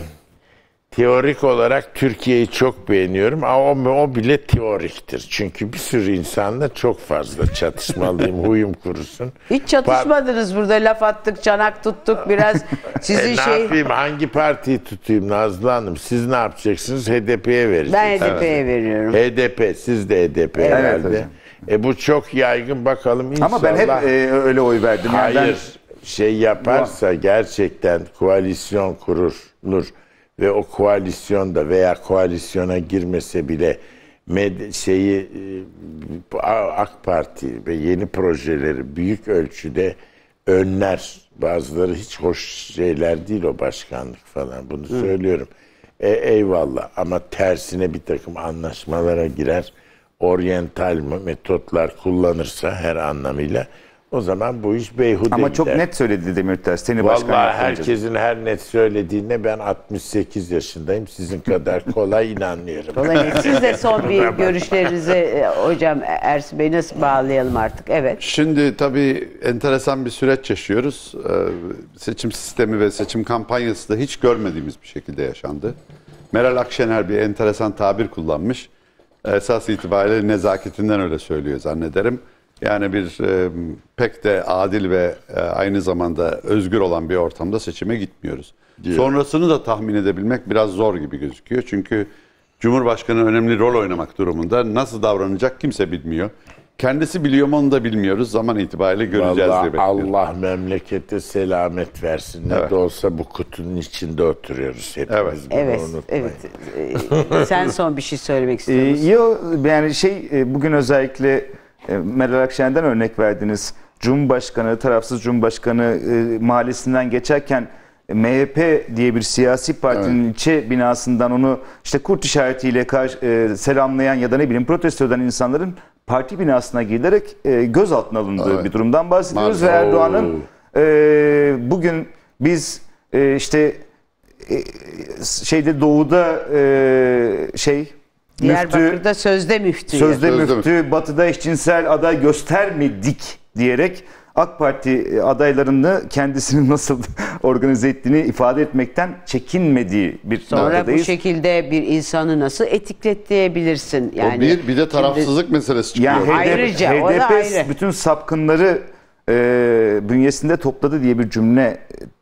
teorik olarak Türkiye'yi çok beğeniyorum ama o, bile teoriktir. Çünkü bir sürü insanla çok fazla çatışmalıyım, *laughs* huyum kurusun. Hiç çatışmadınız Par- burada laf attık, çanak tuttuk biraz. Sizin *laughs* e, şey... Ne yapayım, hangi partiyi tutayım Nazlı Hanım? Siz ne yapacaksınız? HDP'ye vereceksiniz. Ben HDP'ye evet. veriyorum. HDP, siz de HDP'ye evet, herhalde. E bu çok yaygın bakalım inşallah. Ama ben hep e, öyle oy verdim. Hayır, yani ben... şey yaparsa gerçekten koalisyon kurulur ve o koalisyonda veya koalisyona girmese bile med şeyi e, AK Parti ve yeni projeleri büyük ölçüde önler. Bazıları hiç hoş şeyler değil o başkanlık falan. Bunu Hı. söylüyorum. E, eyvallah ama tersine bir takım anlaşmalara girer. Oryantal metotlar kullanırsa her anlamıyla o zaman bu iş beyhude Ama çok net söyledi Demirtaş. Seni başkan Vallahi yaptı. herkesin her net söylediğine ben 68 yaşındayım. Sizin kadar kolay inanmıyorum. Dolayısıyla siz de son bir *laughs* görüşlerinizi e, hocam Ersin Bey nasıl bağlayalım artık? Evet. Şimdi tabii enteresan bir süreç yaşıyoruz. Ee, seçim sistemi ve seçim kampanyası da hiç görmediğimiz bir şekilde yaşandı. Meral Akşener bir enteresan tabir kullanmış. Esas itibariyle nezaketinden öyle söylüyor zannederim. Yani bir e, pek de adil ve e, aynı zamanda özgür olan bir ortamda seçime gitmiyoruz. Diyor. Sonrasını da tahmin edebilmek biraz zor gibi gözüküyor. Çünkü Cumhurbaşkanı önemli rol oynamak durumunda. Nasıl davranacak kimse bilmiyor. Kendisi biliyor mu onu da bilmiyoruz. Zaman itibariyle göreceğiz Vallahi diye bekliyorum. Allah memlekete selamet versin. Ne evet. de olsa bu kutunun içinde oturuyoruz hepimiz. Evet. evet, evet. E, e, sen son bir şey söylemek istiyorsun. E, ee, yok yani şey bugün özellikle e, Meral Akşener'den örnek verdiniz. Cumhurbaşkanı, tarafsız Cumhurbaşkanı e, mahallesinden geçerken MHP diye bir siyasi partinin evet. ilçe binasından onu işte kurt işaretiyle karşı, e, selamlayan ya da ne bileyim protesto eden insanların parti binasına giderek e, gözaltına alındığı evet. bir durumdan bahsediyoruz. Ve Erdoğan'ın e, bugün biz e, işte e, şeyde doğuda e, şey Diyarbakır'da müftü, sözde müftü. Sözde, sözde müftü, batıda eşcinsel aday göstermedik diyerek AK Parti e, adaylarını kendisinin *laughs* nasıl organize ettiğini ifade etmekten çekinmediği bir Sonra bu şekilde bir insanı nasıl etiketleyebilirsin? Yani o bir, bir de tarafsızlık şimdi, meselesi çıkıyor. Yani HDP, Ayrıca HDP, ayrı. bütün sapkınları e, bünyesinde topladı diye bir cümle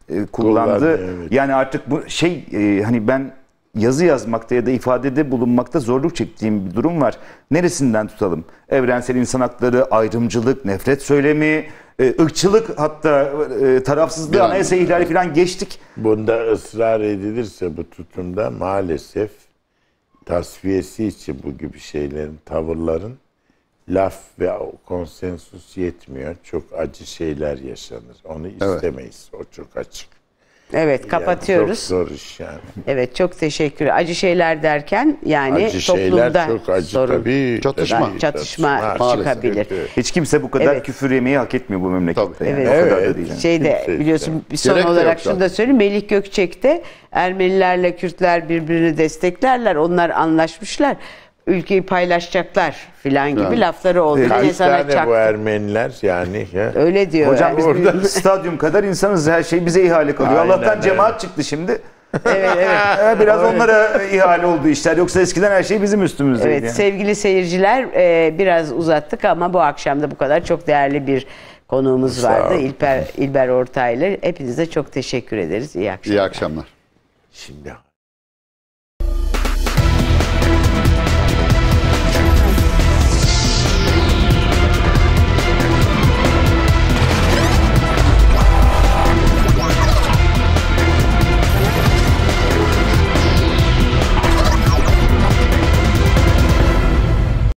e, kullandı. kullandı evet. Yani artık bu şey e, hani ben yazı yazmakta ya da ifadede bulunmakta zorluk çektiğim bir durum var. Neresinden tutalım? Evrensel insan hakları, ayrımcılık, nefret söylemi, e, ırkçılık hatta e, tarafsızlığı, yani, anayasa ihlali falan geçtik. Bunda ısrar edilirse bu tutumda maalesef tasfiyesi için bu gibi şeylerin, tavırların laf ve konsensus yetmiyor. Çok acı şeyler yaşanır. Onu istemeyiz. Evet. O çok açık. Evet kapatıyoruz. Yani çok zor iş yani. Evet çok teşekkür. Acı şeyler derken yani acı toplumda şeyler çok acı sorun. tabii. Çatışma. Tabii, çatışma, çatışma çıkabilir. Hiç kimse bu kadar evet. küfür yemeyi hak etmiyor bu memlekette. Yani. Evet. O kadar da değil. Yani. Şeyde kimse biliyorsun işte. son Gerek olarak şunu da söyleyeyim. Melih Gökçek'te Ermenilerle Kürtler birbirini desteklerler. Onlar anlaşmışlar ülkeyi paylaşacaklar filan gibi yani. lafları oldu. Kaç Yine tane çaktı. bu Ermeniler yani. Ya. Öyle diyor. Hocam biz orada... stadyum kadar insanız her şey bize ihale kalıyor. Aynen, Allah'tan evet. cemaat çıktı şimdi. evet evet. *laughs* Biraz evet. onlara ihale oldu işler. Yoksa eskiden her şey bizim üstümüzdeydi. Evet yani. sevgili seyirciler e, biraz uzattık ama bu akşam da bu kadar çok değerli bir konuğumuz Sağ vardı. Ol. İlber, İlber Ortaylı. Hepinize çok teşekkür ederiz. İyi akşamlar. İyi akşamlar. Şimdi